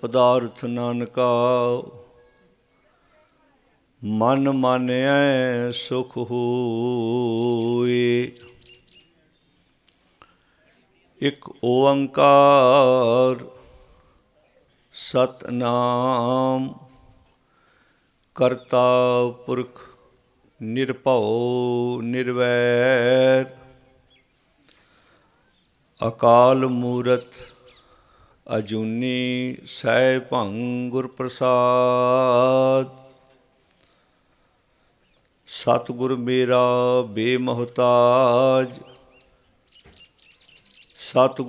ਪਦਾਰਥ ਨਾਨਕਾ ਮਨ ਮਾਨਿਆ ਸੁਖ ਹੋਏ ਇਕ ਓੰਕਾਰ ਸਤਨਾਮ ਕਰਤਾ ਪੁਰਖ ਨਿਰਭਉ ਨਿਰਵੈਰ ਅਕਾਲ ਮੂਰਤ ਅਜੂਨੀ ਸਹਿ ਭੰਗ ਗੁਰ ਪ੍ਰਸਾਦ ਸਤ ਗੁਰ ਮੇਰਾ ਬੇਮਹਤਾਜ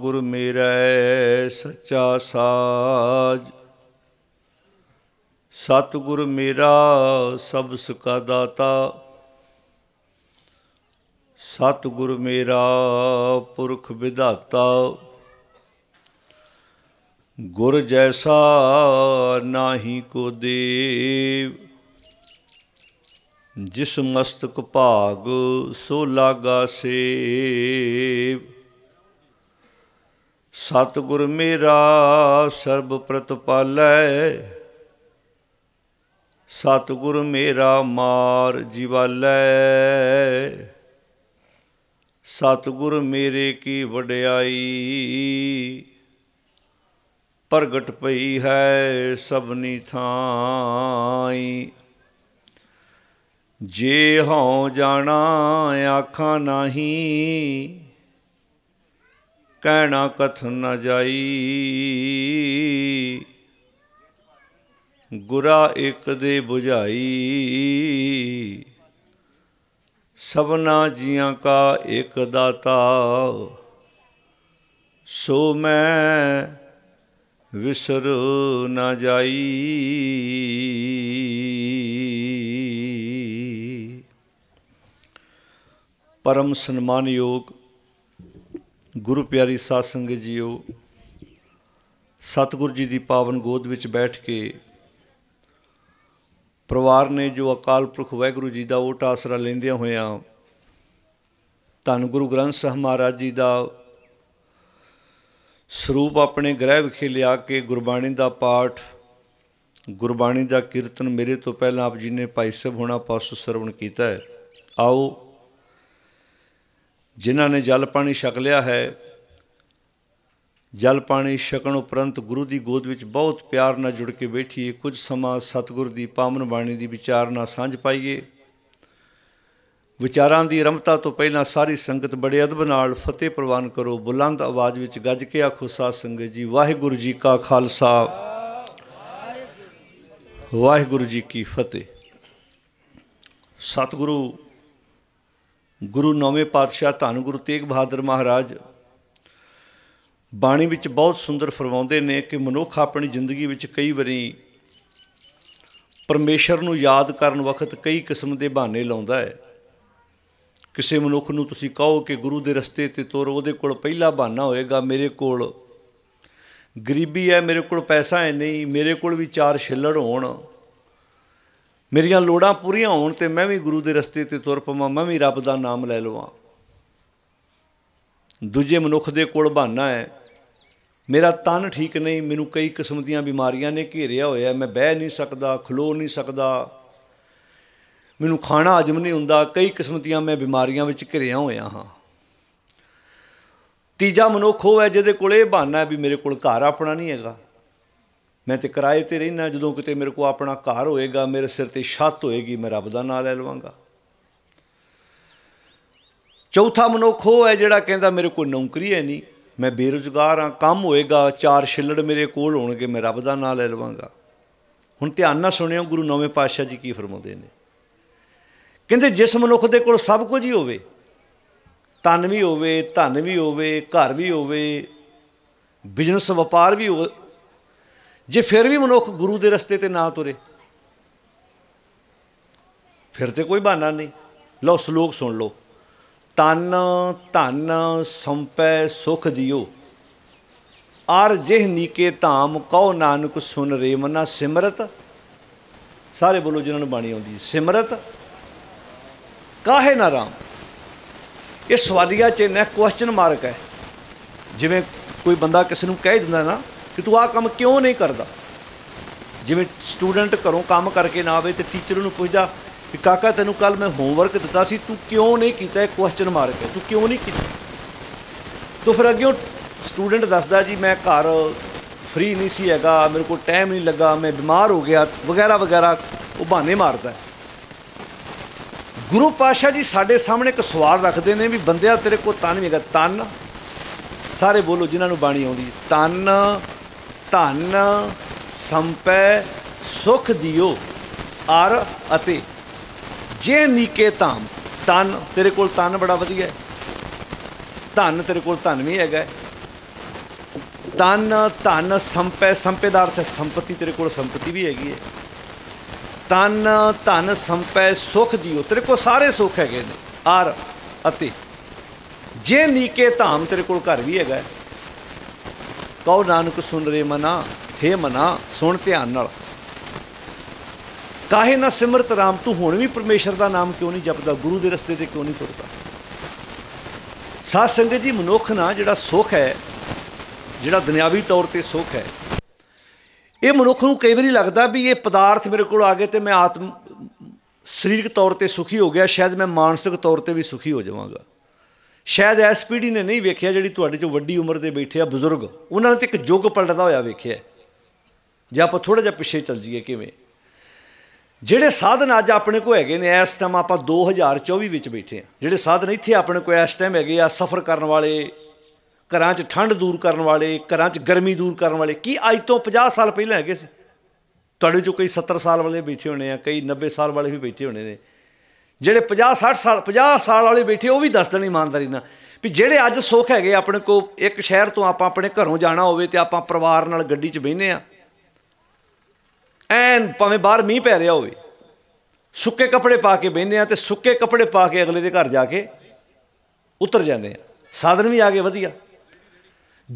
ਗੁਰ ਮੇਰਾ ਸੱਚਾ ਸਾਜ ਸਤ ਗੁਰ ਮੇਰਾ ਸਭ ਸੁਖਾ ਦਾਤਾ ਸਤ ਗੁਰ ਮੇਰਾ ਪੁਰਖ ਵਿਧਾਤਾ ਗੁਰ ਜੈਸਾ ਨਾਹੀ ਕੋ ਦੇਵ ਜਿਸ ਮਸਤਕ ਭਾਗ ਸੋ ਲਾਗਾ ਸਤ ਸਤਗੁਰ ਮੇਰਾ ਸਰਬ ਪ੍ਰਤਪਾਲੈ ਸਤਗੁਰ ਮੇਰਾ ਮਾਰ ਜਿਵਾਲੈ ਸਤਗੁਰ ਮੇਰੇ ਕੀ ਵਡਿਆਈ ਪ੍ਰਗਟ ਪਈ ਹੈ ਸਭਨੀ ਥਾਈ ਜੇ ਹਉ ਜਾਣਾ ਆਖਾਂ ਨਹੀਂ ਕਹਿਣਾ ਕਥ ਨਾ ਜਾਈ ਗੁਰਾ ਇੱਕ ਦੇ 부ਝਾਈ ਸਭਨਾ ਜੀਆਂ ਕਾ ਇੱਕ ਦਾਤਾ ਸੋ ਮੈਂ ਵਿਸਰ ਨਾ ਜਾਈ ਪਰਮ ਸਨਮਾਨਯੋਗ ਗੁਰੂ ਪਿਆਰੀ ਸਾਧ ਸੰਗਤ ਜੀਓ ਸਤਿਗੁਰ ਜੀ ਦੀ ਪਾਵਨ ਗੋਦ ਵਿੱਚ ਬੈਠ ਕੇ ਪਰਿਵਾਰ ਨੇ ਜੋ ਅਕਾਲ ਪੁਰਖ ਵਾਹਿਗੁਰੂ ਜੀ ਦਾ ਓਟ ਆਸਰਾ ਲੈਂਦਿਆਂ ਹੋਇਆਂ ਧੰਨ ਗੁਰੂ ਗ੍ਰੰਥ ਸਾਹਿਬ ਮਹਾਰਾਜ ਜੀ ਦਾ ਸਰੂਪ ਆਪਣੇ ਗ੍ਰਹਿ ਵਿਖੇ ਲਿਆ ਕੇ ਗੁਰਬਾਣੀ ਦਾ ਪਾਠ ਗੁਰਬਾਣੀ ਦਾ ਕੀਰਤਨ ਮੇਰੇ ਤੋਂ ਪਹਿਲਾਂ ਆਪ ਜੀ ਨੇ ਭਾਈ ਸਭ ਹੋਣਾ ਪਾਸ ਸਰਵਣ ਕੀਤਾ ਹੈ ਆਓ ਜਿਨ੍ਹਾਂ ਨੇ ਜਲ ਪਾਣੀ ਛਕ ਲਿਆ ਹੈ ਜਲ ਪਾਣੀ ਛਕਣ ਉਪਰੰਤ ਗੁਰੂ ਦੀ ਗੋਦ ਵਿੱਚ ਬਹੁਤ ਪਿਆਰ ਨਾਲ ਜੁੜ ਕੇ ਬੈਠੀਏ ਕੁਝ ਸਮਾਂ ਸਤਿਗੁਰ ਦੀ ਪਾਵਨ ਬਾਣੀ ਦੀ ਵਿਚਾਰਨਾ ਸਾਂਝ ਪਾਈਏ ਵਿਚਾਰਾਂ ਦੀ ਰਮਤਾ ਤੋਂ ਪਹਿਲਾਂ ਸਾਰੀ ਸੰਗਤ ਬੜੇ ਅਦਬ ਨਾਲ ਫਤਿਹ ਪ੍ਰਵਾਨ ਕਰੋ ਬੁਲੰਦ ਆਵਾਜ਼ ਵਿੱਚ ਗੱਜ ਕੇ ਆਖੋ ਸਾਧ ਸੰਗਤ ਜੀ ਵਾਹਿਗੁਰੂ ਜੀ ਕਾ ਖਾਲਸਾ ਵਾਹਿਗੁਰੂ ਜੀ ਕੀ ਫਤਿਹ ਸਤਿਗੁਰੂ ਗੁਰੂ ਨੌਵੇਂ ਪਾਤਸ਼ਾਹ ਧੰਨ ਗੁਰੂ ਤੇਗ ਬਹਾਦਰ ਮਹਾਰਾਜ ਬਾਣੀ ਵਿੱਚ ਬਹੁਤ ਸੁੰਦਰ ਫਰਮਾਉਂਦੇ ਨੇ ਕਿ ਮਨੁੱਖ ਆਪਣੀ ਜ਼ਿੰਦਗੀ ਵਿੱਚ ਕਈ ਵਾਰੀ ਪਰਮੇਸ਼ਰ ਨੂੰ ਯਾਦ ਕਰਨ ਵਕਤ ਕਈ ਕਿਸਮ ਦੇ ਬਹਾਨੇ ਲਾਉਂਦਾ ਹੈ ਕਿਸੇ ਮਨੁੱਖ ਨੂੰ ਤੁਸੀਂ ਕਹੋ ਕਿ ਗੁਰੂ ਦੇ ਰਸਤੇ ਤੇ ਤੁਰ ਉਹਦੇ ਕੋਲ ਪਹਿਲਾ ਬਹਾਨਾ ਹੋਏਗਾ ਮੇਰੇ ਕੋਲ ਗਰੀਬੀ ਹੈ ਮੇਰੇ ਕੋਲ ਪੈਸਾ ਹੈ ਨਹੀਂ ਮੇਰੇ ਕੋਲ ਵੀ ਚਾਰ ਛਿੱਲੜ ਹੋਣ ਮੇਰੀਆਂ ਲੋੜਾਂ ਪੂਰੀਆਂ ਹੋਣ ਤੇ ਮੈਂ ਵੀ ਗੁਰੂ ਦੇ ਰਸਤੇ ਤੇ ਤੁਰ ਪਵਾਂ ਮੈਂ ਵੀ ਰੱਬ ਦਾ ਨਾਮ ਲੈ ਲਵਾਂ ਦੂਜੇ ਮਨੁੱਖ ਦੇ ਕੋਲ ਬਹਾਨਾ ਹੈ ਮੇਰਾ ਤਨ ਠੀਕ ਨਹੀਂ ਮੈਨੂੰ ਕਈ ਕਿਸਮ ਦੀਆਂ ਬਿਮਾਰੀਆਂ ਨੇ ਘੇਰਿਆ ਹੋਇਆ ਮੈਂ ਬਹਿ ਨਹੀਂ ਸਕਦਾ ਖਲੋ ਨਹੀਂ ਸਕਦਾ ਮੈਨੂੰ ਖਾਣਾ ਹਜਮ ਨਹੀਂ ਹੁੰਦਾ ਕਈ ਕਿਸਮ ਦੀਆਂ ਮੈਂ ਬਿਮਾਰੀਆਂ ਵਿੱਚ ਘਿਰਿਆ ਹੋਇਆ ਹਾਂ ਤੀਜਾ ਮਨੁੱਖ ਹੋਵੇ ਹੈ ਜਿਹਦੇ ਕੋਲ ਇਹ ਬਹਾਨਾ ਹੈ ਵੀ ਮੇਰੇ ਕੋਲ ਘਰ ਆਪਣਾ ਨਹੀਂ ਹੈਗਾ ਮੈਂ ਤੇ ਕਿਰਾਏ ਤੇ ਰਹਿਣਾ ਜਦੋਂ ਕਿਤੇ ਮੇਰੇ ਕੋਲ ਆਪਣਾ ਘਰ ਹੋਏਗਾ ਮੇਰੇ ਸਿਰ ਤੇ ਛੱਤ ਹੋਏਗੀ ਮੈਂ ਰੱਬ ਦਾ ਨਾਮ ਲੈ ਲਵਾਂਗਾ ਚੌਥਾ ਮਨੁੱਖ ਉਹ ਹੈ ਜਿਹੜਾ ਕਹਿੰਦਾ ਮੇਰੇ ਕੋਲ ਨੌਕਰੀ ਹੈ ਨਹੀਂ ਮੈਂ ਬੇਰੁਜ਼ਗਾਰ ਹਾਂ ਕੰਮ ਹੋਏਗਾ ਚਾਰ ਛਿੱਲੜ ਮੇਰੇ ਕੋਲ ਹੋਣਗੇ ਮੈਂ ਰੱਬ ਦਾ ਨਾਮ ਲੈ ਲਵਾਂਗਾ ਹੁਣ ਧਿਆਨ ਨਾਲ ਸੁਣਿਓ ਗੁਰੂ ਨੌਵੇਂ ਪਾਤਸ਼ਾਹ ਜੀ ਕੀ ਫਰਮਾਉਂਦੇ ਨੇ ਕਹਿੰਦੇ ਜਿਸ ਮਨੁੱਖ ਦੇ ਕੋਲ ਸਭ ਕੁਝ ਹੀ ਹੋਵੇ ਤਨ ਵੀ ਹੋਵੇ ਧਨ ਵੀ ਹੋਵੇ ਘਰ ਵੀ ਹੋਵੇ ਬਿਜ਼ਨਸ ਵਪਾਰ ਵੀ ਹੋਵੇ ਜੇ ਫਿਰ ਵੀ ਮਨੁੱਖ ਗੁਰੂ ਦੇ ਰਸਤੇ ਤੇ ਨਾ ਤੁਰੇ ਫਿਰ ਤੇ ਕੋਈ ਬਹਾਨਾ ਨਹੀਂ ਲਓ ਸ਼ਲੋਕ ਸੁਣ ਲਓ ਤਨ ਧਨ ਸੰਪੈ ਸੁਖ ਦਿਓ ਆਰ ਜਿਹ ਨੀਕੇ ਧਾਮ ਕਉ ਨਾਨਕ ਸੁਨ ਰੇ ਮਨਾ ਸਿਮਰਤ ਸਾਰੇ ਬੋਲੋ ਜਿਨ੍ਹਾਂ ਨੂੰ ਬਾਣੀ ਆਉਂਦੀ ਸਿਮਰਤ ਕਾਹੇ ਨਾ ਰਾਮ ਇਹ ਸਵਾਲੀਆ ਚਿੰਨ ਹੈ ਕੁਐਸਚਨ ਮਾਰਕ ਹੈ ਜਿਵੇਂ ਕੋਈ ਬੰਦਾ ਕਿਸੇ ਨੂੰ ਕਹਿ ਦਿੰਦਾ ਨਾ ਕਿ ਤੂੰ ਆਹ ਕੰਮ ਕਿਉਂ ਨਹੀਂ ਕਰਦਾ ਜਿਵੇਂ ਸਟੂਡੈਂਟ ਘਰੋਂ ਕੰਮ ਕਰਕੇ ਨਾ ਆਵੇ ਤੇ ਟੀਚਰ ਨੂੰ ਪੁੱਛਦਾ ਕਿ ਕਾਕਾ ਤੈਨੂੰ ਕੱਲ ਮੈਂ ਹੋਮਵਰਕ ਦਿੱਤਾ ਸੀ ਤੂੰ ਕਿਉਂ ਨਹੀਂ ਕੀਤਾ ਇਹ ਕੁਐਸਚਨ ਮਾਰਕ ਹੈ ਤੂੰ ਕਿਉਂ ਨਹੀਂ ਕੀਤਾ ਤੋ ਫਿਰ ਅੱਗੇ ਸਟੂਡੈਂਟ ਦੱਸਦਾ ਜੀ ਮੈਂ ਘਰ ਫ੍ਰੀ ਨਹੀਂ ਸੀ ਹੈਗਾ ਮੇਰੇ ਕੋਲ ਟਾਈਮ ਨਹੀਂ ਲੱਗਾ ਮੈਂ ਬਿਮਾਰ ਹੋ ਗਿਆ ਵਗੈਰਾ ਵਗੈਰਾ ਉਹ ਬਹਾਨੇ ਮਾਰਦਾ ਹੈ ਗੁਰੂ ਪਾਸ਼ਾ ਜੀ ਸਾਡੇ ਸਾਹਮਣੇ ਇੱਕ ਸਵਾਲ ਰੱਖਦੇ ਨੇ ਵੀ ਬੰਦਿਆ ਤੇਰੇ ਕੋਲ ਤਨ ਵੀ ਹੈਗਾ ਤਨ ਸਾਰੇ ਬੋਲੋ ਜਿਨ੍ਹਾਂ ਨੂੰ ਬਾਣੀ ਆਉਂਦੀ ਤਨ ਧਨ ਸੰਪੈ ਸੁਖ ਦਿਓ ਅਰ ਅਤੇ ਜੇ ਨੀਕੇ ਤਾਂ ਤਨ ਤੇਰੇ ਕੋਲ ਤਨ ਬੜਾ ਵਧੀਆ ਹੈ ਧਨ ਤੇਰੇ ਕੋਲ ਧਨ ਵੀ ਹੈਗਾ ਤਨ ਧਨ ਸੰਪੈ ਸੰਪੇਦਾਰਥ ਦਾ ਅਰਥ ਹੈ ਸੰਪਤੀ ਤੇਰੇ ਕੋਲ ਸੰਪਤੀ ਵੀ ਹੈਗੀ ਹੈ ਤਨ ਧਨ ਸੰਪੈ ਸੁਖ ਦਿਓ ਤੇਰੇ ਕੋ ਸਾਰੇ ਸੁਖ ਹੈਗੇ ਨੇ ਆਰ ਅਤੇ ਜੇ ਨੀਕੇ ਧਾਮ ਤੇਰੇ ਕੋਲ ਘਰ ਵੀ ਹੈਗਾ ਕਹੋ ਨਾਨਕ ਸੁਣ ਰੇ ਮਨਾ ਹੇ ਮਨਾ ਸੁਣ ਧਿਆਨ ਨਾਲ ਕਾਹੇ ਨਾ ਸਿਮਰਤ ਰਾਮ ਤੂੰ ਹੁਣ ਵੀ ਪਰਮੇਸ਼ਰ ਦਾ ਨਾਮ ਕਿਉਂ ਨਹੀਂ ਜਪਦਾ ਗੁਰੂ ਦੇ ਰਸਤੇ ਤੇ ਕਿਉਂ ਨਹੀਂ ਤੁਰਦਾ ਸਾਧ ਸੰਗਤ ਜੀ ਮਨੁੱਖ ਨਾ ਜਿਹੜਾ ਸੁਖ ਹੈ ਜਿਹੜਾ ਦੁਨਿਆਵੀ ਤੌਰ ਤੇ ਸੁਖ ਹੈ ਇਹ ਮਨੁੱਖ ਨੂੰ ਕਈ ਵਾਰੀ ਲੱਗਦਾ ਵੀ ਇਹ ਪਦਾਰਥ ਮੇਰੇ ਕੋਲ ਆ ਗਏ ਤੇ ਮੈਂ ਆਤਮ ਸਰੀਰਕ ਤੌਰ ਤੇ ਸੁਖੀ ਹੋ ਗਿਆ ਸ਼ਾਇਦ ਮੈਂ ਮਾਨਸਿਕ ਤੌਰ ਤੇ ਵੀ ਸੁਖੀ ਹੋ ਜਾਵਾਂਗਾ ਸ਼ਾਇਦ ਐਸ ਪੀੜੀ ਨੇ ਨਹੀਂ ਵੇਖਿਆ ਜਿਹੜੀ ਤੁਹਾਡੇ ਚੋਂ ਵੱਡੀ ਉਮਰ ਦੇ ਬੈਠੇ ਆ ਬਜ਼ੁਰਗ ਉਹਨਾਂ ਨੇ ਤੇ ਇੱਕ ਯੁੱਗ ਪਲਟਦਾ ਹੋਇਆ ਵੇਖਿਆ ਜੇ ਆਪਾਂ ਥੋੜਾ ਜਿਹਾ ਪਿੱਛੇ ਚੱਲ ਜਾਈਏ ਕਿਵੇਂ ਜਿਹੜੇ ਸਾਧਨ ਅੱਜ ਆਪਣੇ ਕੋ ਹੈਗੇ ਨੇ ਇਸ ਟਾਈਮ ਆਪਾਂ 2024 ਵਿੱਚ ਬੈਠੇ ਆ ਜਿਹੜੇ ਸਾਧਨ ਇੱਥੇ ਆਪਣੇ ਕੋ ਇਸ ਟਾਈਮ ਹੈਗੇ ਆ ਸਫ਼ਰ ਕਰਨ ਵਾਲੇ ਘਰਾਂ 'ਚ ਠੰਡ ਦੂਰ ਕਰਨ ਵਾਲੇ ਘਰਾਂ 'ਚ ਗਰਮੀ ਦੂਰ ਕਰਨ ਵਾਲੇ ਕੀ ਅੱਜ ਤੋਂ 50 ਸਾਲ ਪਹਿਲਾਂ ਹੈਗੇ ਸੀ ਤੁਹਾਡੇ ਚੋਂ ਕਈ 70 ਸਾਲ ਵਾਲੇ ਬੈਠੇ ਹੋਣੇ ਆ ਕਈ 90 ਸਾਲ ਵਾਲੇ ਵੀ ਬੈਠੇ ਹੋਣੇ ਨੇ ਜਿਹੜੇ 50 60 ਸਾਲ 50 ਸਾਲ ਵਾਲੇ ਬੈਠੇ ਉਹ ਵੀ ਦੱਸ ਦੇਣ ਇਮਾਨਦਾਰੀ ਨਾਲ ਵੀ ਜਿਹੜੇ ਅੱਜ ਸੁੱਖ ਹੈਗੇ ਆਪਣੇ ਕੋ ਇੱਕ ਸ਼ਹਿਰ ਤੋਂ ਆਪਾਂ ਆਪਣੇ ਘਰੋਂ ਜਾਣਾ ਹੋਵੇ ਤੇ ਆਪਾਂ ਪਰਿਵਾਰ ਨਾਲ ਗੱਡੀ 'ਚ ਬਹਿਨੇ ਆ ਐਨ ਭਾਵੇਂ ਬਾਹਰ ਮੀਂਹ ਪੈ ਰਿਹਾ ਹੋਵੇ ਸੁੱਕੇ ਕੱਪੜੇ ਪਾ ਕੇ ਬਹਿਨੇ ਆ ਤੇ ਸੁੱਕੇ ਕੱਪੜੇ ਪਾ ਕੇ ਅਗਲੇ ਦੇ ਘਰ ਜਾ ਕੇ ਉਤਰ ਜਾਂਦੇ ਆ ਸਾਧਨ ਵੀ ਆ ਗਏ ਵਧੀਆ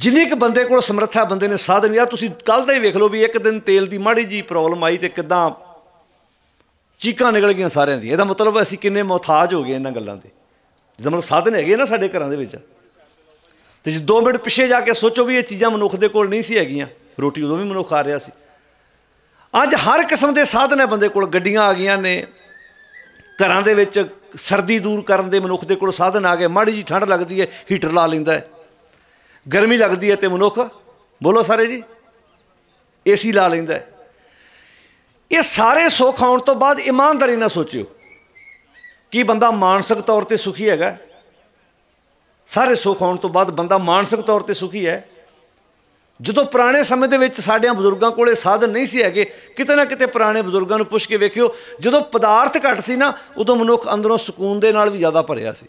ਜਿੰਨੇ ਕਿ ਬੰਦੇ ਕੋਲ ਸਮਰੱਥਾ ਬੰਦੇ ਨੇ ਸਾਧਨ ਯਾ ਤੁਸੀਂ ਕੱਲ ਦਾ ਹੀ ਵੇਖ ਲਓ ਵੀ ਇੱਕ ਦਿਨ ਤੇਲ ਦੀ ਮਾੜੀ ਜੀ ਪ੍ਰੋਬਲਮ ਆਈ ਤੇ ਕਿਦਾਂ ਚੀਕਾਂ ਨਿਕਲ ਗਈਆਂ ਸਾਰਿਆਂ ਦੀ ਇਹਦਾ ਮਤਲਬ ਅਸੀਂ ਕਿੰਨੇ ਮੁਹਤਾਜ ਹੋ ਗਏ ਇਹਨਾਂ ਗੱਲਾਂ ਦੇ ਜਦੋਂ ਮਤਲਬ ਸਾਧਨ ਹੈਗੇ ਨਾ ਸਾਡੇ ਘਰਾਂ ਦੇ ਵਿੱਚ ਤੇ ਜੇ 2 ਮਿੰਟ ਪਿੱਛੇ ਜਾ ਕੇ ਸੋਚੋ ਵੀ ਇਹ ਚੀਜ਼ਾਂ ਮਨੁੱਖ ਦੇ ਕੋਲ ਨਹੀਂ ਸੀ ਹੈਗੀਆਂ ਰੋਟੀ ਉਦੋਂ ਵੀ ਮਨੁੱਖ ਖਾ ਰਿਹਾ ਸੀ ਅੱਜ ਹਰ ਕਿਸਮ ਦੇ ਸਾਧਨ ਹੈ ਬੰਦੇ ਕੋਲ ਗੱਡੀਆਂ ਆ ਗਈਆਂ ਨੇ ਘਰਾਂ ਦੇ ਵਿੱਚ ਸਰਦੀ ਦੂਰ ਕਰਨ ਦੇ ਮਨੁੱਖ ਦੇ ਕੋਲ ਸਾਧਨ ਆ ਗਏ ਮਾੜੀ ਜੀ ਠੰਡ ਲੱਗਦੀ ਹੈ ਹੀਟਰ ਲਾ ਲੈਂਦਾ ਹੈ ਗਰਮੀ ਲੱਗਦੀ ਹੈ ਤੇ ਮਨੁੱਖ ਬੋਲੋ ਸਾਰੇ ਜੀ ਏਸੀ ਲਾ ਲੈਂਦਾ ਇਹ ਸਾਰੇ ਸੁੱਖ ਆਉਣ ਤੋਂ ਬਾਅਦ ਇਮਾਨਦਾਰੀ ਨਾਲ ਸੋਚਿਓ ਕੀ ਬੰਦਾ ਮਾਨਸਿਕ ਤੌਰ ਤੇ ਸੁਖੀ ਹੈਗਾ ਸਾਰੇ ਸੁੱਖ ਆਉਣ ਤੋਂ ਬਾਅਦ ਬੰਦਾ ਮਾਨਸਿਕ ਤੌਰ ਤੇ ਸੁਖੀ ਹੈ ਜਦੋਂ ਪੁਰਾਣੇ ਸਮੇਂ ਦੇ ਵਿੱਚ ਸਾਡਿਆਂ ਬਜ਼ੁਰਗਾਂ ਕੋਲੇ ਸਾਧਨ ਨਹੀਂ ਸੀ ਹੈਗੇ ਕਿਤੇ ਨਾ ਕਿਤੇ ਪੁਰਾਣੇ ਬਜ਼ੁਰਗਾਂ ਨੂੰ ਪੁੱਛ ਕੇ ਵੇਖਿਓ ਜਦੋਂ ਪਦਾਰਥ ਘੱਟ ਸੀ ਨਾ ਉਦੋਂ ਮਨੁੱਖ ਅੰਦਰੋਂ ਸਕੂਨ ਦੇ ਨਾਲ ਵੀ ਜ਼ਿਆਦਾ ਭਰਿਆ ਸੀ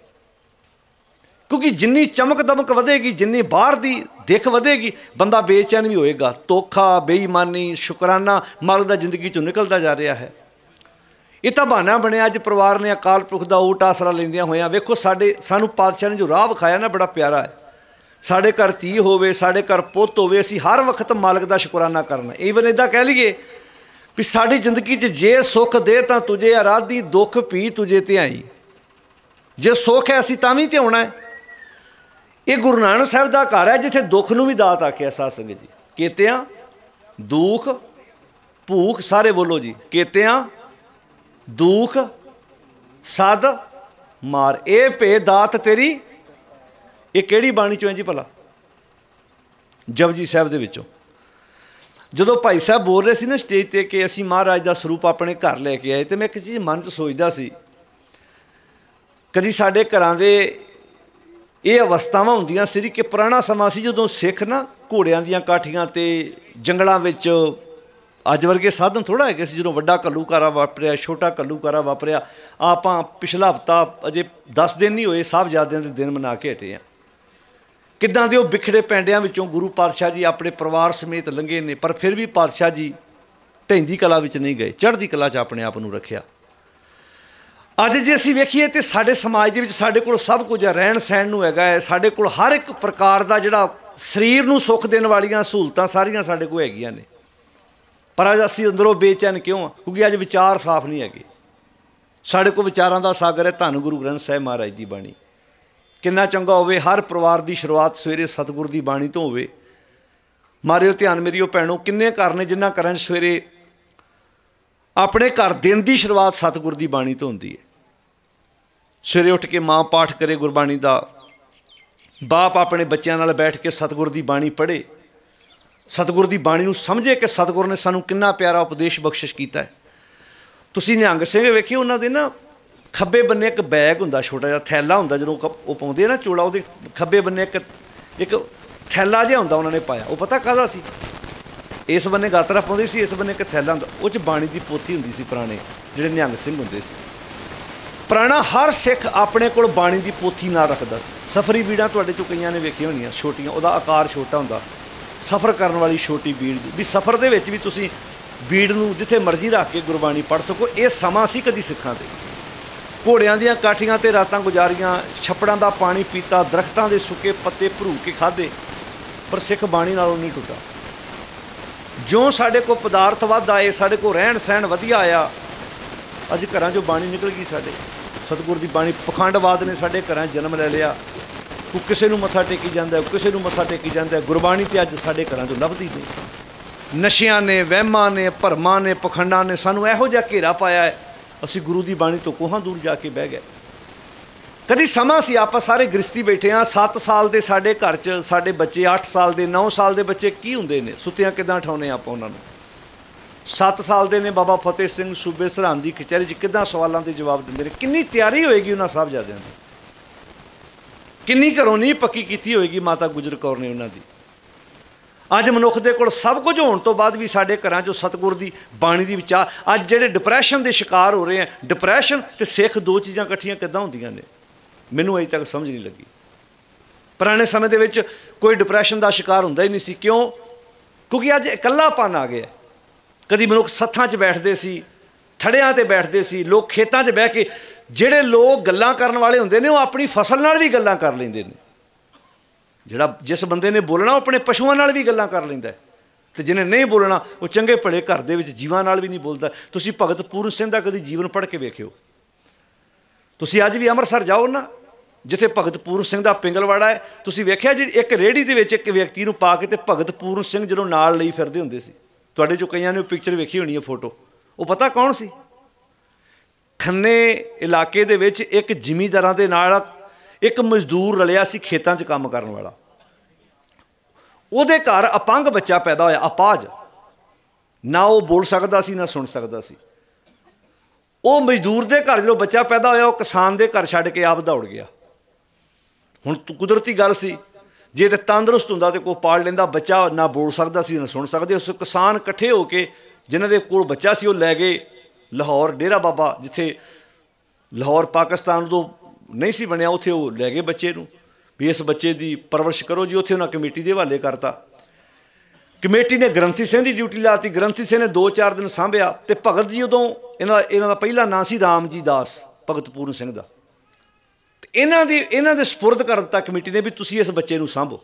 ਕਿਉਂਕਿ ਜਿੰਨੀ ਚਮਕ ਦਮਕ ਵਧੇਗੀ ਜਿੰਨੀ ਬਾਹਰ ਦੀ ਦਿੱਖ ਵਧੇਗੀ ਬੰਦਾ ਬੇਚੈਨ ਵੀ ਹੋਏਗਾ ਤੋਖਾ ਬੇਈਮਾਨੀ ਸ਼ੁਕਰਾਨਾ ਮਾਲਕ ਦਾ ਜ਼ਿੰਦਗੀ ਚੋਂ ਨਿਕਲਦਾ ਜਾ ਰਿਹਾ ਹੈ ਇਹ ਤਾਂ ਬਹਾਨਾ ਬਣਿਆ ਅੱਜ ਪਰਿਵਾਰ ਨੇ ਅਕਾਲ ਪੁਰਖ ਦਾ ਊਟ ਆਸਰਾ ਲੈਂਦਿਆਂ ਹੋਇਆ ਵੇਖੋ ਸਾਡੇ ਸਾਨੂੰ ਪਾਤਸ਼ਾਹ ਨੇ ਜੋ ਰਾਹ ਵਿਖਾਇਆ ਨਾ ਬੜਾ ਪਿਆਰਾ ਹੈ ਸਾਡੇ ਘਰ ਧੀ ਹੋਵੇ ਸਾਡੇ ਘਰ ਪੁੱਤ ਹੋਵੇ ਅਸੀਂ ਹਰ ਵਕਤ ਮਾਲਕ ਦਾ ਸ਼ੁਕਰਾਨਾ ਕਰਨਾ ਈਵਨ ਇਦਾਂ ਕਹਿ ਲਈਏ ਵੀ ਸਾਡੀ ਜ਼ਿੰਦਗੀ 'ਚ ਜੇ ਸੁੱਖ ਦੇ ਤਾਂ ਤੁਝੇ ਆਰਾਧੀ ਦੁੱਖ ਵੀ ਤੁਝੇ ਤੇ ਆਈ ਜੇ ਸੁੱਖ ਹੈ ਅਸੀਂ ਤਾਂ ਵੀ ਤੇ ਹੋਣਾ ਹੈ ਇਹ ਗੁਰੂ ਨਾਨਕ ਸਾਹਿਬ ਦਾ ਘਰ ਹੈ ਜਿੱਥੇ ਦੁੱਖ ਨੂੰ ਵੀ ਦਾਤ ਆਖਿਆ ਸਾਧ ਸੰਗਤ ਜੀ ਕੀਤਿਆਂ ਦੁੱਖ ਭੂਖ ਸਾਰੇ ਬੋਲੋ ਜੀ ਕੀਤਿਆਂ ਦੁੱਖ ਸਦ ਮਾਰ ਇਹ ਭੇ ਦਾਤ ਤੇਰੀ ਇਹ ਕਿਹੜੀ ਬਾਣੀ ਚੋਂ ਹੈ ਜੀ ਭਲਾ ਜਪਜੀ ਸਾਹਿਬ ਦੇ ਵਿੱਚੋਂ ਜਦੋਂ ਭਾਈ ਸਾਹਿਬ ਬੋਲ ਰਹੇ ਸੀ ਨਾ ਸਟੇਜ ਤੇ ਕਿ ਅਸੀਂ ਮਹਾਰਾਜ ਦਾ ਸਰੂਪ ਆਪਣੇ ਘਰ ਲੈ ਕੇ ਆਏ ਤੇ ਮੈਂ ਇੱਕ ਚੀਜ਼ ਮਨ 'ਚ ਸੋਚਦਾ ਸੀ ਕਦੀ ਸਾਡੇ ਘਰਾਂ ਦੇ ਇਹ ਅਵਸਥਾਵਾਂ ਹੁੰਦੀਆਂ ਸੀ ਕਿ ਪੁਰਾਣਾ ਸਮਾਂ ਸੀ ਜਦੋਂ ਸਿੱਖ ਨਾ ਘੋੜਿਆਂ ਦੀਆਂ ਕਾਠੀਆਂ ਤੇ ਜੰਗਲਾਂ ਵਿੱਚ ਅੱਜ ਵਰਗੇ ਸਾਧਨ ਥੋੜਾ ਹੈਗੇ ਸੀ ਜਦੋਂ ਵੱਡਾ ਕੱਲੂਕਾਰਾ ਵਾਪਰਿਆ ਛੋਟਾ ਕੱਲੂਕਾਰਾ ਵਾਪਰਿਆ ਆਪਾਂ ਪਿਛਲਾ ਹਫਤਾ ਅਜੇ 10 ਦਿਨ ਨਹੀਂ ਹੋਏ ਜਾਦਿਆਂ ਦੇ ਦਿਨ ਮਨਾ ਕੇ ਹਟੇ ਆ ਕਿੱਦਾਂ ਦੇ ਉਹ ਵਿਖੜੇ ਪੈਂਡਿਆਂ ਵਿੱਚੋਂ ਗੁਰੂ ਪਾਤਸ਼ਾਹ ਜੀ ਆਪਣੇ ਪਰਿਵਾਰ ਸਮੇਤ ਲੰਘੇ ਨੇ ਪਰ ਫਿਰ ਵੀ ਪਾਤਸ਼ਾਹ ਜੀ ਢੈਂਦੀ ਕਲਾ ਵਿੱਚ ਨਹੀਂ ਗਏ ਚੜ੍ਹਦੀ ਕਲਾ 'ਚ ਆਪਣੇ ਆਪ ਨੂੰ ਰੱਖਿਆ ਅੱਜ ਜੇ ਅਸੀਂ ਵੇਖੀਏ ਤੇ ਸਾਡੇ ਸਮਾਜ ਦੇ ਵਿੱਚ ਸਾਡੇ ਕੋਲ ਸਭ ਕੁਝ ਹੈ ਰਹਿਣ ਸਹਿਣ ਨੂੰ ਹੈਗਾ ਹੈ ਸਾਡੇ ਕੋਲ ਹਰ ਇੱਕ ਪ੍ਰਕਾਰ ਦਾ ਜਿਹੜਾ ਸਰੀਰ ਨੂੰ ਸੁੱਖ ਦੇਣ ਵਾਲੀਆਂ ਸਹੂਲਤਾਂ ਸਾਰੀਆਂ ਸਾਡੇ ਕੋਲ ਹੈਗੀਆਂ ਨੇ ਪਰ ਅੱਜ ਅਸੀਂ ਅੰਦਰੋਂ ਬੇਚੈਨ ਕਿਉਂ ਆ ਕਿਉਂਕਿ ਅੱਜ ਵਿਚਾਰ ਸਾਫ਼ ਨਹੀਂ ਹੈਗੇ ਸਾਡੇ ਕੋਲ ਵਿਚਾਰਾਂ ਦਾ ਸਾਗਰ ਹੈ ਧੰਨ ਗੁਰੂ ਗ੍ਰੰਥ ਸਾਹਿਬ ਮਹਾਰਾਜ ਦੀ ਬਾਣੀ ਕਿੰਨਾ ਚੰਗਾ ਹੋਵੇ ਹਰ ਪਰਿਵਾਰ ਦੀ ਸ਼ੁਰੂਆਤ ਸਵੇਰੇ ਸਤਿਗੁਰ ਦੀ ਬਾਣੀ ਤੋਂ ਹੋਵੇ ਮਾਰਿਓ ਧਿਆਨ ਮੇਰੀ ਉਹ ਕਿੰਨੇ ਘਰ ਨੇ ਜਿੰਨਾ ਕਰਨ ਸਵੇਰੇ ਆਪਣੇ ਘਰ ਦਿਨ ਦੀ ਸ਼ੁਰੂਆਤ ਸਤਿਗੁਰ ਦੀ ਬਾਣੀ ਤੋਂ ਹੁੰਦੀ ਹੈ ਸਵੇਰੇ ਉੱਠ ਕੇ ਮਾਂ ਪਾਠ ਕਰੇ ਗੁਰਬਾਣੀ ਦਾ ਬਾਪ ਆਪਣੇ ਬੱਚਿਆਂ ਨਾਲ ਬੈਠ ਕੇ ਸਤਿਗੁਰ ਦੀ ਬਾਣੀ ਪੜ੍ਹੇ ਸਤਿਗੁਰ ਦੀ ਬਾਣੀ ਨੂੰ ਸਮਝੇ ਕਿ ਸਤਿਗੁਰ ਨੇ ਸਾਨੂੰ ਕਿੰਨਾ ਪਿਆਰਾ ਉਪਦੇਸ਼ ਬਖਸ਼ਿਸ਼ ਕੀਤਾ ਹੈ ਤੁਸੀਂ ਨਿਹੰਗ ਸਿੰਘ ਵੇਖੀ ਉਹਨਾਂ ਦੇ ਨਾ ਖੱਬੇ ਬੰਨੇ ਇੱਕ ਬੈਗ ਹੁੰਦਾ ਛੋਟਾ ਜਿਹਾ ਥੈਲਾ ਹੁੰਦਾ ਜਦੋਂ ਉਹ ਪਾਉਂਦੇ ਨਾ ਚੋਲਾ ਉਹਦੇ ਖੱਬੇ ਬੰਨੇ ਇੱਕ ਇੱਕ ਥੈਲਾ ਜਿਹਾ ਹੁੰਦਾ ਉਹਨਾਂ ਨੇ ਪਾਇਆ ਉਹ ਪਤਾ ਕਾਹਦਾ ਸੀ ਇਸ ਬੰਨੇ ਗਾਤਰਾ ਪਾਉਂਦੇ ਸੀ ਇਸ ਬੰਨੇ ਇੱਕ ਥੈਲਾ ਹੁੰਦਾ ਉਹ 'ਚ ਬਾਣੀ ਦੀ ਪੋਥੀ ਹੁੰਦੀ ਸੀ ਪੁਰਾਣੇ ਜਿਹੜੇ ਨਿਹੰਗ ਸਿੰਘ ਹੁੰਦੇ ਸੀ ਪ੍ਰਾਣਾ ਹਰ ਸਿੱਖ ਆਪਣੇ ਕੋਲ ਬਾਣੀ ਦੀ ਪੋਥੀ ਨਾਲ ਰੱਖਦਾ ਸਫਰੀ ਬੀੜਾਂ ਤੁਹਾਡੇ ਚੋਂ ਕਈਆਂ ਨੇ ਵੇਖੀਆਂ ਹੋਣੀਆਂ ਛੋਟੀਆਂ ਉਹਦਾ ਆਕਾਰ ਛੋਟਾ ਹੁੰਦਾ ਸਫਰ ਕਰਨ ਵਾਲੀ ਛੋਟੀ ਬੀੜ ਦੀ ਵੀ ਸਫਰ ਦੇ ਵਿੱਚ ਵੀ ਤੁਸੀਂ ਬੀੜ ਨੂੰ ਜਿੱਥੇ ਮਰਜ਼ੀ ਰੱਖ ਕੇ ਗੁਰਬਾਣੀ ਪੜ੍ਹ ਸਕੋ ਇਹ ਸਮਾਂ ਸੀ ਕਦੀ ਸਿੱਖਾਂ ਦੇ ਘੋੜਿਆਂ ਦੀਆਂ ਕਾਠੀਆਂ ਤੇ ਰਾਤਾਂ ਗੁਜ਼ਾਰੀਆਂ ਛੱਪੜਾਂ ਦਾ ਪਾਣੀ ਪੀਤਾ ਦਰਖਤਾਂ ਦੇ ਸੁੱਕੇ ਪੱਤੇ ਭਰੂ ਕੇ ਖਾਦੇ ਪਰ ਸਿੱਖ ਬਾਣੀ ਨਾਲੋਂ ਨਹੀਂ ਟੁੱਟਾ ਜੋ ਸਾਡੇ ਕੋਲ ਪਦਾਰਥ ਵੱਧ ਆਏ ਸਾਡੇ ਕੋਲ ਰਹਿਣ ਸਹਿਣ ਵਧੀਆ ਆਇਆ ਅੱਜ ਘਰਾਂ 'ਚੋਂ ਬਾਣੀ ਨਿਕਲ ਗਈ ਸਾਡੇ ਸਤਿਗੁਰ ਦੀ ਬਾਣੀ ਪਖੰਡਵਾਦ ਨੇ ਸਾਡੇ ਘਰਾਂ ਜਨਮ ਲੈ ਲਿਆ ਕੋ ਕਿਸੇ ਨੂੰ ਮੱਥਾ ਟੇਕੀ ਜਾਂਦਾ ਕਿਸੇ ਨੂੰ ਮੱਥਾ ਟੇਕੀ ਜਾਂਦਾ ਗੁਰਬਾਣੀ ਤੇ ਅੱਜ ਸਾਡੇ ਘਰਾਂ ਤੋਂ ਲੱਭਦੀ ਨਹੀਂ ਨਸ਼ਿਆਂ ਨੇ ਵਹਿਮਾਂ ਨੇ ਭਰਮਾਂ ਨੇ ਪਖੰਡਾਂ ਨੇ ਸਾਨੂੰ ਇਹੋ ਜਿਹਾ ਘੇਰਾ ਪਾਇਆ ਹੈ ਅਸੀਂ ਗੁਰੂ ਦੀ ਬਾਣੀ ਤੋਂ ਕੋਹਾਂ ਦੂਰ ਜਾ ਕੇ ਬਹਿ ਗਏ ਕਦੀ ਸਮਾਂ ਸੀ ਆਪਾਂ ਸਾਰੇ ਗ੍ਰਸਤੀ ਬੈਠੇ ਆ 7 ਸਾਲ ਦੇ ਸਾਡੇ ਘਰ 'ਚ ਸਾਡੇ ਬੱਚੇ 8 ਸਾਲ ਦੇ 9 ਸਾਲ ਦੇ ਬੱਚੇ ਕੀ ਹੁੰਦੇ ਨੇ ਸੁੱਤਿਆਂ ਕਿਦਾਂ ਠਾਉਨੇ ਆਪਾਂ ਉਹਨਾਂ ਨੂੰ 7 ਸਾਲ ਦੇ ਨੇ ਬਾਬਾ ਫਤਿਹ ਸਿੰਘ ਸੂਬੇ ਸਰਹੰਦ ਦੀ ਕਚਹਿਰੀ 'ਚ ਕਿਦਾਂ ਸਵਾਲਾਂ ਦੇ ਜਵਾਬ ਦਿੰਦੇ ਨੇ ਕਿੰਨੀ ਤਿਆਰੀ ਹੋਏਗੀ ਉਹਨਾਂ ਸਾਹਿਬਜ਼ਾਦਿਆਂ ਦੀ ਕਿੰਨੀ ਘਰੋਂ ਨਹੀਂ ਪੱਕੀ ਕੀਤੀ ਹੋਏਗੀ ਮਾਤਾ ਗੁਜਰ ਕੌਰ ਨੇ ਉਹਨਾਂ ਦੀ ਅੱਜ ਮਨੁੱਖ ਦੇ ਕੋਲ ਸਭ ਕੁਝ ਹੋਣ ਤੋਂ ਬਾਅਦ ਵੀ ਸਾਡੇ ਘਰਾਂ 'ਚੋਂ ਸਤਗੁਰ ਦੀ ਬਾਣੀ ਦੀ ਵਿਚਾਰ ਅੱਜ ਜਿਹੜੇ ਡਿਪਰੈਸ਼ਨ ਦੇ ਸ਼ਿਕਾਰ ਹੋ ਰਹੇ ਆ ਡਿਪਰੈਸ਼ਨ ਤੇ ਸਿੱਖ ਦੋ ਚੀਜ਼ਾਂ ਇਕੱਠੀਆਂ ਕਿੱਦਾਂ ਹੁੰਦੀਆਂ ਨੇ ਮੈਨੂੰ ਅਜੇ ਤੱਕ ਸਮਝ ਨਹੀਂ ਲੱਗੀ ਪੁਰਾਣੇ ਸਮੇਂ ਦੇ ਵਿੱਚ ਕੋਈ ਡਿਪਰੈਸ਼ਨ ਦਾ ਸ਼ਿਕਾਰ ਹੁੰਦਾ ਹੀ ਨਹੀਂ ਸੀ ਕਿਉਂ ਕਿਉਂਕਿ ਅੱਜ ਇਕੱਲਾਪਨ ਆ ਗਿਆ ਕਦੀ ਮਨੁੱਖ ਸੱਥਾਂ 'ਚ ਬੈਠਦੇ ਸੀ ਥੜਿਆਂ ਤੇ ਬੈਠਦੇ ਸੀ ਲੋਕ ਖੇਤਾਂ 'ਚ ਬਹਿ ਕੇ ਜਿਹੜੇ ਲੋਕ ਗੱਲਾਂ ਕਰਨ ਵਾਲੇ ਹੁੰਦੇ ਨੇ ਉਹ ਆਪਣੀ ਫਸਲ ਨਾਲ ਵੀ ਗੱਲਾਂ ਕਰ ਲੈਂਦੇ ਨੇ ਜਿਹੜਾ ਜਿਸ ਬੰਦੇ ਨੇ ਬੋਲਣਾ ਉਹ ਆਪਣੇ ਪਸ਼ੂਆਂ ਨਾਲ ਵੀ ਗੱਲਾਂ ਕਰ ਲੈਂਦਾ ਤੇ ਜਿਹਨੇ ਨਹੀਂ ਬੋਲਣਾ ਉਹ ਚੰਗੇ ਭਲੇ ਘਰ ਦੇ ਵਿੱਚ ਜੀਵਾਂ ਨਾਲ ਵੀ ਨਹੀਂ ਬੋਲਦਾ ਤੁਸੀਂ ਭਗਤ ਪੂਰਨ ਸਿੰਘ ਦਾ ਕਦੀ ਜੀਵਨ ਪੜ੍ਹ ਕੇ ਵੇਖਿਓ ਤੁਸੀਂ ਅੱਜ ਵੀ ਅੰਮ੍ਰਿਤਸਰ ਜਾਓ ਨਾ ਜਿੱਥੇ ਭਗਤ ਪੂਰਨ ਸਿੰਘ ਦਾ ਪਿੰਗਲਵਾੜਾ ਹੈ ਤੁਸੀਂ ਵੇਖਿਆ ਜੀ ਇੱਕ ਰੇੜੀ ਦੇ ਵਿੱਚ ਇੱਕ ਵਿਅਕਤੀ ਨੂੰ ਪਾ ਕੇ ਤੇ ਭਗਤ ਪੂਰਨ ਸਿੰਘ ਜਦੋਂ ਨਾਲ ਲਈ ਫਿਰਦੇ ਹੁੰਦੇ ਸੀ ਤੁਹਾਡੇ ਚੋਂ ਕਈਆਂ ਨੇ ਉਹ ਪਿਕਚਰ ਵੇਖੀ ਹੋਣੀ ਹੈ ਫੋਟੋ ਉਹ ਪਤਾ ਕੌਣ ਸੀ ਖੰਨੇ ਇਲਾਕੇ ਦੇ ਵਿੱਚ ਇੱਕ ਜ਼ਿਮੀਂਦਾਰਾਂ ਦੇ ਨਾਲ ਇੱਕ ਮਜ਼ਦੂਰ ਰਲਿਆ ਸੀ ਖੇਤਾਂ 'ਚ ਕੰਮ ਕਰਨ ਵਾਲਾ ਉਹਦੇ ਘਰ ਅਪੰਗ ਬੱਚਾ ਪੈਦਾ ਹੋਇਆ ਅਪਾਜ ਨਾ ਉਹ ਬੋਲ ਸਕਦਾ ਸੀ ਨਾ ਸੁਣ ਸਕਦਾ ਸੀ ਉਹ ਮਜ਼ਦੂਰ ਦੇ ਘਰ ਜਦੋਂ ਬੱਚਾ ਪੈਦਾ ਹੋਇਆ ਉਹ ਕਿਸਾਨ ਦੇ ਘਰ ਛੱਡ ਕੇ ਆਪ ਦੌੜ ਗਿਆ ਹੁਣ ਕੁਦਰਤੀ ਗੱਲ ਸੀ ਜੇ ਤੇ ਤੰਦਰੁਸਤ ਹੁੰਦਾ ਤੇ ਕੋਈ ਪਾਲ ਲੈਂਦਾ ਬੱਚਾ ਨਾ ਬੋਲ ਸਕਦਾ ਸੀ ਨਾ ਸੁਣ ਸਕਦੇ ਉਸ ਕਿਸਾਨ ਇਕੱਠੇ ਹੋ ਕੇ ਜਿਨ੍ਹਾਂ ਦੇ ਕੋਲ ਬੱਚਾ ਸੀ ਉਹ ਲੈ ਗਏ ਲਾਹੌਰ ਡੇਰਾ ਬਾਬਾ ਜਿੱਥੇ ਲਾਹੌਰ ਪਾਕਿਸਤਾਨ ਤੋਂ ਨਹੀਂ ਸੀ ਬਣਿਆ ਉੱਥੇ ਉਹ ਲੈ ਗਏ ਬੱਚੇ ਨੂੰ ਵੀ ਇਸ ਬੱਚੇ ਦੀ ਪਰਵਰਿਸ਼ ਕਰੋ ਜੀ ਉੱਥੇ ਉਹਨਾਂ ਕਮੇਟੀ ਦੇ ਹਵਾਲੇ ਕਰਤਾ ਕਮੇਟੀ ਨੇ ਗ੍ਰੰਥੀ ਸਿੰਘ ਦੀ ਡਿਊਟੀ ਲਾਤੀ ਗ੍ਰੰਥੀ ਸਿੰਘ ਨੇ 2-4 ਦਿਨ ਸੰਭਿਆ ਤੇ ਭਗਤ ਜੀ ਉਦੋਂ ਇਹਨਾਂ ਦਾ ਇਹਨਾਂ ਦਾ ਪਹਿਲਾ ਨਾਂ ਸੀ ਰਾਮ ਜੀ ਦਾਸ ਭਗਤ ਪੂਰਨ ਸਿੰਘ ਦਾ ਇਹਨਾਂ ਦੀ ਇਹਨਾਂ ਦੇ سپرد ਕਰਨ ਤੱਕ ਕਮੇਟੀ ਨੇ ਵੀ ਤੁਸੀਂ ਇਸ ਬੱਚੇ ਨੂੰ ਸਾਂਭੋ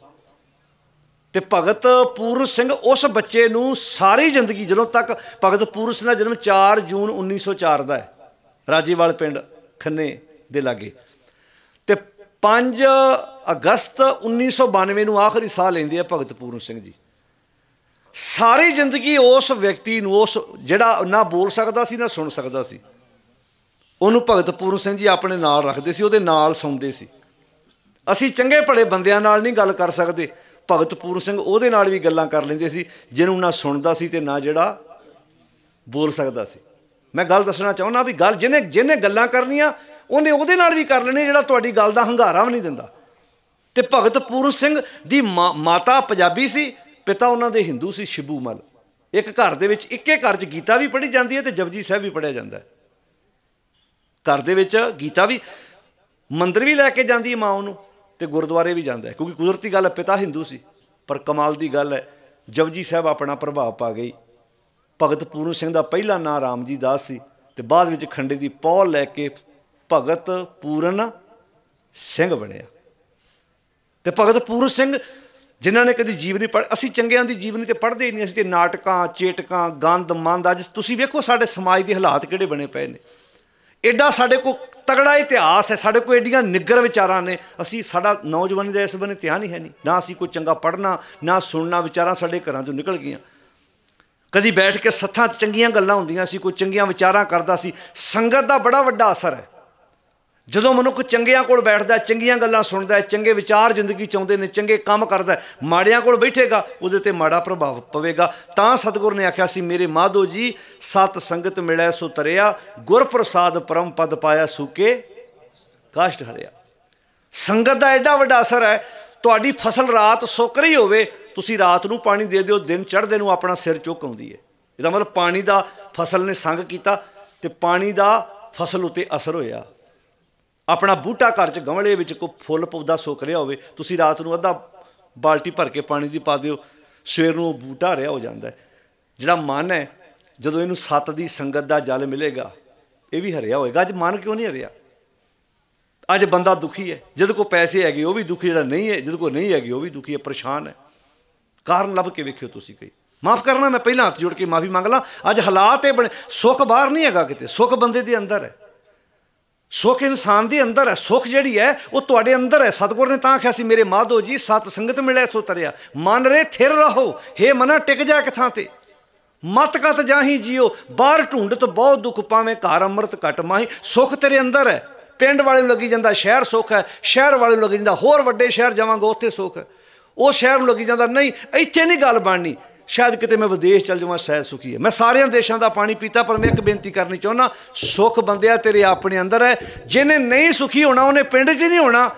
ਤੇ ਭਗਤ ਪੂਰਨ ਸਿੰਘ ਉਸ ਬੱਚੇ ਨੂੰ ਸਾਰੀ ਜ਼ਿੰਦਗੀ ਜਦੋਂ ਤੱਕ ਭਗਤ ਪੂਰਨ ਸਿੰਘ ਦਾ ਜਨਮ 4 ਜੂਨ 1904 ਦਾ ਹੈ ਰਾਜੀਵਾਲ ਪਿੰਡ ਖੰਨੇ ਦੇ ਲਾਗੇ ਤੇ 5 ਅਗਸਤ 1992 ਨੂੰ ਆਖਰੀ ਸਾਹ ਲੈਂਦੇ ਆ ਭਗਤ ਪੂਰਨ ਸਿੰਘ ਜੀ ਸਾਰੀ ਜ਼ਿੰਦਗੀ ਉਸ ਵਿਅਕਤੀ ਨੂੰ ਉਸ ਜਿਹੜਾ ਨਾ ਬੋਲ ਸਕਦਾ ਸੀ ਨਾ ਸੁਣ ਸਕਦਾ ਸੀ ਉਹਨੂੰ ਭਗਤ ਪੂਰਨ ਸਿੰਘ ਜੀ ਆਪਣੇ ਨਾਲ ਰੱਖਦੇ ਸੀ ਉਹਦੇ ਨਾਲ ਸੌਂਦੇ ਸੀ ਅਸੀਂ ਚੰਗੇ ਭਲੇ ਬੰਦਿਆਂ ਨਾਲ ਨਹੀਂ ਗੱਲ ਕਰ ਸਕਦੇ ਭਗਤ ਪੂਰਨ ਸਿੰਘ ਉਹਦੇ ਨਾਲ ਵੀ ਗੱਲਾਂ ਕਰ ਲੈਂਦੇ ਸੀ ਜਿਹਨੂੰ ਨਾ ਸੁਣਦਾ ਸੀ ਤੇ ਨਾ ਜਿਹੜਾ ਬੋਲ ਸਕਦਾ ਸੀ ਮੈਂ ਗੱਲ ਦੱਸਣਾ ਚਾਹੁੰਦਾ ਵੀ ਗੱਲ ਜਿਹਨੇ ਜਿਹਨੇ ਗੱਲਾਂ ਕਰਨੀਆਂ ਉਹਨੇ ਉਹਦੇ ਨਾਲ ਵੀ ਕਰ ਲੈਣੀ ਜਿਹੜਾ ਤੁਹਾਡੀ ਗੱਲ ਦਾ ਹੰਗਾਰਾ ਵੀ ਨਹੀਂ ਦਿੰਦਾ ਤੇ ਭਗਤ ਪੂਰਨ ਸਿੰਘ ਦੀ ਮਾਤਾ ਪੰਜਾਬੀ ਸੀ ਪਿਤਾ ਉਹਨਾਂ ਦੇ ਹਿੰਦੂ ਸੀ ਸ਼ਿਬੂ ਮਲ ਇੱਕ ਘਰ ਦੇ ਵਿੱਚ ਇੱਕੇ ਘਰ 'ਚ ਗੀਤਾ ਵੀ ਪੜ੍ਹੀ ਜਾਂਦੀ ਹੈ ਤੇ ਜਪਜੀ ਸਾਹਿਬ ਵੀ ਪੜ੍ਹਿਆ ਜਾਂਦਾ ਹੈ ਘਰ ਦੇ ਵਿੱਚ ਗੀਤਾ ਵੀ ਮੰਦਰ ਵੀ ਲੈ ਕੇ ਜਾਂਦੀ ਮਾਂ ਉਹਨੂੰ ਤੇ ਗੁਰਦੁਆਰੇ ਵੀ ਜਾਂਦਾ ਕਿਉਂਕਿ ਕੁਦਰਤੀ ਗੱਲ ਹੈ ਪਿਤਾ ਹਿੰਦੂ ਸੀ ਪਰ ਕਮਾਲ ਦੀ ਗੱਲ ਹੈ ਜਪਜੀ ਸਾਹਿਬ ਆਪਣਾ ਪ੍ਰਭਾਵ ਪਾ ਗਈ ਭਗਤ ਪੂਰਨ ਸਿੰਘ ਦਾ ਪਹਿਲਾ ਨਾਮ ਰਾਮਜੀ ਦਾਸ ਸੀ ਤੇ ਬਾਅਦ ਵਿੱਚ ਖੰਡੇ ਦੀ ਪੌਲ ਲੈ ਕੇ ਭਗਤ ਪੂਰਨ ਸਿੰਘ ਬਣਿਆ ਤੇ ਭਗਤ ਪੂਰਨ ਸਿੰਘ ਜਿਨ੍ਹਾਂ ਨੇ ਕਦੀ ਜੀਵਨੀ ਪੜ ਅਸੀਂ ਚੰਗਿਆਂ ਦੀ ਜੀਵਨੀ ਤੇ ਪੜ੍ਹਦੇ ਹੀ ਨਹੀਂ ਅਸੀਂ ਤੇ ਨਾਟਕਾਂ ਚੇਟਕਾਂ ਗੰਦ ਮੰਦ ਅੱਜ ਤੁਸੀਂ ਵੇਖੋ ਸਾਡੇ ਸਮਾਜ ਦੇ ਹਾਲਾਤ ਕਿਹੜੇ ਬਣੇ ਪਏ ਨੇ ਐਡਾ ਸਾਡੇ ਕੋਲ ਤਗੜਾ ਇਤਿਹਾਸ ਹੈ ਸਾਡੇ ਕੋਲ ਐਡੀਆਂ ਨਿੱਗਰ ਵਿਚਾਰਾਂ ਨੇ ਅਸੀਂ ਸਾਡਾ ਨੌਜਵਾਨ ਦਾ ਇਸ ਬੰਨੇ ਧਿਆਨ ਹੀ ਹੈ ਨਹੀਂ ਨਾ ਅਸੀਂ ਕੋਈ ਚੰਗਾ ਪੜਨਾ ਨਾ ਸੁਣਨਾ ਵਿਚਾਰਾਂ ਸਾਡੇ ਘਰਾਂ ਤੋਂ ਨਿਕਲ ਗਈਆਂ ਕਦੀ ਬੈਠ ਕੇ ਸੱਥਾਂ 'ਚ ਚੰਗੀਆਂ ਗੱਲਾਂ ਹੁੰਦੀਆਂ ਸੀ ਕੋਈ ਚੰਗੀਆਂ ਵਿਚਾਰਾਂ ਕਰਦਾ ਸੀ ਸੰਗਤ ਦਾ ਬੜਾ ਵੱਡਾ ਅਸਰ ਹੈ ਜਦੋਂ ਮਨੁੱਖ ਚੰਗਿਆਂ ਕੋਲ ਬੈਠਦਾ ਚੰਗੀਆਂ ਗੱਲਾਂ ਸੁਣਦਾ ਹੈ ਚੰਗੇ ਵਿਚਾਰ ਜ਼ਿੰਦਗੀ ਚਾਹੁੰਦੇ ਨੇ ਚੰਗੇ ਕੰਮ ਕਰਦਾ ਮਾੜਿਆਂ ਕੋਲ ਬੈਠੇਗਾ ਉਹਦੇ ਤੇ ਮਾੜਾ ਪ੍ਰਭਾਵ ਪਵੇਗਾ ਤਾਂ ਸਤਿਗੁਰ ਨੇ ਆਖਿਆ ਸੀ ਮੇਰੇ ਮਾਧੋ ਜੀ ਸਤ ਸੰਗਤ ਮਿਲੈ ਸੋ ਤਰਿਆ ਗੁਰ ਪ੍ਰਸਾਦ ਪਰਮ ਪਦ ਪਾਇਆ ਸੂਕੇ ਕਾਸ਼ਟ ਹਰਿਆ ਸੰਗਤ ਦਾ ਐਡਾ ਵੱਡਾ ਅਸਰ ਹੈ ਤੁਹਾਡੀ ਫਸਲ ਰਾਤ ਸੁੱਕ ਰਹੀ ਹੋਵੇ ਤੁਸੀਂ ਰਾਤ ਨੂੰ ਪਾਣੀ ਦੇ ਦਿਓ ਦਿਨ ਚੜ੍ਹਦੇ ਨੂੰ ਆਪਣਾ ਸਿਰ ਚੁੱਕ ਆਉਂਦੀ ਹੈ ਇਹਦਾ ਮਤਲਬ ਪਾਣੀ ਦਾ ਫਸਲ ਨੇ ਸੰਗ ਕੀਤਾ ਤੇ ਪਾਣੀ ਦਾ ਫਸਲ ਉਤੇ ਅਸਰ ਹੋਇਆ ਆਪਣਾ ਬੂਟਾ ਘਰ 'ਚ ਗਮਲੇ ਵਿੱਚ ਕੋ ਫੁੱਲ ਪੌਦਾ ਸੁੱਕ ਰਿਹਾ ਹੋਵੇ ਤੁਸੀਂ ਰਾਤ ਨੂੰ ਅੱਧਾ ਬਾਲਟੀ ਭਰ ਕੇ ਪਾਣੀ ਦੀ ਪਾ ਦਿਓ ਸਵੇਰ ਨੂੰ ਉਹ ਬੂਟਾ ਰਿਹਾ ਹੋ ਜਾਂਦਾ ਹੈ ਜਿਹੜਾ ਮਨ ਹੈ ਜਦੋਂ ਇਹਨੂੰ ਸੱਤ ਦੀ ਸੰਗਤ ਦਾ ਜਲ ਮਿਲੇਗਾ ਇਹ ਵੀ ਹਰਿਆ ਹੋਏਗਾ ਅੱਜ ਮਨ ਕਿਉਂ ਨਹੀਂ ਹਰਿਆ ਅੱਜ ਬੰਦਾ ਦੁਖੀ ਹੈ ਜਿਹਦੇ ਕੋ ਪੈਸੇ ਹੈਗੇ ਉਹ ਵੀ ਦੁਖੀ ਜਿਹੜਾ ਨਹੀਂ ਹੈ ਜਿਹਦੇ ਕੋ ਨਹੀਂ ਹੈਗੇ ਉਹ ਵੀ ਦੁਖੀ ਹੈ ਪਰੇਸ਼ਾਨ ਹੈ ਕਾਰਨ ਲੱਭ ਕੇ ਵੇਖਿਓ ਤੁਸੀਂ ਕਈ ਮਾਫ ਕਰਨਾ ਮੈਂ ਪਹਿਲਾਂ ਹੱਥ ਜੋੜ ਕੇ ਮਾਫੀ ਮੰਗ ਲਾਂ ਅੱਜ ਹਾਲਾਤ ਇਹ ਬਣੇ ਸੁੱਖ ਬਾਹਰ ਨਹੀਂ ਹੈਗਾ ਕਿਤੇ ਸੁੱਖ ਬੰਦੇ ਦੇ ਅੰਦਰ ਹੈ ਸੁਖ ਇਨਸਾਨ ਦੇ ਅੰਦਰ ਹੈ ਸੁਖ ਜਿਹੜੀ ਹੈ ਉਹ ਤੁਹਾਡੇ ਅੰਦਰ ਹੈ ਸਤਗੁਰ ਨੇ ਤਾਂ ਕਿਹਾ ਸੀ ਮੇਰੇ ਮਾਧੋ ਜੀ ਸਤ ਸੰਗਤ ਮਿਲੇ ਸੋ ਤਰਿਆ ਮਨ ਰੇ ਥਿਰ ਰਹੋ ਹੇ ਮਨਾ ਟਿਕ ਜਾ ਕਿਥਾਂ ਤੇ ਮਤ ਕਤ ਜਾਹੀ ਜਿਓ ਬਾਹਰ ਢੂੰਡ ਤੋਂ ਬਹੁਤ ਦੁੱਖ ਪਾਵੇਂ ਘਰ ਅੰਮ੍ਰਿਤ ਘਟ ਮਾਹੀ ਸੁਖ ਤੇਰੇ ਅੰਦਰ ਹੈ ਪਿੰਡ ਵਾਲੇ ਨੂੰ ਲੱਗੀ ਜਾਂਦਾ ਸ਼ਹਿਰ ਸੁਖ ਹੈ ਸ਼ਹਿਰ ਵਾਲੇ ਨੂੰ ਲੱਗੀ ਜਾਂਦਾ ਹੋਰ ਵੱਡੇ ਸ਼ਹਿਰ ਜਾਵਾਂਗਾ ਉੱਥੇ ਸੁਖ ਹੈ ਉਹ ਸ਼ਹਿਰ ਨੂੰ ਲੱਗੀ ਜਾਂਦਾ ਨਹੀਂ ਇੱਥੇ ਨਹੀਂ ਗੱਲ ਬਣਨੀ ਸ਼ਾਇਦ ਕਿਤੇ ਮੈਂ ਵਿਦੇਸ਼ ਚਲ ਜਾਵਾਂ ਸਹਿ ਸੁਖੀ ਹੈ ਮੈਂ ਸਾਰਿਆਂ ਦੇਸ਼ਾਂ ਦਾ ਪਾਣੀ ਪੀਤਾ ਪਰ ਮੈਂ ਇੱਕ ਬੇਨਤੀ ਕਰਨੀ ਚਾਹੁੰਦਾ ਸੁਖ ਬੰਦਿਆ ਤੇਰੇ ਆਪਣੇ ਅੰਦਰ ਹੈ ਜਿਹਨੇ ਨਹੀਂ ਸੁਖੀ ਹੋਣਾ ਉਹਨੇ ਪਿੰਡ 'ਚ ਨਹੀਂ ਹੋਣਾ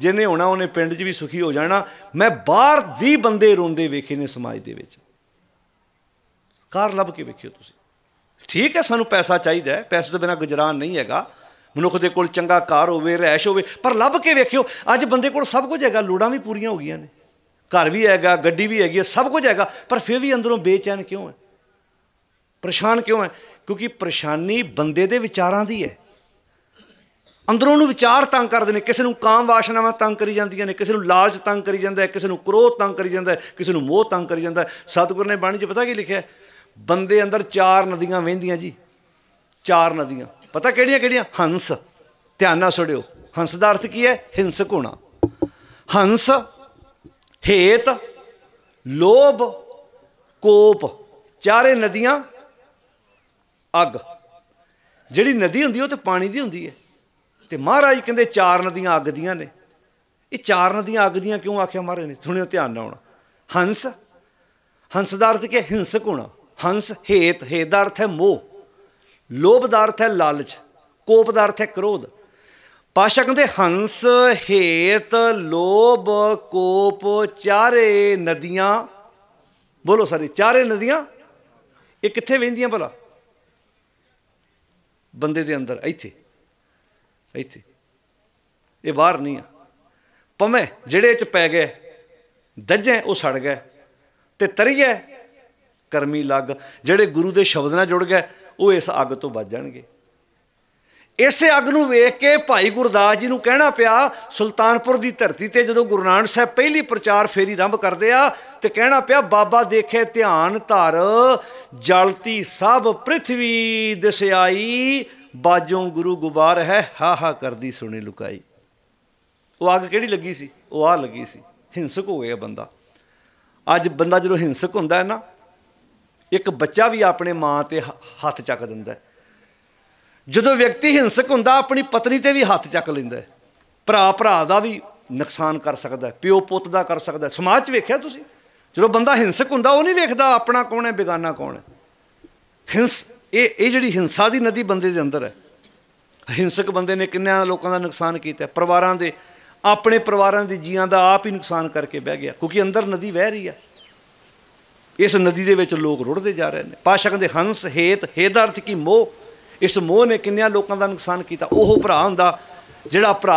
ਜਿਹਨੇ ਹੋਣਾ ਉਹਨੇ ਪਿੰਡ 'ਚ ਵੀ ਸੁਖੀ ਹੋ ਜਾਣਾ ਮੈਂ ਬਾਹਰ 20 ਬੰਦੇ ਰੋਂਦੇ ਵੇਖੇ ਨੇ ਸਮਾਜ ਦੇ ਵਿੱਚ ਕਾਰ ਲੱਭ ਕੇ ਵੇਖਿਓ ਤੁਸੀਂ ਠੀਕ ਹੈ ਸਾਨੂੰ ਪੈਸਾ ਚਾਹੀਦਾ ਹੈ ਪੈਸੇ ਤੋਂ ਬਿਨਾ ਗੁਜ਼ਾਰਾ ਨਹੀਂ ਹੈਗਾ ਮਨੁੱਖ ਦੇ ਕੋਲ ਚੰਗਾ ਕਾਰ ਹੋਵੇ ਰੈਸ਼ ਹੋਵੇ ਪਰ ਲੱਭ ਕੇ ਵੇਖਿਓ ਅੱਜ ਬੰਦੇ ਕੋਲ ਸਭ ਕੁਝ ਹੈਗਾ ਲੋੜਾਂ ਵੀ ਪੂਰੀਆਂ ਹੋ ਗਈਆਂ ਨੇ ਘਰ ਵੀ ਹੈਗਾ ਗੱਡੀ ਵੀ ਹੈਗੀ ਸਭ ਕੁਝ ਹੈਗਾ ਪਰ ਫਿਰ ਵੀ ਅੰਦਰੋਂ ਬੇਚੈਨ ਕਿਉਂ ਹੈ ਪਰੇਸ਼ਾਨ ਕਿਉਂ ਹੈ ਕਿਉਂਕਿ ਪਰੇਸ਼ਾਨੀ ਬੰਦੇ ਦੇ ਵਿਚਾਰਾਂ ਦੀ ਹੈ ਅੰਦਰੋਂ ਨੂੰ ਵਿਚਾਰ ਤੰਗ ਕਰਦੇ ਨੇ ਕਿਸੇ ਨੂੰ ਕਾਮ ਵਾਸ਼ਨਾਵਾਂ ਤੰਗ ਕਰੀ ਜਾਂਦੀਆਂ ਨੇ ਕਿਸੇ ਨੂੰ ਲਾਲਚ ਤੰਗ ਕਰੀ ਜਾਂਦਾ ਹੈ ਕਿਸੇ ਨੂੰ ਕ੍ਰੋਧ ਤੰਗ ਕਰੀ ਜਾਂਦਾ ਹੈ ਕਿਸੇ ਨੂੰ ਮੋਹ ਤੰਗ ਕਰੀ ਜਾਂਦਾ ਹੈ ਸਤਿਗੁਰ ਨੇ ਬਾਣੀ 'ਚ ਪਤਾ ਕੀ ਲਿਖਿਆ ਬੰਦੇ ਅੰਦਰ ਚਾਰ ਨਦੀਆਂ ਵਹਿੰਦੀਆਂ ਜੀ ਚਾਰ ਨਦੀਆਂ ਪਤਾ ਕਿਹੜੀਆਂ ਕਿਹੜੀਆਂ ਹੰਸ ਧਿਆਨ ਨਾਲ ਸੁਣਿਓ ਹੰਸ ਦਾ ਅਰਥ ਕੀ ਹੈ ਹਿੰਸਕ ਹੋਣਾ ਹੰਸ ਹੇਤ ਲੋਭ ਕੋਪ ਚਾਰੇ ਨਦੀਆਂ ਅੱਗ ਜਿਹੜੀ ਨਦੀ ਹੁੰਦੀ ਉਹ ਤੇ ਪਾਣੀ ਦੀ ਹੁੰਦੀ ਹੈ ਤੇ ਮਹਾਰਾਜ ਕਹਿੰਦੇ ਚਾਰ ਨਦੀਆਂ ਅੱਗ ਦੀਆਂ ਨੇ ਇਹ ਚਾਰ ਨਦੀਆਂ ਅੱਗ ਦੀਆਂ ਕਿਉਂ ਆਖਿਆ ਮਹਾਰਾਜ ਨੇ ਸੁਣਿਓ ਧਿਆਨ ਨਾਲ ਹੰਸ ਹੰਸ ਦਾ ਅਰਥ ਕੀ ਹਿੰਸਕ ਹੋਣਾ ਹੰਸ ਹੇਤ ਹੇਦਾਰਥ ਦਾ ਅਰਥ ਹੈ ਮੋਹ ਲੋਭ ਦਾ ਅਰਥ ਹੈ ਲਾਲਚ ਕੋਪ ਦਾ ਅਰਥ ਹੈ ਕ੍ਰੋਧ ਪਾਸ਼ਾ ਕਹਿੰਦੇ ਹੰਸ ਹੇਤ ਲੋਭ ਕੋਪ ਚਾਰੇ ਨਦੀਆਂ ਬੋਲੋ ਸਾਰੇ ਚਾਰੇ ਨਦੀਆਂ ਇਹ ਕਿੱਥੇ ਵਹਿੰਦੀਆਂ ਭਲਾ ਬੰਦੇ ਦੇ ਅੰਦਰ ਇੱਥੇ ਇੱਥੇ ਇਹ ਬਾਹਰ ਨਹੀਂ ਆ ਪਮੇ ਜਿਹੜੇ ਚ ਪੈ ਗਏ ਦੱਜੇ ਉਹ ਸੜ ਗਏ ਤੇ ਤਰੀਏ ਕਰਮੀ ਲੱਗ ਜਿਹੜੇ ਗੁਰੂ ਦੇ ਸ਼ਬਦ ਨਾਲ ਜੁੜ ਗਏ ਉਹ ਇਸ ਅੱਗ ਤੋਂ ਬਚ ਜਾਣਗੇ ਇਸੇ ਅੱਗ ਨੂੰ ਵੇਖ ਕੇ ਭਾਈ ਗੁਰਦਾਸ ਜੀ ਨੂੰ ਕਹਿਣਾ ਪਿਆ ਸੁਲਤਾਨਪੁਰ ਦੀ ਧਰਤੀ ਤੇ ਜਦੋਂ ਗੁਰੂ ਨਾਨਕ ਸਾਹਿਬ ਪਹਿਲੀ ਪ੍ਰਚਾਰ ਫੇਰੀ ਆਰੰਭ ਕਰਦੇ ਆ ਤੇ ਕਹਿਣਾ ਪਿਆ ਬਾਬਾ ਦੇਖੇ ਧਿਆਨ ਧਰ ਜਲਤੀ ਸਭ ਪ੍ਰithvi ਦਿਸਾਈ ਬਾਜੋਂ ਗੁਰੂ ਗੁਬਾਰ ਹੈ ਹਾ ਹਾ ਕਰਦੀ ਸੁਣੀ ਲੁਕਾਈ ਉਹ ਅੱਗ ਕਿਹੜੀ ਲੱਗੀ ਸੀ ਉਹ ਆ ਲੱਗੀ ਸੀ ਹਿੰਸਕ ਹੋ ਗਿਆ ਬੰਦਾ ਅੱਜ ਬੰਦਾ ਜਦੋਂ ਹਿੰਸਕ ਹੁੰਦਾ ਹੈ ਨਾ ਇੱਕ ਬੱਚਾ ਵੀ ਆਪਣੇ ਮਾਂ ਤੇ ਹੱਥ ਚੱਕ ਦਿੰਦਾ ਹੈ ਜਦੋਂ ਵਿਅਕਤੀ ਹਿੰਸਕ ਹੁੰਦਾ ਆਪਣੀ ਪਤਨੀ ਤੇ ਵੀ ਹੱਥ ਚੱਕ ਲੈਂਦਾ ਭਰਾ ਭਰਾ ਦਾ ਵੀ ਨੁਕਸਾਨ ਕਰ ਸਕਦਾ ਪਿਓ ਪੁੱਤ ਦਾ ਕਰ ਸਕਦਾ ਸਮਾਜ 'ਚ ਵੇਖਿਆ ਤੁਸੀਂ ਜਦੋਂ ਬੰਦਾ ਹਿੰਸਕ ਹੁੰਦਾ ਉਹ ਨਹੀਂ ਵੇਖਦਾ ਆਪਣਾ ਕੌਣ ਹੈ ਬੇਗਾਨਾ ਕੌਣ ਹੈ ਹਿੰਸ ਇਹ ਇਹ ਜਿਹੜੀ ਹਿੰਸਾ ਦੀ ਨਦੀ ਬੰਦੇ ਦੇ ਅੰਦਰ ਹੈ ਹਿੰਸਕ ਬੰਦੇ ਨੇ ਕਿੰਨਿਆਂ ਲੋਕਾਂ ਦਾ ਨੁਕਸਾਨ ਕੀਤਾ ਪਰਿਵਾਰਾਂ ਦੇ ਆਪਣੇ ਪਰਿਵਾਰਾਂ ਦੇ ਜੀਆਂ ਦਾ ਆਪ ਹੀ ਨੁਕਸਾਨ ਕਰਕੇ ਬਹਿ ਗਿਆ ਕਿਉਂਕਿ ਅੰਦਰ ਨਦੀ ਵਹਿ ਰਹੀ ਹੈ ਇਸ ਨਦੀ ਦੇ ਵਿੱਚ ਲੋਕ ਰੁੜਦੇ ਜਾ ਰਹੇ ਨੇ ਪਾਸ਼ਕ ਦੇ ਹੰਸ ਹੇਤ ਹੇਦਾਰਥ ਕੀ ਮੋਹ ਇਸ ਮੋਹ ਨੇ ਕਿੰਨਿਆਂ ਲੋਕਾਂ ਦਾ ਨੁਕਸਾਨ ਕੀਤਾ ਉਹ ਭਰਾ ਹੁੰਦਾ ਜਿਹੜਾ ਭਰਾ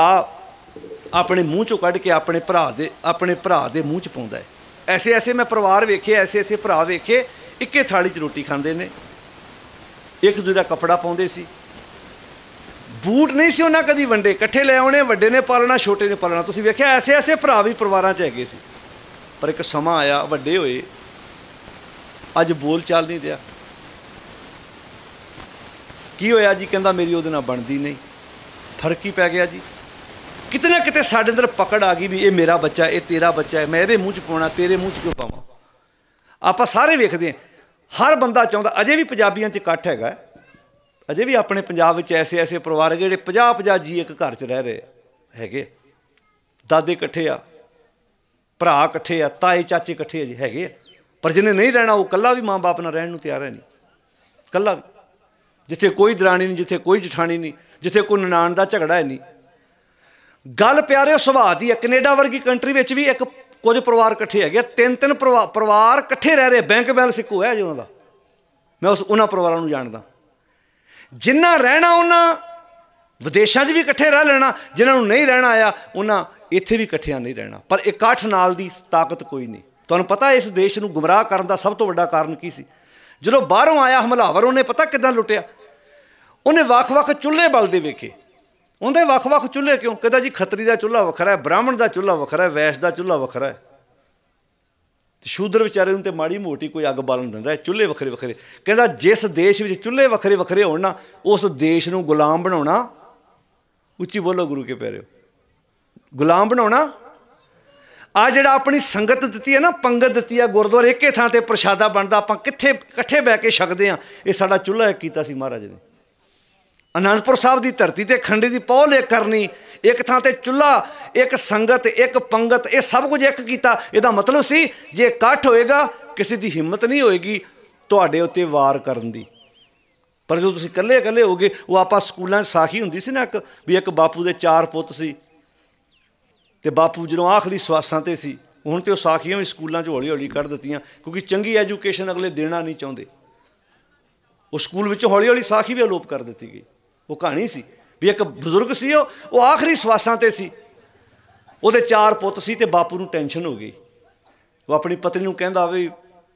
ਆਪਣੇ ਮੂੰਹ ਚੋਂ ਕੱਢ ਕੇ ਆਪਣੇ ਭਰਾ ਦੇ ਆਪਣੇ ਭਰਾ ਦੇ ਮੂੰਹ ਚ ਪਾਉਂਦਾ ਹੈ ਐਸੇ ਐਸੇ ਮੈਂ ਪਰਿਵਾਰ ਵੇਖੇ ਐਸੇ ਐਸੇ ਭਰਾ ਵੇਖੇ ਇੱਕੇ ਥਾਲੀ 'ਚ ਰੋਟੀ ਖਾਂਦੇ ਨੇ ਇੱਕ ਦੂਜੇ ਦਾ ਕੱਪੜਾ ਪਾਉਂਦੇ ਸੀ ਬੂਟ ਨਹੀਂ ਸੀ ਉਹਨਾਂ ਕਦੀ ਵੰਡੇ ਇਕੱਠੇ ਲੈ ਆਉਣੇ ਵੱਡੇ ਨੇ ਪਾਲਣਾ ਛੋਟੇ ਨੇ ਪਾਲਣਾ ਤੁਸੀਂ ਵੇਖਿਆ ਐਸੇ ਐਸੇ ਭਰਾ ਵੀ ਪਰਿਵਾਰਾਂ 'ਚ ਹੈਗੇ ਸੀ ਪਰ ਇੱਕ ਸਮਾਂ ਆਇਆ ਵੱਡੇ ਹੋਏ ਅੱਜ ਬੋਲ ਚਾਲ ਨਹੀਂ ਰਿਹਾ ਕੀ ਹੋਇਆ ਜੀ ਕਹਿੰਦਾ ਮੇਰੀ ਉਹਦੇ ਨਾਲ ਬਣਦੀ ਨਹੀਂ ਫਰਕ ਹੀ ਪੈ ਗਿਆ ਜੀ ਕਿਤਨਾ ਕਿਤੇ ਸਾਡੇ ਅੰਦਰ ਪਕੜ ਆ ਗਈ ਵੀ ਇਹ ਮੇਰਾ ਬੱਚਾ ਇਹ ਤੇਰਾ ਬੱਚਾ ਹੈ ਮੈਂ ਇਹਦੇ ਮੂੰਹ 'ਚ ਪਾਉਣਾ ਤੇਰੇ ਮੂੰਹ 'ਚ ਕਿਉਂ ਪਾਵਾਂ ਆਪਾਂ ਸਾਰੇ ਵੇਖਦੇ ਆ ਹਰ ਬੰਦਾ ਚਾਹੁੰਦਾ ਅਜੇ ਵੀ ਪੰਜਾਬੀਆਂ 'ਚ ਇਕੱਠ ਹੈਗਾ ਅਜੇ ਵੀ ਆਪਣੇ ਪੰਜਾਬ ਵਿੱਚ ਐਸੇ ਐਸੇ ਪਰਿਵਾਰ ਜਿਹੜੇ 50 50 ਜੀ ਇੱਕ ਘਰ 'ਚ ਰਹਿ ਰਹੇ ਹੈਗੇ ਦਾਦੇ ਇਕੱਠੇ ਆ ਭਰਾ ਇਕੱਠੇ ਆ ਤਾਏ ਚਾਚੇ ਇਕੱਠੇ ਆ ਜੀ ਹੈਗੇ ਪਰ ਜਿਹਨੇ ਨਹੀਂ ਰਹਿਣਾ ਉਹ ਕੱਲਾ ਵੀ ਮਾਂ-ਬਾਪ ਨਾਲ ਰਹਿਣ ਨੂੰ ਤਿਆਰ ਹੈ ਨਹੀਂ ਕੱਲਾ ਵੀ ਜਿੱਥੇ ਕੋਈ ਦਰਾਣੀ ਨਹੀਂ ਜਿੱਥੇ ਕੋਈ ਜਠਾਣੀ ਨਹੀਂ ਜਿੱਥੇ ਕੋਈ ਨਨਾਣ ਦਾ ਝਗੜਾ ਹੈ ਨਹੀਂ ਗੱਲ ਪਿਆਰੇ ਸੁਭਾਅ ਦੀ ਹੈ ਕੈਨੇਡਾ ਵਰਗੀ ਕੰਟਰੀ ਵਿੱਚ ਵੀ ਇੱਕ ਕੁਝ ਪਰਿਵਾਰ ਇਕੱਠੇ ਹੈਗੇ ਤਿੰਨ ਤਿੰਨ ਪਰਿਵਾਰ ਇਕੱਠੇ ਰਹਿ ਰਹੇ ਬੈਂਕ ਬੈਲ ਸਿੱਕੂ ਹੈ ਜੀ ਉਹਨਾਂ ਦਾ ਮੈਂ ਉਸ ਉਹਨਾਂ ਪਰਿਵਾਰਾਂ ਨੂੰ ਜਾਣਦਾ ਜਿੰਨਾ ਰਹਿਣਾ ਉਹਨਾਂ ਵਿਦੇਸ਼ਾਂ 'ਚ ਵੀ ਇਕੱਠੇ ਰਹਿ ਲੈਣਾ ਜਿਨ੍ਹਾਂ ਨੂੰ ਨਹੀਂ ਰਹਿਣਾ ਆਇਆ ਉਹਨਾਂ ਇੱਥੇ ਵੀ ਇਕੱਠਿਆਂ ਨਹੀਂ ਰਹਿਣਾ ਪਰ ਇਕੱਠ ਨਾਲ ਦੀ ਤਾਕਤ ਕੋਈ ਨਹੀਂ ਤੁਹਾਨੂੰ ਪਤਾ ਇਸ ਦੇਸ਼ ਨੂੰ ਗੁੰਮਰਾਹ ਕਰਨ ਦਾ ਸਭ ਤੋਂ ਵੱਡਾ ਕਾਰਨ ਕੀ ਸੀ ਜਦੋਂ ਬਾਹਰੋਂ ਆਇਆ ਹਮਲਾਵਰ ਉਹਨੇ ਪਤਾ ਕਿਦਾਂ ਲੁੱਟਿਆ ਉਹਨੇ ਵੱਖ-ਵੱਖ ਚੁੱਲ੍ਹੇ ਬਲਦੇ ਵੇਖੇ ਉਹਦੇ ਵੱਖ-ਵੱਖ ਚੁੱਲ੍ਹੇ ਕਿਉਂ ਕਹਿੰਦਾ ਜੀ ਖੱਤਰੀ ਦਾ ਚੁੱਲ੍ਹਾ ਵੱਖਰਾ ਹੈ ਬ੍ਰਾਹਮਣ ਦਾ ਚੁੱਲ੍ਹਾ ਵੱਖਰਾ ਹੈ ਵੈਸ਼ ਦਾ ਚੁੱਲ੍ਹਾ ਵੱਖਰਾ ਹੈ ਤੇ ਸ਼ੂਦਰ ਵਿਚਾਰੇ ਨੂੰ ਤੇ ਮਾੜੀ ਮੋਟੀ ਕੋਈ ਅੱਗ ਬਾਲਣ ਦਿੰਦਾ ਹੈ ਚੁੱਲ੍ਹੇ ਵੱਖਰੇ ਵੱਖਰੇ ਕਹਿੰਦਾ ਜਿਸ ਦੇਸ਼ ਵਿੱਚ ਚੁੱਲ੍ਹੇ ਵੱਖਰੇ ਵੱਖਰੇ ਹੋਣ ਨਾ ਉਸ ਦੇਸ਼ ਨੂੰ ਗੁਲਾਮ ਬਣਾਉਣਾ ਉੱਚੀ ਬੋਲੋ ਗੁਰੂ ਕੇ ਪੈਰਿਓ ਗੁਲਾਮ ਬਣਾਉਣਾ ਆ ਜਿਹੜਾ ਆਪਣੀ ਸੰਗਤ ਦਿੱਤੀ ਹੈ ਨਾ ਪੰਗਤ ਦਿੱਤੀ ਹੈ ਗੁਰਦੁਆਰੇ ਇੱਕੇ ਥਾਂ ਤੇ ਪ੍ਰਸ਼ਾਦਾ ਬਣਦਾ ਆਪਾਂ ਕਿੱਥੇ ਇਕੱਠੇ ਬਹਿ ਕੇ ਛਕਦੇ ਆ ਇਹ ਸਾਡਾ ਚੁੱਲ੍ਹਾ ਕੀਤਾ ਸੀ ਮਹਾਰਾਜ ਨੇ ਅਨੰਦਪੁਰ ਸਾਹਿਬ ਦੀ ਧਰਤੀ ਤੇ ਖੰਡੇ ਦੀ ਪੌਲ ਲੈ ਕਰਨੀ ਇੱਕ ਥਾਂ ਤੇ ਚੁੱਲਾ ਇੱਕ ਸੰਗਤ ਇੱਕ ਪੰਗਤ ਇਹ ਸਭ ਕੁਝ ਇੱਕ ਕੀਤਾ ਇਹਦਾ ਮਤਲਬ ਸੀ ਜੇ ਇਕੱਠ ਹੋਏਗਾ ਕਿਸੇ ਦੀ ਹਿੰਮਤ ਨਹੀਂ ਹੋਏਗੀ ਤੁਹਾਡੇ ਉੱਤੇ ਵਾਰ ਕਰਨ ਦੀ ਪਰ ਜੋ ਤੁਸੀਂ ਇਕੱਲੇ ਇਕੱਲੇ ਹੋਗੇ ਉਹ ਆਪਾਂ ਸਕੂਲਾਂ ਸਾਖੀ ਹੁੰਦੀ ਸੀ ਨਾ ਇੱਕ ਵੀ ਇੱਕ ਬਾਪੂ ਦੇ ਚਾਰ ਪੁੱਤ ਸੀ ਤੇ ਬਾਪੂ ਜਦੋਂ ਆਖਰੀ ਸਵਾਸਾਂ ਤੇ ਸੀ ਹੁਣ ਤੇ ਉਹ ਸਾਖੀਆਂ ਵੀ ਸਕੂਲਾਂ 'ਚ ਹੌਲੀ ਹੌਲੀ ਕੱਢ ਦਿੱਤੀਆਂ ਕਿਉਂਕਿ ਚੰਗੀ ਐਜੂਕੇਸ਼ਨ ਅਗਲੇ ਦੇਣਾ ਨਹੀਂ ਚਾਹੁੰਦੇ ਉਹ ਸਕੂਲ ਵਿੱਚ ਹੌਲੀ ਹੌਲੀ ਸਾਖੀ ਵੀ ਅਲੋਪ ਕਰ ਦਿੱਤੀ ਗਈ ਉਹ ਕਹਾਣੀ ਸੀ ਵੀ ਇੱਕ ਬਜ਼ੁਰਗ ਸੀ ਉਹ ਉਹ ਆਖਰੀ ਸਵਾਸਾਂ ਤੇ ਸੀ ਉਹਦੇ ਚਾਰ ਪੁੱਤ ਸੀ ਤੇ ਬਾਪੂ ਨੂੰ ਟੈਨਸ਼ਨ ਹੋ ਗਈ ਉਹ ਆਪਣੀ ਪਤਨੀ ਨੂੰ ਕਹਿੰਦਾ ਵੀ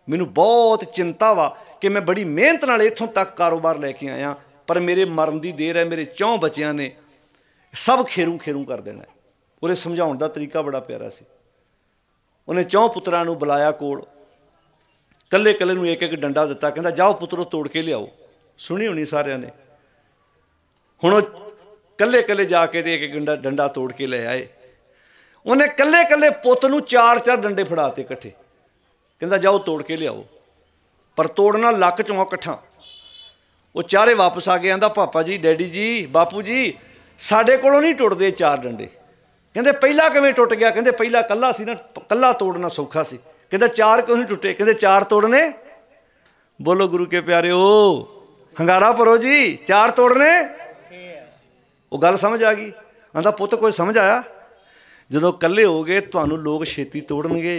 ਮੈਨੂੰ ਬਹੁਤ ਚਿੰਤਾ ਵਾ ਕਿ ਮੈਂ ਬੜੀ ਮਿਹਨਤ ਨਾਲ ਇੱਥੋਂ ਤੱਕ ਕਾਰੋਬਾਰ ਲੈ ਕੇ ਆਇਆ ਪਰ ਮੇਰੇ ਮਰਨ ਦੀ ਦੇਰ ਹੈ ਮੇਰੇ ਚੌਂ ਬੱਚਿਆਂ ਨੇ ਸਭ ਖੇਰੂ ਖੇਰੂ ਕਰ ਦੇਣਾ ਉਹਨੇ ਸਮਝਾਉਣ ਦਾ ਤਰੀਕਾ ਬੜਾ ਪਿਆਰਾ ਸੀ ਉਹਨੇ ਚੌਂ ਪੁੱਤਰਾਂ ਨੂੰ ਬੁਲਾਇਆ ਕੋਲ ਕੱਲੇ ਕੱਲੇ ਨੂੰ ਇੱਕ ਇੱਕ ਡੰਡਾ ਦਿੱਤਾ ਕਹਿੰਦਾ ਜਾਓ ਪੁੱਤਰੋ ਤੋੜ ਕੇ ਲਿਆਓ ਸੁਣੀ ਹੋਣੀ ਸਾਰਿਆਂ ਨੇ ਹੁਣ ਉਹ ਕੱਲੇ ਕੱਲੇ ਜਾ ਕੇ ਦੇ ਕੇ ਗੰਡਾ ਡੰਡਾ ਤੋੜ ਕੇ ਲੈ ਆਏ ਉਹਨੇ ਕੱਲੇ ਕੱਲੇ ਪੁੱਤ ਨੂੰ ਚਾਰ ਚਾਰ ਡੰਡੇ ਫੜਾਤੇ ਇਕੱਠੇ ਕਹਿੰਦਾ ਜਾਓ ਤੋੜ ਕੇ ਲਿਆਓ ਪਰ ਤੋੜਨਾ ਲੱਕ ਚੋਂ ਇਕੱਠਾ ਉਹ ਚਾਰੇ ਵਾਪਸ ਆ ਗਏ ਆਂਦਾ ਪਾਪਾ ਜੀ ਡੈਡੀ ਜੀ ਬਾਪੂ ਜੀ ਸਾਡੇ ਕੋਲੋਂ ਨਹੀਂ ਟੁੱਟਦੇ ਚਾਰ ਡੰਡੇ ਕਹਿੰਦੇ ਪਹਿਲਾ ਕਿਵੇਂ ਟੁੱਟ ਗਿਆ ਕਹਿੰਦੇ ਪਹਿਲਾ ਕੱਲਾ ਸੀ ਨਾ ਕੱਲਾ ਤੋੜਨਾ ਸੌਖਾ ਸੀ ਕਹਿੰਦਾ ਚਾਰ ਕਿਉਂ ਨਹੀਂ ਟੁੱਟੇ ਕਹਿੰਦੇ ਚਾਰ ਤੋੜਨੇ ਬੋਲੋ ਗੁਰੂ ਕੇ ਪਿਆਰਿਓ ਹੰਗਾਰਾ ਭਰੋ ਜੀ ਚਾਰ ਤੋੜਨੇ ਉਹ ਗੱਲ ਸਮਝ ਆ ਗਈ ਆਂਦਾ ਪੁੱਤ ਕੋਈ ਸਮਝ ਆਇਆ ਜਦੋਂ ਇਕੱਲੇ ਹੋਗੇ ਤੁਹਾਨੂੰ ਲੋਕ ਛੇਤੀ ਤੋੜਨਗੇ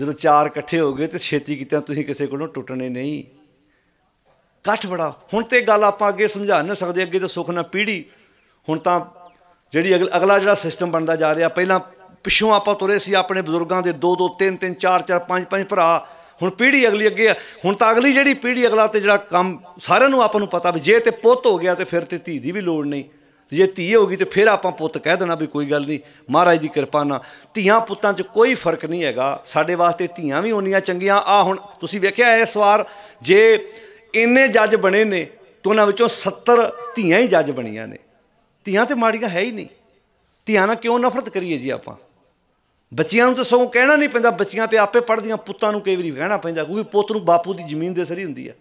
ਜਦੋਂ ਚਾਰ ਇਕੱਠੇ ਹੋਗੇ ਤੇ ਛੇਤੀ ਕੀਤਾ ਤੁਸੀਂ ਕਿਸੇ ਕੋਲੋਂ ਟੁੱਟਣੇ ਨਹੀਂ ਇਕੱਠ ਬੜਾ ਹੁਣ ਤੇ ਗੱਲ ਆਪਾਂ ਅੱਗੇ ਸਮਝਾ ਨਹੀਂ ਸਕਦੇ ਅੱਗੇ ਤਾਂ ਸੁਖ ਨਾ ਪੀੜੀ ਹੁਣ ਤਾਂ ਜਿਹੜੀ ਅਗਲਾ ਜਿਹੜਾ ਸਿਸਟਮ ਬਣਦਾ ਜਾ ਰਿਹਾ ਪਹਿਲਾਂ ਪਿਛੋਂ ਆਪਾਂ ਤੁਰੇ ਸੀ ਆਪਣੇ ਬਜ਼ੁਰਗਾਂ ਦੇ ਦੋ ਦੋ ਤਿੰਨ ਤਿੰਨ ਚਾਰ ਚਾਰ ਪੰਜ ਪੰਜ ਭਰਾ ਹੁਣ ਪੀੜ੍ਹੀ ਅਗਲੀ ਅੱਗੇ ਆ ਹੁਣ ਤਾਂ ਅਗਲੀ ਜਿਹੜੀ ਪੀੜ੍ਹੀ ਅਗਲਾ ਤੇ ਜਿਹੜਾ ਕੰਮ ਸਾਰਿਆਂ ਨੂੰ ਆਪਾਂ ਨੂੰ ਪਤਾ ਵੀ ਜੇ ਤੇ ਪੁੱਤ ਹੋ ਗਿਆ ਤੇ ਫਿਰ ਤੇ ਧੀ ਦੀ ਵੀ ਲੋੜ ਨਹੀਂ ਜੇ ਧੀ ਹੋ ਗਈ ਤੇ ਫਿਰ ਆਪਾਂ ਪੁੱਤ ਕਹਿ ਦੇਣਾ ਵੀ ਕੋਈ ਗੱਲ ਨਹੀਂ ਮਹਾਰਾਜ ਦੀ ਕਿਰਪਾ ਨਾਲ ਧੀਆਂ ਪੁੱਤਾਂ 'ਚ ਕੋਈ ਫਰਕ ਨਹੀਂ ਹੈਗਾ ਸਾਡੇ ਵਾਸਤੇ ਧੀਆਂ ਵੀ ਓਨੀਆਂ ਚੰਗੀਆਂ ਆ ਹੁਣ ਤੁਸੀਂ ਵੇਖਿਆ ਇਸ ਵਾਰ ਜੇ ਇੰਨੇ ਜੱਜ ਬਣੇ ਨੇ ਤੋਂ ਉਹਨਾਂ ਵਿੱਚੋਂ 70 ਧੀਆਂ ਹੀ ਜੱਜ ਬਣੀਆਂ ਨੇ ਧੀਆਂ ਤੇ ਮਾੜੀਆਂ ਹੈ ਹੀ ਨਹੀਂ ਧੀਆਂ ਨਾਲ ਕਿਉਂ ਨਫ਼ਰਤ ਕਰੀਏ ਜੀ ਆਪਾਂ ਬੱਚਿਆਂ ਨੂੰ ਤਾਂ ਸਗੋਂ ਕਹਿਣਾ ਨਹੀਂ ਪੈਂਦਾ ਬੱਚਿਆਂ ਤੇ ਆਪੇ ਪੜਦੀਆਂ ਪੁੱਤਾਂ ਨੂੰ ਕਈ ਵਾਰੀ ਕਹਿਣਾ ਪੈਂਦਾ ਕਿਉਂਕਿ ਪੁੱਤ ਨੂੰ ਬਾਪੂ ਦੀ ਜ਼ਮੀਨ ਦੇ ਸਰੀ ਹੁੰਦੀ ਆ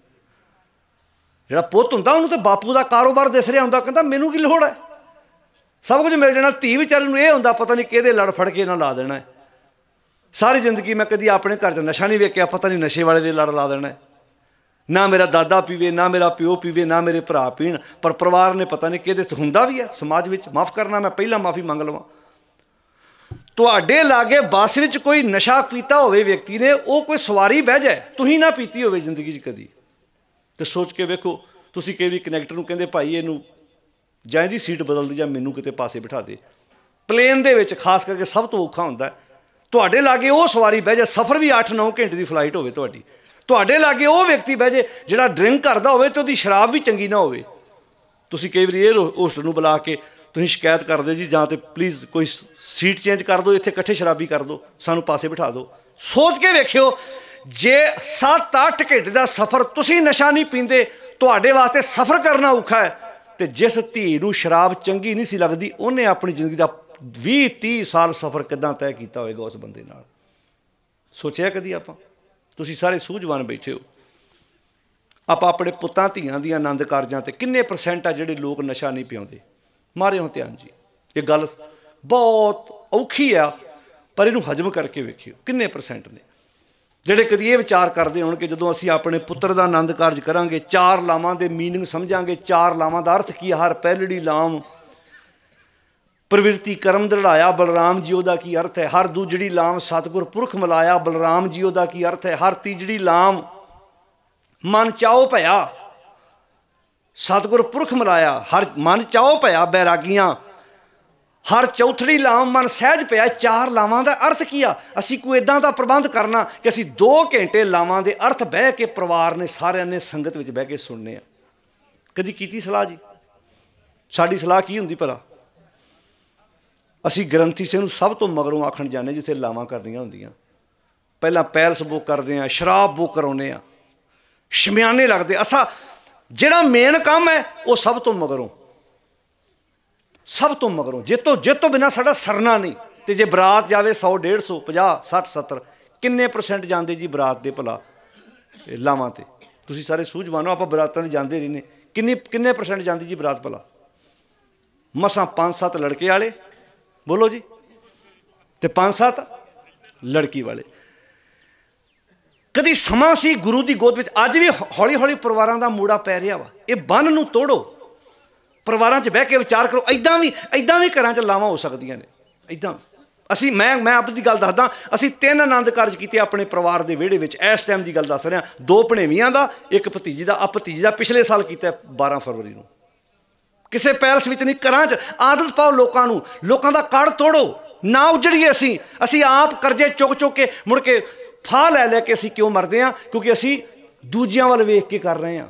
ਜਿਹੜਾ ਪੁੱਤ ਹੁੰਦਾ ਉਹਨੂੰ ਤਾਂ ਬਾਪੂ ਦਾ ਕਾਰੋਬਾਰ ਦਿਸ ਰਿਹਾ ਹੁੰਦਾ ਕਹਿੰਦਾ ਮੈਨੂੰ ਕੀ ਲੋੜ ਹੈ ਸਭ ਕੁਝ ਮਿਲ ਜਾਣਾ ਧੀ ਵਿਚਾਰੇ ਨੂੰ ਇਹ ਹੁੰਦਾ ਪਤਾ ਨਹੀਂ ਕਿਹਦੇ ਲੜ ਫੜ ਕੇ ਇਹਨਾਂ ਲਾ ਦੇਣਾ ਹੈ ਸਾਰੀ ਜ਼ਿੰਦਗੀ ਮੈਂ ਕਦੀ ਆਪਣੇ ਘਰ 'ਚ ਨਸ਼ਾ ਨਹੀਂ ਵੇਖਿਆ ਪਤਾ ਨਹੀਂ ਨਸ਼ੇ ਵਾਲੇ ਦੇ ਲੜ ਲਾ ਦੇਣਾ ਨਾ ਮੇਰਾ ਦਾਦਾ ਪੀਵੇ ਨਾ ਮੇਰਾ ਪਿਓ ਪੀਵੇ ਨਾ ਮੇਰੇ ਭਰਾ ਪੀਣ ਪਰ ਪਰਿਵਾਰ ਨੇ ਪਤਾ ਨਹੀਂ ਕਿਹਦੇ ਤੋਂ ਹੁੰਦਾ ਵੀ ਹੈ ਸਮਾਜ ਵਿੱਚ ਮਾਫ ਕਰਨਾ ਮੈਂ ਪਹਿਲਾਂ ਮਾਫੀ ਮੰਗ ਲਵਾਂ ਤੁਹਾਡੇ ਲਾਗੇ ਬੱਸ ਵਿੱਚ ਕੋਈ ਨਸ਼ਾ ਪੀਤਾ ਹੋਵੇ ਵਿਅਕਤੀ ਨੇ ਉਹ ਕੋਈ ਸਵਾਰੀ ਬਹਿ ਜਾਏ ਤੁਸੀਂ ਨਾ ਪੀਤੀ ਹੋਵੇ ਜ਼ਿੰਦਗੀ 'ਚ ਕਦੀ ਤੇ ਸੋਚ ਕੇ ਵੇਖੋ ਤੁਸੀਂ ਕਈ ਵੀ ਕਨੈਕਟਰ ਨੂੰ ਕਹਿੰਦੇ ਭਾਈ ਇਹਨੂੰ ਜਾਂ ਇਹਦੀ ਸੀਟ ਬਦਲ ਦੇ ਜਾਂ ਮੈਨੂੰ ਕਿਤੇ ਪਾਸੇ ਬਿਠਾ ਦੇ ਪਲੇਨ ਦੇ ਵਿੱਚ ਖਾਸ ਕਰਕੇ ਸਭ ਤੋਂ ਔਖਾ ਹੁੰਦਾ ਤੁਹਾਡੇ ਲਾਗੇ ਉਹ ਸਵਾਰੀ ਬਹਿ ਜਾ ਸਫ਼ਰ ਵੀ 8-9 ਘੰਟੇ ਦੀ ਫਲਾਈਟ ਹੋਵੇ ਤੁਹਾਡੀ ਤੁਹਾਡੇ ਲਾਗੇ ਉਹ ਵਿਅਕਤੀ ਬਹਿ ਜਾਏ ਜਿਹੜਾ ਡਰਿੰਕ ਕਰਦਾ ਹੋਵੇ ਤੇ ਉਹਦੀ ਸ਼ਰਾਬ ਵੀ ਚੰਗੀ ਨਾ ਹੋਵੇ ਤੁਸੀਂ ਕਈ ਵਾਰੀ ਇਹ ਹੋਸਟਲ ਨੂੰ ਬੁਲਾ ਕੇ ਤੁਸੀਂ ਸ਼ਿਕਾਇਤ ਕਰ ਦਿਓ ਜੀ ਜਾਂ ਤੇ ਪਲੀਜ਼ ਕੋਈ ਸੀਟ ਚੇਂਜ ਕਰ ਦਿਓ ਇੱਥੇ ਇਕੱਠੇ ਸ਼ਰਾਬੀ ਕਰ ਦਿਓ ਸਾਨੂੰ ਪਾਸੇ ਬਿਠਾ ਦਿਓ ਸੋਚ ਕੇ ਵੇਖਿਓ ਜੇ 7-8 ਘੰਟੇ ਦਾ ਸਫ਼ਰ ਤੁਸੀਂ ਨਸ਼ਾ ਨਹੀਂ ਪੀਂਦੇ ਤੁਹਾਡੇ ਵਾਸਤੇ ਸਫ਼ਰ ਕਰਨਾ ਔਖਾ ਹੈ ਤੇ ਜਿਸ ਧੀ ਨੂੰ ਸ਼ਰਾਬ ਚੰਗੀ ਨਹੀਂ ਸੀ ਲੱਗਦੀ ਉਹਨੇ ਆਪਣੀ ਜ਼ਿੰਦਗੀ ਦਾ 20 30 ਸਾਲ ਸਫ਼ਰ ਕਿਦਾਂ ਤੈਅ ਕੀਤਾ ਹੋਵੇਗਾ ਉਸ ਬੰਦੇ ਨਾਲ ਸੋਚਿਆ ਕਦੀ ਆਪਾਂ ਤੁਸੀਂ ਸਾਰੇ ਸੂਝਵਾਨ ਬੈਠੇ ਹੋ ਆਪਾਂ ਆਪਣੇ ਪੁੱਤਾਂ ਧੀਆਂ ਦੀਆਂ ਆਨੰਦ ਕਾਰਜਾਂ ਤੇ ਕਿੰਨੇ ਪਰਸੈਂਟ ਆ ਜਿਹੜੇ ਲੋਕ ਨਸ਼ਾ ਨਹੀਂ ਪੀਉਂਦੇ ਮਾਰਿਓ ਧਿਆਨ ਜੀ ਇਹ ਗੱਲ ਬਹੁਤ ਔਖੀ ਆ ਪਰ ਇਹਨੂੰ ਹਜਮ ਕਰਕੇ ਵੇਖਿਓ ਕਿੰਨੇ ਪਰਸੈਂਟ ਨੇ ਜਿਹੜੇ ਕਦੀ ਇਹ ਵਿਚਾਰ ਕਰਦੇ ਹੋਣ ਕਿ ਜਦੋਂ ਅਸੀਂ ਆਪਣੇ ਪੁੱਤਰ ਦਾ ਆਨੰਦ ਕਾਰਜ ਕਰਾਂਗੇ ਚਾਰ ਲਾਵਾਂ ਦੇ मीनिंग ਸਮਝਾਂਗੇ ਚਾਰ ਲਾਵਾਂ ਦਾ ਅਰਥ ਕੀ ਹਰ ਪਹਿਲੜੀ ਲਾਮ ਪ੍ਰਵਿਰਤੀ ਕਰਮ ਦੜਾਇਆ ਬਲਰਾਮ ਜੀਓ ਦਾ ਕੀ ਅਰਥ ਹੈ ਹਰ ਦੂਜੜੀ ਲਾਮ ਸਤਗੁਰ ਪੁਰਖ ਮਲਾਇਆ ਬਲਰਾਮ ਜੀਓ ਦਾ ਕੀ ਅਰਥ ਹੈ ਹਰ ਤੀਜੜੀ ਲਾਮ ਮਨ ਚਾਓ ਭਇਆ ਸਤਗੁਰ ਪੁਰਖ ਮਲਾਇਆ ਹਰ ਮਨ ਚਾਉ ਭਇਆ ਬੈਰਾਗੀਆਂ ਹਰ ਚੌਥੜੀ ਲਾਮ ਮਨ ਸਹਿਜ ਪਿਆ ਚਾਰ ਲਾਵਾਂ ਦਾ ਅਰਥ ਕੀ ਆ ਅਸੀਂ ਕੋਈ ਇਦਾਂ ਦਾ ਪ੍ਰਬੰਧ ਕਰਨਾ ਕਿ ਅਸੀਂ 2 ਘੰਟੇ ਲਾਵਾਂ ਦੇ ਅਰਥ ਬਹਿ ਕੇ ਪਰਿਵਾਰ ਨੇ ਸਾਰਿਆਂ ਨੇ ਸੰਗਤ ਵਿੱਚ ਬਹਿ ਕੇ ਸੁਣਨੇ ਆ ਕਦੀ ਕੀਤੀ ਸਲਾਹ ਜੀ ਸਾਡੀ ਸਲਾਹ ਕੀ ਹੁੰਦੀ ਭਲਾ ਅਸੀਂ ਗ੍ਰੰਥੀ ਸੇ ਨੂੰ ਸਭ ਤੋਂ ਮਗਰੋਂ ਆਖਣ ਜਾਂਦੇ ਜਿੱਥੇ ਲਾਵਾਂ ਕਰਨੀਆਂ ਹੁੰਦੀਆਂ ਪਹਿਲਾਂ ਪੈਲਸ ਬੁੱਕ ਕਰਦੇ ਆ ਸ਼ਰਾਬ ਬੁੱਕ ਕਰਾਉਨੇ ਆ ਸ਼ਮਿਆਨੇ ਲੱਗਦੇ ਅਸਾਂ ਜਿਹੜਾ ਮੇਨ ਕੰਮ ਹੈ ਉਹ ਸਭ ਤੋਂ ਮਗਰੋਂ ਸਭ ਤੋਂ ਮਗਰੋਂ ਜੇ ਤੋ ਬਿਨਾ ਸਾਡਾ ਸਰਨਾ ਨਹੀਂ ਤੇ ਜੇ ਬਰਾਤ ਜਾਵੇ 100 150 50 60 70 ਕਿੰਨੇ ਪਰਸੈਂਟ ਜਾਂਦੇ ਜੀ ਬਰਾਤ ਦੇ ਭਲਾ ਲਾਵਾਂ ਤੇ ਤੁਸੀਂ ਸਾਰੇ ਸੂਝਵਾਨੋ ਆਪਾਂ ਬਰਾਤਾਂ ਦੇ ਜਾਂਦੇ ਰਹਿੰਦੇ ਨੇ ਕਿੰਨੇ ਪਰਸੈਂਟ ਜਾਂਦੀ ਜੀ ਬਰਾਤ ਭਲਾ ਮਸਾਂ 5-7 ਲੜਕੇ ਵਾਲੇ ਬੋਲੋ ਜੀ ਤੇ 5-7 ਲੜਕੀ ਵਾਲੇ ਕਦੀ ਸਮਾਂ ਸੀ ਗੁਰੂ ਦੀ ਗੋਦ ਵਿੱਚ ਅੱਜ ਵੀ ਹੌਲੀ-ਹੌਲੀ ਪਰਿਵਾਰਾਂ ਦਾ ਮੂੜਾ ਪੈ ਰਿਹਾ ਵਾ ਇਹ ਬੰਨ ਨੂੰ ਤੋੜੋ ਪਰਿਵਾਰਾਂ 'ਚ ਬਹਿ ਕੇ ਵਿਚਾਰ ਕਰੋ ਐਦਾਂ ਵੀ ਐਦਾਂ ਵੀ ਘਰਾਂ 'ਚ ਲਾਵਾਂ ਹੋ ਸਕਦੀਆਂ ਨੇ ਐਦਾਂ ਅਸੀਂ ਮੈਂ ਮੈਂ ਆਪ ਦੀ ਗੱਲ ਦੱਸਦਾ ਅਸੀਂ ਤਿੰਨ ਆਨੰਦ ਕਾਰਜ ਕੀਤੇ ਆਪਣੇ ਪਰਿਵਾਰ ਦੇ ਵਿਹੜੇ ਵਿੱਚ ਇਸ ਟਾਈਮ ਦੀ ਗੱਲ ਦੱਸ ਰਿਹਾ ਦੋ ਭਣੇਵੀਆਂ ਦਾ ਇੱਕ ਭਤੀਜੀ ਦਾ ਆ ਭਤੀਜੀ ਦਾ ਪਿਛਲੇ ਸਾਲ ਕੀਤਾ 12 ਫਰਵਰੀ ਨੂੰ ਕਿਸੇ ਪੈਲਸ ਵਿੱਚ ਨਹੀਂ ਘਰਾਂ 'ਚ ਆਦਤ ਪਾਓ ਲੋਕਾਂ ਨੂੰ ਲੋਕਾਂ ਦਾ ਕੜ ਤੋੜੋ ਨਾ ਉਜੜੀਏ ਅਸੀਂ ਅਸੀਂ ਆਪ ਕਰਜ਼ੇ ਚੁੱਕ ਚੁੱਕ ਕੇ ਮੁੜ ਕੇ ਫਾਹ ਲੈ ਲੈ ਕੇ ਅਸੀਂ ਕਿਉਂ ਮਰਦੇ ਆ ਕਿਉਂਕਿ ਅਸੀਂ ਦੂਜਿਆਂ ਵੱਲ ਵੇਖ ਕੇ ਕਰ ਰਹੇ ਆ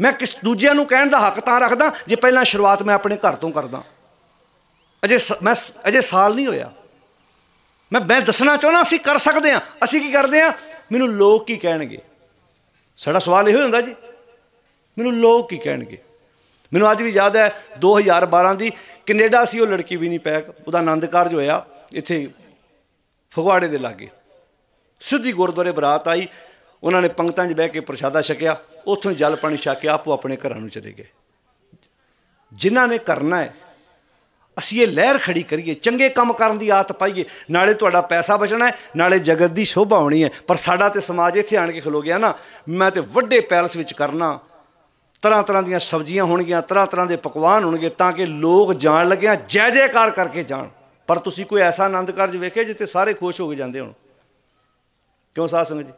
ਮੈਂ ਕਿਸ ਦੂਜਿਆਂ ਨੂੰ ਕਹਿਣ ਦਾ ਹੱਕ ਤਾਂ ਰੱਖਦਾ ਜੇ ਪਹਿਲਾਂ ਸ਼ੁਰੂਆਤ ਮੈਂ ਆਪਣੇ ਘਰ ਤੋਂ ਕਰਦਾ ਅਜੇ ਮੈਂ ਅਜੇ ਸਾਲ ਨਹੀਂ ਹੋਇਆ ਮੈਂ ਮੈਂ ਦੱਸਣਾ ਚਾਹੁੰਦਾ ਅਸੀਂ ਕਰ ਸਕਦੇ ਆ ਅਸੀਂ ਕੀ ਕਰਦੇ ਆ ਮੈਨੂੰ ਲੋਕ ਕੀ ਕਹਿਣਗੇ ਸਾਡਾ ਸਵਾਲ ਇਹੋ ਹੁੰਦਾ ਜੀ ਮੈਨੂੰ ਲੋਕ ਕੀ ਕਹਿਣਗੇ ਮੈਨੂੰ ਅੱਜ ਵੀ ਯਾਦ ਹੈ 2012 ਦੀ ਕੈਨੇਡਾ ਸੀ ਉਹ ਲੜਕੀ ਵੀ ਨਹੀਂ ਪੈਕ ਉਹਦਾ ਆਨੰਦ ਕਾਰਜ ਹੋਇਆ ਇੱਥੇ ਫਗਵਾੜੇ ਦੇ ਲਾਗੇ ਸਿੱਧੀ ਗੁਰਦੁਆਰੇ ਬਰਾਤ ਆਈ ਉਹਨਾਂ ਨੇ ਪੰਕਤਾਂ 'ਚ ਬਹਿ ਕੇ ਪ੍ਰਸ਼ਾਦਾ ਛਕਿਆ ਉੱਥੋਂ ਜਲ ਪਾਣੀ ਛਕ ਕੇ ਆਪੋ ਆਪਣੇ ਘਰਾਂ ਨੂੰ ਚਲੇ ਗਏ ਜਿਨ੍ਹਾਂ ਨੇ ਕਰਨਾ ਹੈ ਅਸੀਂ ਇਹ ਲਹਿਰ ਖੜੀ ਕਰੀਏ ਚੰਗੇ ਕੰਮ ਕਰਨ ਦੀ ਆਤ ਪਾਈਏ ਨਾਲੇ ਤੁਹਾਡਾ ਪੈਸਾ ਬਚਣਾ ਹੈ ਨਾਲੇ ਜਗਤ ਦੀ ਸ਼ੋਭਾ ਹੋਣੀ ਹੈ ਪਰ ਸਾਡਾ ਤੇ ਸਮਾਜ ਇੱਥੇ ਆਣ ਕੇ ਖਲੋ ਗਿਆ ਨਾ ਮੈਂ ਤੇ ਵੱਡੇ ਪੈਲਸ ਵਿੱਚ ਕਰਨਾ ਤਰ੍ਹਾਂ ਤਰ੍ਹਾਂ ਦੀਆਂ ਸਬਜ਼ੀਆਂ ਹੋਣਗੀਆਂ ਤਰ੍ਹਾਂ ਤਰ੍ਹਾਂ ਦੇ ਪਕਵਾਨ ਹੋਣਗੇ ਤਾਂ ਕਿ ਲੋਕ ਜਾਣ ਲੱਗਿਆ ਜੈ ਜੈਕਾਰ ਕਰਕੇ ਜਾਣ ਪਰ ਤੁਸੀਂ ਕੋਈ ਐਸਾ ਆਨੰਦ ਕਾਰਜ ਵੇਖਿਆ ਜਿੱਤੇ ਸਾਰੇ ਖੁਸ਼ ਹੋ ਕੇ ਜਾਂਦੇ ਹੋਣ ਕਿਉਂ ਸਾਧ ਸੰਗਤ ਜੀ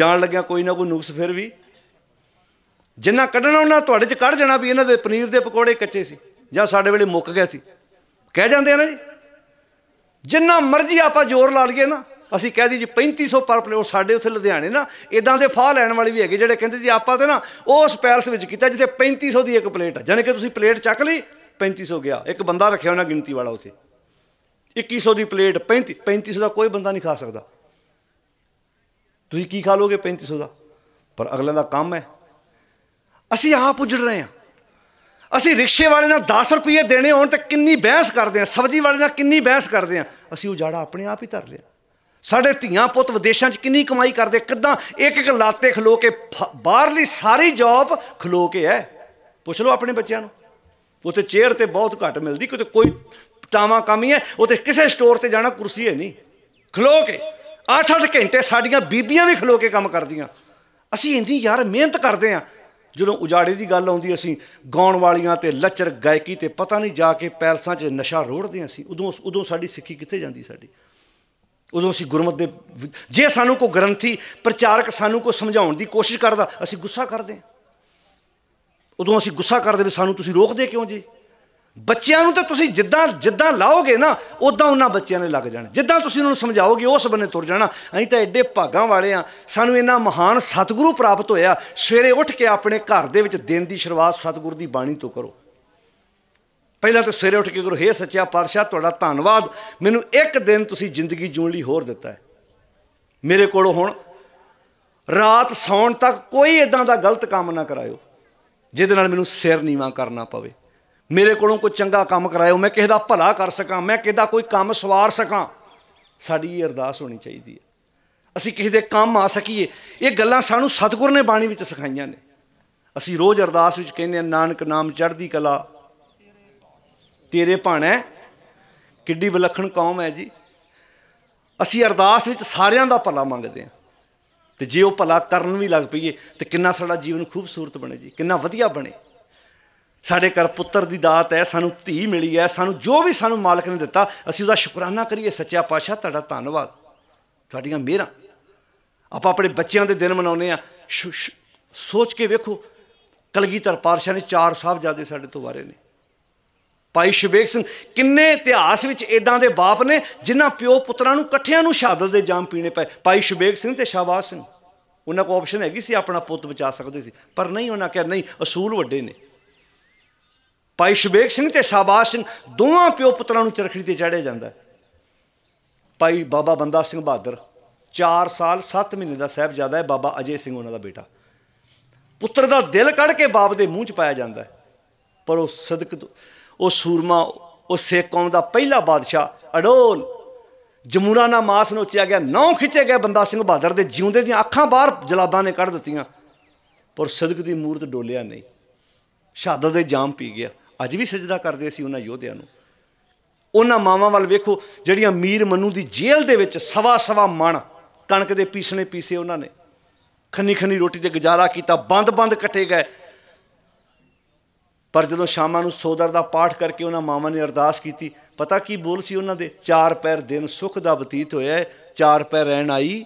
ਜਾਣ ਲੱਗਿਆ ਕੋਈ ਨਾ ਕੋਈ ਨੁਕਸ ਫਿਰ ਵੀ ਜਿੰਨਾ ਕੱਢਣਾ ਉਹਨਾਂ ਤੁਹਾਡੇ ਚ ਕੱਢ ਜਾਣਾ ਵੀ ਇਹਨਾਂ ਦੇ ਪਨੀਰ ਦੇ ਪਕੌੜੇ ਕੱਚੇ ਸੀ ਜਾਂ ਸਾਡੇ ਵੇਲੇ ਮੁੱਕ ਗਿਆ ਸੀ ਕਹਿ ਜਾਂਦੇ ਆ ਨਾ ਜੀ ਜਿੰਨਾ ਮਰਜ਼ੀ ਆਪਾਂ ਜ਼ੋਰ ਲਾ ਲਈਏ ਨਾ ਅਸੀਂ ਕਹਿ ਦੀ ਜੀ 3500 ਪਰ ਪਲੇਟ ਸਾਡੇ ਉੱਥੇ ਲੁਧਿਆਣੇ ਨਾ ਇਦਾਂ ਦੇ ਫਾਹ ਲੈਣ ਵਾਲੇ ਵੀ ਹੈਗੇ ਜਿਹੜੇ ਕਹਿੰਦੇ ਜੀ ਆਪਾਂ ਤੇ ਨਾ ਉਸ ਪੈਲਸ ਵਿੱਚ ਕੀਤਾ ਜਿੱਥੇ 3500 ਦੀ ਇੱਕ ਪਲੇਟ ਹੈ ਜਾਨੀ ਕਿ ਤੁਸੀਂ ਪਲੇਟ ਚੱਕ ਲਈ 3500 ਗਿਆ ਇੱਕ ਬੰਦਾ ਰੱਖਿਆ ਉਹਨਾਂ ਗਿਣਤੀ ਵਾਲਾ ਉੱਥੇ 2100 ਦੀ ਪਲੇਟ 35 3500 ਦਾ ਕੋਈ ਬੰਦਾ ਨਹੀਂ ਖਾ ਸਕਦਾ ਤੁਸੀਂ ਕੀ ਖਾ ਲੋਗੇ 3500 ਦਾ ਪਰ ਅਗਲੇ ਦਾ ਕੰਮ ਹੈ ਅਸੀਂ ਆਪ ਉਜੜ ਰਹੇ ਹਾਂ ਅਸੀਂ ਰਿਕਸ਼ੇ ਵਾਲੇ ਨਾਲ 10 ਰੁਪਏ ਦੇਣੇ ਹੋਣ ਤੇ ਕਿੰਨੀ ਬਹਿਸ ਕਰਦੇ ਆ ਸਬਜ਼ੀ ਵਾਲੇ ਨਾਲ ਕਿੰਨੀ ਬਹਿਸ ਕਰਦੇ ਆ ਅਸੀਂ ਉਜਾੜਾ ਆਪਣੇ ਆਪ ਹੀ ਧਰ ਲਿਆ ਸਾਡੇ ਧੀਆਂ ਪੁੱਤ ਵਿਦੇਸ਼ਾਂ 'ਚ ਕਿੰਨੀ ਕਮਾਈ ਕਰਦੇ ਕਿੱਦਾਂ ਇੱਕ ਇੱਕ ਲਾਤੇ ਖਲੋ ਕੇ ਬਾਹਰਲੀ ਸਾਰੀ ਜੌਬ ਖਲੋ ਕੇ ਐ ਪੁੱਛ ਲਓ ਆਪਣੇ ਬੱਚਿਆਂ ਨੂੰ ਉੱਥੇ ਚੇਅਰ ਤੇ ਬਹੁਤ ਘੱਟ ਮਿਲਦੀ ਕਿਉਂਕਿ ਕੋਈ ਟਾਵਾ ਕਮੀ ਹੈ ਉੱਥੇ ਕਿਸੇ ਸਟੋਰ ਤੇ ਜਾਣਾ ਕੁਰਸੀ ਹੈ ਨਹੀਂ ਖਲੋ ਕੇ 8-8 ਘੰਟੇ ਸਾਡੀਆਂ ਬੀਬੀਆਂ ਵੀ ਖਲੋ ਕੇ ਕੰਮ ਕਰਦੀਆਂ ਅਸੀਂ ਇੰਦੀ ਯਾਰ ਮਿਹਨਤ ਕਰਦੇ ਆ ਜਦੋਂ ਉਜਾੜੇ ਦੀ ਗੱਲ ਆਉਂਦੀ ਅਸੀਂ ਗਾਉਣ ਵਾਲੀਆਂ ਤੇ ਲੱਚਰ ਗਾਇਕੀ ਤੇ ਪਤਾ ਨਹੀਂ ਜਾ ਕੇ ਪੈਰਸਾਂ 'ਚ ਨਸ਼ਾ ਰੋੜਦੇ ਅਸੀਂ ਉਦੋਂ ਉਦੋਂ ਸਾਡੀ ਸਿੱਖੀ ਕਿੱਥੇ ਜਾਂਦੀ ਸਾਡੀ ਉਦੋਂ ਅਸੀਂ ਗੁਰਮਤ ਦੇ ਜੇ ਸਾਨੂੰ ਕੋ ਗ੍ਰੰਥੀ ਪ੍ਰਚਾਰਕ ਸਾਨੂੰ ਕੋ ਸਮਝਾਉਣ ਦੀ ਕੋਸ਼ਿਸ਼ ਕਰਦਾ ਅਸੀਂ ਗੁੱਸਾ ਕਰਦੇ ਉਦੋਂ ਅਸੀਂ ਗੁੱਸਾ ਕਰਦੇ ਵੀ ਸਾਨੂੰ ਤੁਸੀਂ ਰੋਕਦੇ ਕਿਉਂ ਜੀ ਬੱਚਿਆਂ ਨੂੰ ਤਾਂ ਤੁਸੀਂ ਜਿੱਦਾਂ ਜਿੱਦਾਂ ਲਾਓਗੇ ਨਾ ਉਦਾਂ ਉਹਨਾਂ ਬੱਚਿਆਂ ਨੇ ਲੱਗ ਜਾਣਾ ਜਿੱਦਾਂ ਤੁਸੀਂ ਉਹਨਾਂ ਨੂੰ ਸਮਝਾਓਗੇ ਉਸ ਬੰਨੇ ਤੁਰ ਜਾਣਾ ਅਸੀਂ ਤਾਂ ਐਡੇ ਭਾਗਾਂ ਵਾਲੇ ਆ ਸਾਨੂੰ ਇੰਨਾ ਮਹਾਨ ਸਤਿਗੁਰੂ ਪ੍ਰਾਪਤ ਹੋਇਆ ਸਵੇਰੇ ਉੱਠ ਕੇ ਆਪਣੇ ਘਰ ਦੇ ਵਿੱਚ ਦਿਨ ਦੀ ਸ਼ੁਰੂਆਤ ਸਤਿਗੁਰ ਦੀ ਬਾਣੀ ਤੋਂ ਕਰੋ ਪਹਿਲਾਂ ਤਾਂ ਸਵੇਰੇ ਉੱਠ ਕੇ ਕਰੋ ਹੇ ਸੱਚਾ ਪਾਤਸ਼ਾਹ ਤੁਹਾਡਾ ਧੰਨਵਾਦ ਮੈਨੂੰ ਇੱਕ ਦਿਨ ਤੁਸੀਂ ਜ਼ਿੰਦਗੀ ਜੂਣ ਲਈ ਹੋਰ ਦਿੱਤਾ ਹੈ ਮੇਰੇ ਕੋਲ ਹੁਣ ਰਾਤ ਸੌਣ ਤੱਕ ਕੋਈ ਇਦਾਂ ਦਾ ਗਲਤ ਕੰਮ ਨਾ ਕਰਾਇਓ ਜਿਹਦੇ ਨਾਲ ਮੈਨੂੰ ਸਿਰ ਨੀਵਾ ਕਰਨਾ ਪਵੇ ਮੇਰੇ ਕੋਲੋਂ ਕੋਈ ਚੰਗਾ ਕੰਮ ਕਰਾਇਓ ਮੈਂ ਕਿਸੇ ਦਾ ਭਲਾ ਕਰ ਸਕਾਂ ਮੈਂ ਕਿਸੇ ਦਾ ਕੋਈ ਕੰਮ ਸਵਾਰ ਸਕਾਂ ਸਾਡੀ ਇਹ ਅਰਦਾਸ ਹੋਣੀ ਚਾਹੀਦੀ ਹੈ ਅਸੀਂ ਕਿਸੇ ਦੇ ਕੰਮ ਆ ਸਕੀਏ ਇਹ ਗੱਲਾਂ ਸਾਨੂੰ ਸਤਿਗੁਰ ਨੇ ਬਾਣੀ ਵਿੱਚ ਸਿਖਾਈਆਂ ਨੇ ਅਸੀਂ ਰੋਜ਼ ਅਰਦਾਸ ਵਿੱਚ ਕਹਿੰਦੇ ਆ ਨਾਨਕ ਨਾਮ ਚੜ੍ਹਦੀ ਕਲਾ ਤੇਰੇ ਭਾਣਾ ਕਿੱਡੀ ਵਿਲੱਖਣ ਕੌਮ ਹੈ ਜੀ ਅਸੀਂ ਅਰਦਾਸ ਵਿੱਚ ਸਾਰਿਆਂ ਦਾ ਭਲਾ ਮੰਗਦੇ ਆ ਤੇ ਜੇ ਉਹ ਭਲਾ ਕਰਨ ਵੀ ਲੱਗ ਪਈਏ ਤੇ ਕਿੰਨਾ ਸਾਡਾ ਜੀਵਨ ਖੂਬਸੂਰਤ ਬਣੇ ਜੀ ਕਿੰਨਾ ਵਧੀਆ ਬਣੇ ਸਾਡੇ ਘਰ ਪੁੱਤਰ ਦੀ ਦਾਤ ਹੈ ਸਾਨੂੰ ਧੀ ਮਿਲੀ ਹੈ ਸਾਨੂੰ ਜੋ ਵੀ ਸਾਨੂੰ ਮਾਲਕ ਨੇ ਦਿੱਤਾ ਅਸੀਂ ਉਹਦਾ ਸ਼ੁਕਰਾਨਾ ਕਰੀਏ ਸੱਚਾ ਪਾਸ਼ਾ ਤੁਹਾਡਾ ਧੰਨਵਾਦ ਤੁਹਾਡੀਆਂ ਮਿਹਰਾਂ ਆਪਾਂ ਆਪਣੇ ਬੱਚਿਆਂ ਦੇ ਦਿਨ ਮਨਾਉਨੇ ਆ ਸੋਚ ਕੇ ਵੇਖੋ ਕਲਗੀਧਰ ਪਾਤਸ਼ਾਹ ਨੇ ਚਾਰ ਸਾਹਿਬ ਜਾਦੇ ਸਾਡੇ ਤੋਂ ਵਾਰੇ ਨੇ ਭਾਈ ਸ਼ਵੇਕ ਸਿੰਘ ਕਿੰਨੇ ਇਤਿਹਾਸ ਵਿੱਚ ਇਦਾਂ ਦੇ ਬਾਪ ਨੇ ਜਿਨ੍ਹਾਂ ਪਿਓ ਪੁੱਤਰਾਂ ਨੂੰ ਇਕੱਠਿਆਂ ਨੂੰ ਸ਼ਹਾਦਤ ਦੇ ਜਾਮ ਪੀਣੇ ਪਏ ਭਾਈ ਸ਼ਵੇਕ ਸਿੰਘ ਤੇ ਸ਼ਾਬਾਸ਼ ਸਿੰਘ ਉਹਨਾਂ ਕੋਲ ਆਪਸ਼ਨ ਹੈਗੀ ਸੀ ਆਪਣਾ ਪੁੱਤ ਬਚਾ ਸਕਦੇ ਸੀ ਪਰ ਨਹੀਂ ਉਹਨਾਂ ਕਿਹਾ ਨਹੀਂ ਅਸੂਲ ਵੱਡੇ ਨੇ ਭਾਈ ਸ਼ਬੇਕ ਸਿੰਘ ਤੇ ਸਾਬਾਸ ਸਿੰਘ ਦੋਵਾਂ ਪਿਓ ਪੁੱਤਰਾਂ ਨੂੰ ਚਰਖੜੀ ਤੇ ਚੜ੍ਹਿਆ ਜਾਂਦਾ ਭਾਈ ਬਾਬਾ ਬੰਦਾ ਸਿੰਘ ਬਹਾਦਰ 4 ਸਾਲ 7 ਮਹੀਨੇ ਦਾ ਜਿਆਦਾ ਹੈ ਬਾਬਾ ਅਜੇ ਸਿੰਘ ਉਹਨਾਂ ਦਾ ਬੇਟਾ ਪੁੱਤਰ ਦਾ ਦਿਲ ਕੱਢ ਕੇ ਬਾਪ ਦੇ ਮੂੰਹ 'ਚ ਪਾਇਆ ਜਾਂਦਾ ਪਰ ਉਹ ਸਦਕ ਉਹ ਸੂਰਮਾ ਉਹ ਸੇਖ ਕੌਮ ਦਾ ਪਹਿਲਾ ਬਾਦਸ਼ਾਹ ਅਡੋਲ ਜਮੂਨਾ ਨਾ ਮਾਸ ਨੋਚਿਆ ਗਿਆ ਨੌ ਖਿੱਚੇ ਗਏ ਬੰਦਾ ਸਿੰਘ ਬਹਾਦਰ ਦੇ ਜਿਉਂਦੇ ਦੀਆਂ ਅੱਖਾਂ ਬਾਹਰ ਜਲਾਬਾਂ ਨੇ ਕੱਢ ਦਿੱਤੀਆਂ ਪਰ ਸਦਕ ਦੀ ਮੂਰਤ ਡੋਲਿਆ ਨਹੀਂ ਸ਼ਹਾਦਤ ਦੇ ਜਾਮ ਪੀ ਗਿਆ ਅੱਜ ਵੀ ਸਜਦਾ ਕਰਦੇ ਸੀ ਉਹਨਾਂ ਯੋਧਿਆਂ ਨੂੰ ਉਹਨਾਂ ਮਾਵਾਂ ਵੱਲ ਵੇਖੋ ਜਿਹੜੀਆਂ ਮੀਰ ਮਨੂ ਦੀ ਜੇਲ੍ਹ ਦੇ ਵਿੱਚ ਸਵਾ ਸਵਾ ਮਣ ਕਣਕ ਦੇ ਪੀਸਣੇ ਪੀਸੇ ਉਹਨਾਂ ਨੇ ਖੰਨੀ ਖੰਨੀ ਰੋਟੀ ਤੇ ਗੁਜ਼ਾਰਾ ਕੀਤਾ ਬੰਦ ਬੰਦ ਕੱਟੇ ਗਏ ਪਰ ਜਦੋਂ ਸ਼ਾਮਾਂ ਨੂੰ ਸੋਦਰ ਦਾ ਪਾਠ ਕਰਕੇ ਉਹਨਾਂ ਮਾਵਾਂ ਨੇ ਅਰਦਾਸ ਕੀਤੀ ਪਤਾ ਕੀ ਬੋਲ ਸੀ ਉਹਨਾਂ ਦੇ ਚਾਰ ਪੈਰ ਦਿਨ ਸੁਖ ਦਾ ਬਤੀਤ ਹੋਇਆ ਚਾਰ ਪੈਰ ਰਹਿਣ ਆਈ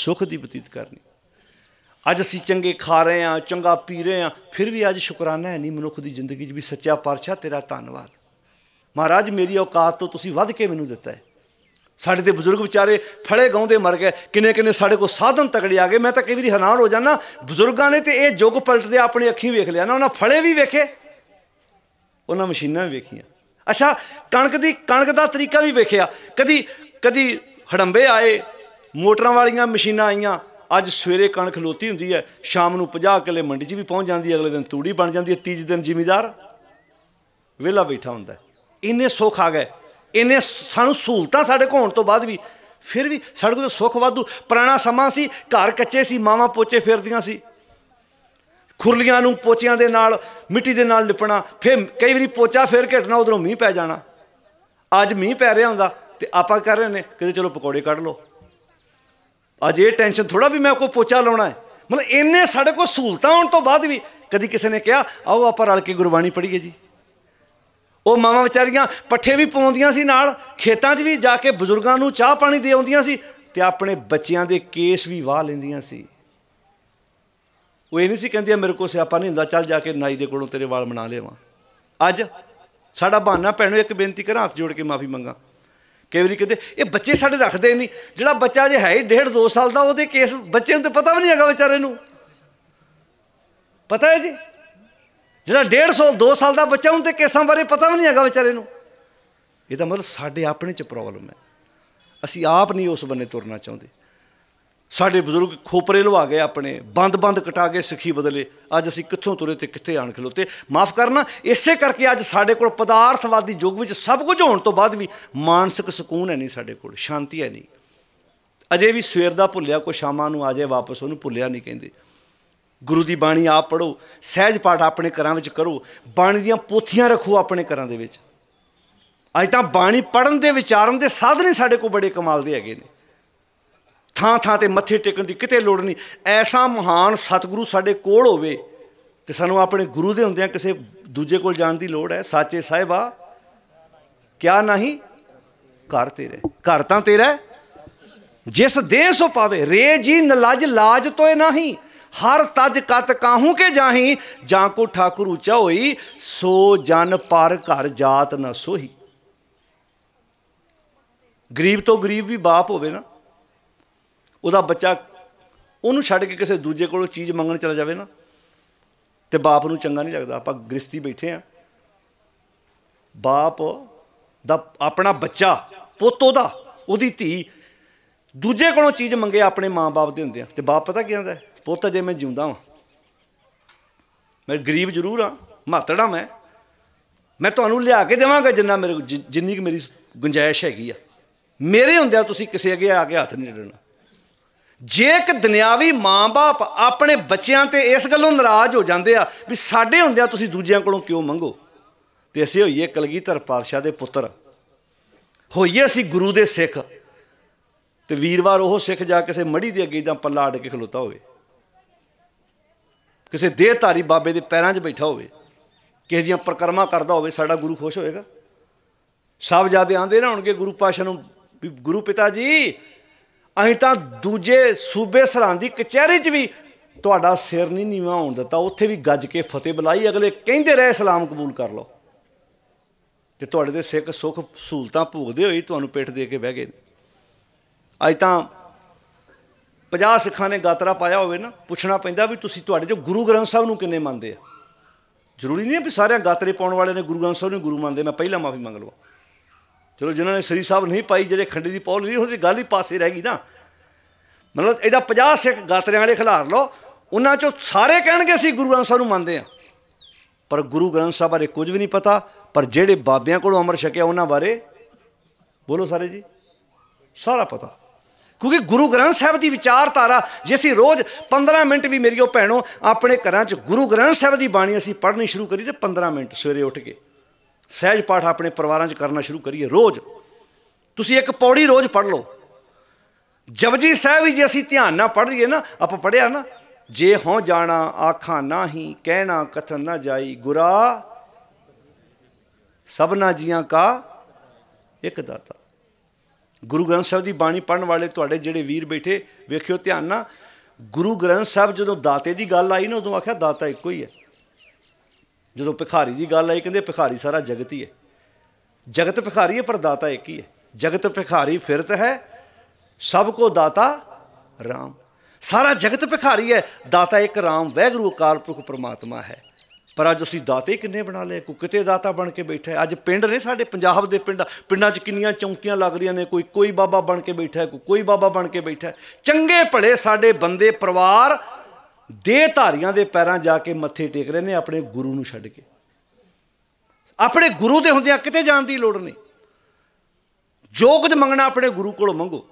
ਸੁਖ ਦੀ ਬਤੀਤ ਕਰਨੀ ਅੱਜ ਅਸੀਂ ਚੰਗੇ ਖਾ ਰਹੇ ਹਾਂ ਚੰਗਾ ਪੀ ਰਹੇ ਹਾਂ ਫਿਰ ਵੀ ਅੱਜ ਸ਼ੁਕਰਾਨਾ ਹੈ ਨਹੀਂ ਮਨੁੱਖ ਦੀ ਜ਼ਿੰਦਗੀ 'ਚ ਵੀ ਸੱਚਾ ਪਰਛਾ ਤੇਰਾ ਧੰਨਵਾਦ ਮਹਾਰਾਜ ਮੇਰੀ ਔਕਾਤ ਤੋਂ ਤੁਸੀਂ ਵੱਧ ਕੇ ਮੈਨੂੰ ਦਿੱਤਾ ਹੈ ਸਾਡੇ ਦੇ ਬਜ਼ੁਰਗ ਵਿਚਾਰੇ ਫੜੇ ਗਾਉਂਦੇ ਮਰ ਗਏ ਕਿੰਨੇ ਕਿੰਨੇ ਸਾਡੇ ਕੋਲ ਸਾਧਨ ਤਕੜੇ ਆ ਗਏ ਮੈਂ ਤਾਂ ਕਈ ਵਾਰੀ ਹੈਰਾਨ ਹੋ ਜਾਂਦਾ ਬਜ਼ੁਰਗਾਂ ਨੇ ਤੇ ਇਹ ਜੁਗ ਪਲਟਦੇ ਆਪਣੀ ਅੱਖੀਂ ਵੇਖ ਲਿਆ ਨਾ ਉਹਨਾਂ ਫੜੇ ਵੀ ਵੇਖੇ ਉਹਨਾਂ ਮਸ਼ੀਨਾਂ ਵੀ ਵੇਖੀਆਂ ਅੱਛਾ ਕਣਕ ਦੀ ਕਣਕ ਦਾ ਤਰੀਕਾ ਵੀ ਵੇਖਿਆ ਕਦੀ ਕਦੀ ਹੜੰਬੇ ਆਏ ਮੋਟਰਾਂ ਵਾਲੀਆਂ ਮਸ਼ੀਨਾਂ ਆਈਆਂ ਅੱਜ ਸਵੇਰੇ ਕਣਕ ਲੋਤੀ ਹੁੰਦੀ ਹੈ ਸ਼ਾਮ ਨੂੰ 50 ਕਿਲੇ ਮੰਡੀ 'ਚ ਵੀ ਪਹੁੰਚ ਜਾਂਦੀ ਹੈ ਅਗਲੇ ਦਿਨ ਤੂੜੀ ਬਣ ਜਾਂਦੀ ਹੈ ਤੀਜੇ ਦਿਨ ਜ਼ਿਮੀਦਾਰ ਵਿਹਲਾ ਬੈਠਾ ਹੁੰਦਾ ਇੰਨੇ ਸੁੱਖ ਆ ਗਏ ਇੰਨੇ ਸਾਨੂੰ ਸਹੂਲਤਾਂ ਸਾਡੇ ਕੋਲ ਹੋਣ ਤੋਂ ਬਾਅਦ ਵੀ ਫਿਰ ਵੀ ਸਾਡੇ ਕੋਲ ਸੁੱਖ ਵਾਧੂ ਪੁਰਾਣਾ ਸਮਾਂ ਸੀ ਘਰ ਕੱਚੇ ਸੀ ਮਾਵਾਂ ਪੋਚੇ ਫੇਰਦੀਆਂ ਸੀ ਖੁਰਲੀਆਂ ਨੂੰ ਪੋਚਿਆਂ ਦੇ ਨਾਲ ਮਿੱਟੀ ਦੇ ਨਾਲ ਲਿਪਣਾ ਫਿਰ ਕਈ ਵਾਰੀ ਪੋਚਾ ਫੇਰ ਘਟਣਾ ਉਧਰੋਂ ਮੀਂਹ ਪੈ ਜਾਣਾ ਅੱਜ ਮੀਂਹ ਪੈ ਰਿਹਾ ਹੁੰਦਾ ਤੇ ਆਪਾਂ ਕਰ ਰਹੇ ਨੇ ਕਿਤੇ ਚਲੋ ਪਕੌੜੇ ਕੱਢ ਲਓ ਅੱਜ ਇਹ ਟੈਨਸ਼ਨ ਥੋੜਾ ਵੀ ਮੈਂ ਕੋਈ ਪੋਚਾ ਲਾਉਣਾ ਹੈ ਮਤਲਬ ਇੰਨੇ ਸਾਡੇ ਕੋਲ ਸਹੂਲਤਾਂ ਆਉਣ ਤੋਂ ਬਾਅਦ ਵੀ ਕਦੀ ਕਿਸੇ ਨੇ ਕਿਹਾ ਆਓ ਆਪਾਂ ਰਲ ਕੇ ਗੁਰਬਾਣੀ ਪੜ੍ਹੀਏ ਜੀ ਉਹ ਮਾਵਾਂ ਵਿਚਾਰੀਆਂ ਪੱਠੇ ਵੀ ਪਾਉਂਦੀਆਂ ਸੀ ਨਾਲ ਖੇਤਾਂ 'ਚ ਵੀ ਜਾ ਕੇ ਬਜ਼ੁਰਗਾਂ ਨੂੰ ਚਾਹ ਪਾਣੀ ਦੇ ਆਉਂਦੀਆਂ ਸੀ ਤੇ ਆਪਣੇ ਬੱਚਿਆਂ ਦੇ ਕੇਸ ਵੀ ਵਾਹ ਲੈਂਦੀਆਂ ਸੀ ਉਹ ਇਹ ਨਹੀਂ ਸੀ ਕਹਿੰਦੀਆਂ ਮੇਰੇ ਕੋਲ ਸਿਆਪਾ ਨਹੀਂ ਹੁੰਦਾ ਚੱਲ ਜਾ ਕੇ ਨਾਈ ਦੇ ਕੋਲੋਂ ਤੇਰੇ ਵਾਲ ਬਣਾ ਲੇਵਾਂ ਅੱਜ ਸਾਡਾ ਬਹਾਨਾ ਭੈਣੋ ਇੱਕ ਬੇਨਤੀ ਕਰਾਂ ਹੱਥ ਜੋੜ ਕੇ ਮਾਫੀ ਮੰਗਾ ਕਈ ਵਾਰੀ ਕਹਿੰਦੇ ਇਹ ਬੱਚੇ ਸਾਡੇ ਰੱਖਦੇ ਨਹੀਂ ਜਿਹੜਾ ਬੱਚਾ ਜੇ ਹੈ ਹੀ 1.5 2 ਸਾਲ ਦਾ ਉਹਦੇ ਕੇਸ ਬੱਚੇ ਨੂੰ ਤਾਂ ਪਤਾ ਵੀ ਨਹੀਂ ਹੈਗਾ ਵਿਚਾਰੇ ਨੂੰ ਪਤਾ ਹੈ ਜੀ ਜਿਹੜਾ 1.5 2 ਸਾਲ ਦਾ ਬੱਚਾ ਉਹਦੇ ਕੇਸਾਂ ਬਾਰੇ ਪਤਾ ਵੀ ਨਹੀਂ ਹੈਗਾ ਵਿਚਾਰੇ ਨੂੰ ਇਹਦਾ ਮਤਲਬ ਸਾਡੇ ਆਪਣੇ 'ਚ ਪ੍ਰੋਬਲਮ ਹੈ ਅਸੀਂ ਆਪ ਨਹੀਂ ਉਸ ਬੰਨੇ ਤੁਰਨਾ ਚਾਹੁੰਦੇ ਸਾਡੇ ਬਜ਼ੁਰਗ ਖੋਪਰੇ ਲਵਾ ਗਏ ਆਪਣੇ ਬੰਦ-ਬੰਦ ਕਟਾ ਕੇ ਸਿੱਖੀ ਬਦਲੇ ਅੱਜ ਅਸੀਂ ਕਿੱਥੋਂ ਤੁਰੇ ਤੇ ਕਿੱਥੇ ਆਣ ਖਲੋਤੇ ਮਾਫ ਕਰਨਾ ਇਸੇ ਕਰਕੇ ਅੱਜ ਸਾਡੇ ਕੋਲ ਪਦਾਰਥਵਾਦੀ ਯੁੱਗ ਵਿੱਚ ਸਭ ਕੁਝ ਹੋਣ ਤੋਂ ਬਾਅਦ ਵੀ ਮਾਨਸਿਕ ਸਕੂਨ ਹੈ ਨਹੀਂ ਸਾਡੇ ਕੋਲ ਸ਼ਾਂਤੀ ਹੈ ਨਹੀਂ ਅਜੇ ਵੀ ਸਵੇਰ ਦਾ ਭੁੱਲਿਆ ਕੋ ਸ਼ਾਮਾਂ ਨੂੰ ਆ ਜਾਏ ਵਾਪਸ ਉਹਨੂੰ ਭੁੱਲਿਆ ਨਹੀਂ ਕਹਿੰਦੇ ਗੁਰੂ ਦੀ ਬਾਣੀ ਆਪ ਪੜੋ ਸਹਿਜ ਪਾਠ ਆਪਣੇ ਘਰਾਂ ਵਿੱਚ ਕਰੋ ਬਾਣੀ ਦੀਆਂ ਪੋਥੀਆਂ ਰੱਖੋ ਆਪਣੇ ਘਰਾਂ ਦੇ ਵਿੱਚ ਅੱਜ ਤਾਂ ਬਾਣੀ ਪੜਨ ਦੇ ਵਿਚਾਰਨ ਦੇ ਸਾਧਨ ਹੀ ਸਾਡੇ ਕੋਲ ਬੜੇ ਕਮਾਲ ਦੇ ਹੈਗੇ ਨੇ ਥਾਂ ਥਾਂ ਤੇ ਮੱਥੇ ਟੇਕਣ ਦੀ ਕਿਤੇ ਲੋੜ ਨਹੀਂ ਐਸਾ ਮਹਾਨ ਸਤਿਗੁਰੂ ਸਾਡੇ ਕੋਲ ਹੋਵੇ ਤੇ ਸਾਨੂੰ ਆਪਣੇ ਗੁਰੂ ਦੇ ਹੁੰਦਿਆਂ ਕਿਸੇ ਦੂਜੇ ਕੋਲ ਜਾਣ ਦੀ ਲੋੜ ਹੈ ਸਾਚੇ ਸਾਹਿਬਾ ਕਿਆ ਨਹੀਂ ਘਰ ਤੇਰੇ ਘਰ ਤਾਂ ਤੇਰਾ ਜਿਸ ਦੇਹ ਸੋ ਪਾਵੇ ਰੇ ਜੀ ਨਲਜ ਲਾਜ ਤੋਏ ਨਹੀਂ ਹਰ ਤਜ ਕਤ ਕਾਹੂ ਕੇ ਜਾਹੀ ਜਾਂ ਕੋ ਠਾਕੁਰ ਉਚਾ ਹੋਈ ਸੋ ਜਨ ਪਰ ਘਰ ਜਾਤ ਨਾ ਸੋਹੀ ਗਰੀਬ ਤੋਂ ਗਰੀਬ ਵੀ ਬਾਪ ਹੋਵੇ ਨਾ ਉਹਦਾ ਬੱਚਾ ਉਹਨੂੰ ਛੱਡ ਕੇ ਕਿਸੇ ਦੂਜੇ ਕੋਲੋਂ ਚੀਜ਼ ਮੰਗਣ ਚਲਾ ਜਾਵੇ ਨਾ ਤੇ ਬਾਪ ਨੂੰ ਚੰਗਾ ਨਹੀਂ ਲੱਗਦਾ ਆਪਾਂ ਗ੍ਰਸਤੀ ਬੈਠੇ ਆ ਬਾਪ ਦਾ ਆਪਣਾ ਬੱਚਾ ਪੁੱਤ ਉਹਦਾ ਉਹਦੀ ਧੀ ਦੂਜੇ ਕੋਲੋਂ ਚੀਜ਼ ਮੰਗੇ ਆਪਣੇ ਮਾਪੇ ਦੇ ਹੁੰਦੇ ਆ ਤੇ ਬਾਪ ਪਤਾ ਕੀ ਹੁੰਦਾ ਪੁੱਤ ਜੇ ਮੈਂ ਜਿਉਂਦਾ ਵਾਂ ਮੈਂ ਗਰੀਬ ਜ਼ਰੂਰ ਆ ਮਾਤੜਾ ਮੈਂ ਮੈਂ ਤੁਹਾਨੂੰ ਲਿਆ ਕੇ ਦੇਵਾਂਗਾ ਜਿੰਨਾ ਮੇਰੇ ਜਿੰਨੀ ਕਿ ਮੇਰੀ ਗੁੰਜਾਇਸ਼ ਹੈਗੀ ਆ ਮੇਰੇ ਹੁੰਦਿਆ ਤੁਸੀਂ ਕਿਸੇ ਅੱਗੇ ਆ ਕੇ ਹੱਥ ਨਹੀਂ ਡੜਨਾ ਜੇ ਇੱਕ ਦੁਨਿਆਵੀ ਮਾਂ-ਬਾਪ ਆਪਣੇ ਬੱਚਿਆਂ ਤੇ ਇਸ ਗੱਲੋਂ ਨਾਰਾਜ਼ ਹੋ ਜਾਂਦੇ ਆ ਵੀ ਸਾਡੇ ਹੁੰਦਿਆਂ ਤੁਸੀਂ ਦੂਜਿਆਂ ਕੋਲੋਂ ਕਿਉਂ ਮੰਗੋ ਤੇ ਅਸੀਂ ਹੋਈਏ ਕਲਗੀਧਰ ਪਾਤਸ਼ਾਹ ਦੇ ਪੁੱਤਰ ਹੋਈਏ ਅਸੀਂ ਗੁਰੂ ਦੇ ਸਿੱਖ ਤੇ ਵੀਰਵਾਰ ਉਹ ਸਿੱਖ ਜਾ ਕਿਸੇ ਮੜੀ ਦੇ ਅੱਗੇ ਜਾਂ ਪੱਲਾ ਅੜ ਕੇ ਖਲੋਤਾ ਹੋਵੇ ਕਿਸੇ ਦੇਹਧਾਰੀ ਬਾਬੇ ਦੇ ਪੈਰਾਂ 'ਚ ਬੈਠਾ ਹੋਵੇ ਕਿਸੇ ਦੀਆਂ ਪ੍ਰਕਰਮਾ ਕਰਦਾ ਹੋਵੇ ਸਾਡਾ ਗੁਰੂ ਖੁਸ਼ ਹੋਏਗਾ ਸਭ ਜਾਦੇ ਆਂਦੇ ਨਾ ਹੋਣਗੇ ਗੁਰੂ ਪਾਸ਼ਾ ਨੂੰ ਗੁਰੂ ਪਿਤਾ ਜੀ ਅਸੀਂ ਤਾਂ ਦੂਜੇ ਸੂਬੇ ਸਰਾਂ ਦੀ ਕਚਹਿਰੀ 'ਚ ਵੀ ਤੁਹਾਡਾ ਸਿਰ ਨਹੀਂ ਨੀਵਾ ਹੋਣ ਦਿੱਤਾ ਉੱਥੇ ਵੀ ਗੱਜ ਕੇ ਫਤਿਹ ਬੁਲਾਈ ਅਗਲੇ ਕਹਿੰਦੇ ਰਹੇ ਸਲਾਮ ਕਬੂਲ ਕਰ ਲਓ ਤੇ ਤੁਹਾਡੇ ਦੇ ਸਿੱਖ ਸੁਖ ਸਹੂਲਤਾਂ ਭੋਗਦੇ ਹੋਈ ਤੁਹਾਨੂੰ ਪੇਟ ਦੇ ਕੇ ਬਹਿ ਗਏ ਅੱਜ ਤਾਂ 50 ਸਿੱਖਾਂ ਨੇ ਗਾਤਰਾ ਪਾਇਆ ਹੋਵੇ ਨਾ ਪੁੱਛਣਾ ਪੈਂਦਾ ਵੀ ਤੁਸੀਂ ਤੁਹਾਡੇ ਜੋ ਗੁਰੂ ਗ੍ਰੰਥ ਸਾਹਿਬ ਨੂੰ ਕਿੰਨੇ ਮੰਨਦੇ ਆ ਜ਼ਰੂਰੀ ਨਹੀਂ ਵੀ ਸਾਰਿਆਂ ਗਾਤਰੇ ਪਾਉਣ ਵਾਲੇ ਨੇ ਗੁਰੂ ਗ੍ਰੰਥ ਸਾਹਿਬ ਨੂੰ ਗੁਰੂ ਮੰਨਦੇ ਮੈਂ ਪਹਿਲਾਂ ਮਾਫੀ ਮੰਗ ਲਵਾਂ ਚਲੋ ਜਿਨ੍ਹਾਂ ਨੇ ਸ੍ਰੀ ਸਾਹਿਬ ਨਹੀਂ ਪਾਈ ਜਿਹੜੇ ਖੰਡੇ ਦੀ ਪੌਲ ਨਹੀਂ ਉਹਦੀ ਗੱਲ ਹੀ ਪਾਸੇ ਰਹਿ ਗਈ ਨਾ ਮਤਲਬ ਇਹਦਾ 50 ਸਿੱਖ ਗਾਤਰਿਆਂ ਵਾਲੇ ਖਿਲਾਰ ਲਓ ਉਹਨਾਂ ਚੋਂ ਸਾਰੇ ਕਹਿਣਗੇ ਅਸੀਂ ਗੁਰੂ ਗ੍ਰੰਥ ਸਾਹਿਬ ਨੂੰ ਮੰਨਦੇ ਆ ਪਰ ਗੁਰੂ ਗ੍ਰੰਥ ਸਾਹਿਬ ਬਾਰੇ ਕੁਝ ਵੀ ਨਹੀਂ ਪਤਾ ਪਰ ਜਿਹੜੇ ਬਾਬਿਆਂ ਕੋਲੋਂ ਅਮਰ ਛਕਿਆ ਉਹਨਾਂ ਬਾਰੇ ਬੋਲੋ ਸਾਰੇ ਜੀ ਸਾਰਾ ਪਤਾ ਕਿਉਂਕਿ ਗੁਰੂ ਗ੍ਰੰਥ ਸਾਹਿਬ ਦੀ ਵਿਚਾਰਧਾਰਾ ਜੇ ਅਸੀਂ ਰੋਜ਼ 15 ਮਿੰਟ ਵੀ ਮੇਰੀਓ ਭੈਣੋ ਆਪਣੇ ਘਰਾਂ 'ਚ ਗੁਰੂ ਗ੍ਰੰਥ ਸਾਹਿਬ ਦੀ ਬਾਣੀ ਅਸੀਂ ਪੜ੍ਹਨੀ ਸ਼ੁਰੂ ਕਰੀ ਤੇ 15 ਮਿੰਟ ਸਵੇਰੇ ਉੱਠ ਕੇ ਸਹਿਜ ਪਾਠ ਆਪਣੇ ਪਰਿਵਾਰਾਂ 'ਚ ਕਰਨਾ ਸ਼ੁਰੂ ਕਰੀਏ ਰੋਜ਼ ਤੁਸੀਂ ਇੱਕ ਪੌੜੀ ਰੋਜ਼ ਪੜ੍ਹ ਲਓ ਜਪਜੀ ਸਾਹਿਬ ਵੀ ਜੇ ਅਸੀਂ ਧਿਆਨ ਨਾਲ ਪੜ੍ਹ ਲਈਏ ਨਾ ਆਪਾਂ ਪੜਿਆ ਨਾ ਜੇ ਹੋਂ ਜਾਣਾ ਆਖਾਂ ਨਾਹੀ ਕਹਿਣਾ ਕਥਨ ਨਾ ਜਾਈ ਗੁਰਾ ਸਭਨਾ ਜੀਆਂ ਕਾ ਇੱਕ ਦਾਤਾ ਗੁਰੂ ਗ੍ਰੰਥ ਸਾਹਿਬ ਦੀ ਬਾਣੀ ਪੜਨ ਵਾਲੇ ਤੁਹਾਡੇ ਜਿਹੜੇ ਵੀਰ ਬੈਠੇ ਵੇਖਿਓ ਧਿਆਨ ਨਾਲ ਗੁਰੂ ਗ੍ਰੰਥ ਸਾਹਿਬ ਜਦੋਂ ਦਾਤੇ ਦੀ ਗੱਲ ਆਈ ਨਾ ਉਦੋਂ ਆਖਿਆ ਦਾਤਾ ਇੱਕੋ ਹੀ ਹੈ ਜਦੋਂ ਭਿਖਾਰੀ ਦੀ ਗੱਲ ਆਈ ਕਹਿੰਦੇ ਭਿਖਾਰੀ ਸਾਰਾ ਜਗਤ ਹੀ ਹੈ ਜਗਤ ਭਿਖਾਰੀ ਹੈ ਪਰ ਦਾਤਾ ਇੱਕ ਹੀ ਹੈ ਜਗਤ ਭਿਖਾਰੀ ਫਿਰਤ ਹੈ ਸਭ ਕੋ ਦਾਤਾ RAM ਸਾਰਾ ਜਗਤ ਭਿਖਾਰੀ ਹੈ ਦਾਤਾ ਇੱਕ RAM ਵੈਗਰੂ ਅਕਾਲ ਪੁਰਖ ਪ੍ਰਮਾਤਮਾ ਹੈ ਪਰ ਅੱਜ ਅਸੀਂ ਦਾਤੇ ਕਿੰਨੇ ਬਣਾ ਲਏ ਕੋ ਕਿਤੇ ਦਾਤਾ ਬਣ ਕੇ ਬੈਠਾ ਅੱਜ ਪਿੰਡ ਨੇ ਸਾਡੇ ਪੰਜਾਬ ਦੇ ਪਿੰਡ ਪਿੰਡਾਂ 'ਚ ਕਿੰਨੀਆਂ ਚੌਂਕੀਆਂ ਲੱਗ ਰਹੀਆਂ ਨੇ ਕੋਈ ਕੋਈ ਬਾਬਾ ਬਣ ਕੇ ਬੈਠਾ ਕੋਈ ਕੋਈ ਬਾਬਾ ਬਣ ਕੇ ਬੈਠਾ ਚੰਗੇ ਭਲੇ ਸਾਡੇ ਬੰਦੇ ਪਰਿਵਾਰ ਦੇ ਧਾਰੀਆਂ ਦੇ ਪੈਰਾਂ ਜਾ ਕੇ ਮੱਥੇ ਟੇਕ ਰਹੇ ਨੇ ਆਪਣੇ ਗੁਰੂ ਨੂੰ ਛੱਡ ਕੇ ਆਪਣੇ ਗੁਰੂ ਦੇ ਹੁੰਦਿਆਂ ਕਿਤੇ ਜਾਣ ਦੀ ਲੋੜ ਨਹੀਂ ਜੋ ਕੁਝ ਮੰਗਣਾ ਆਪਣੇ ਗੁਰੂ ਕੋਲੋਂ ਮੰਗੋ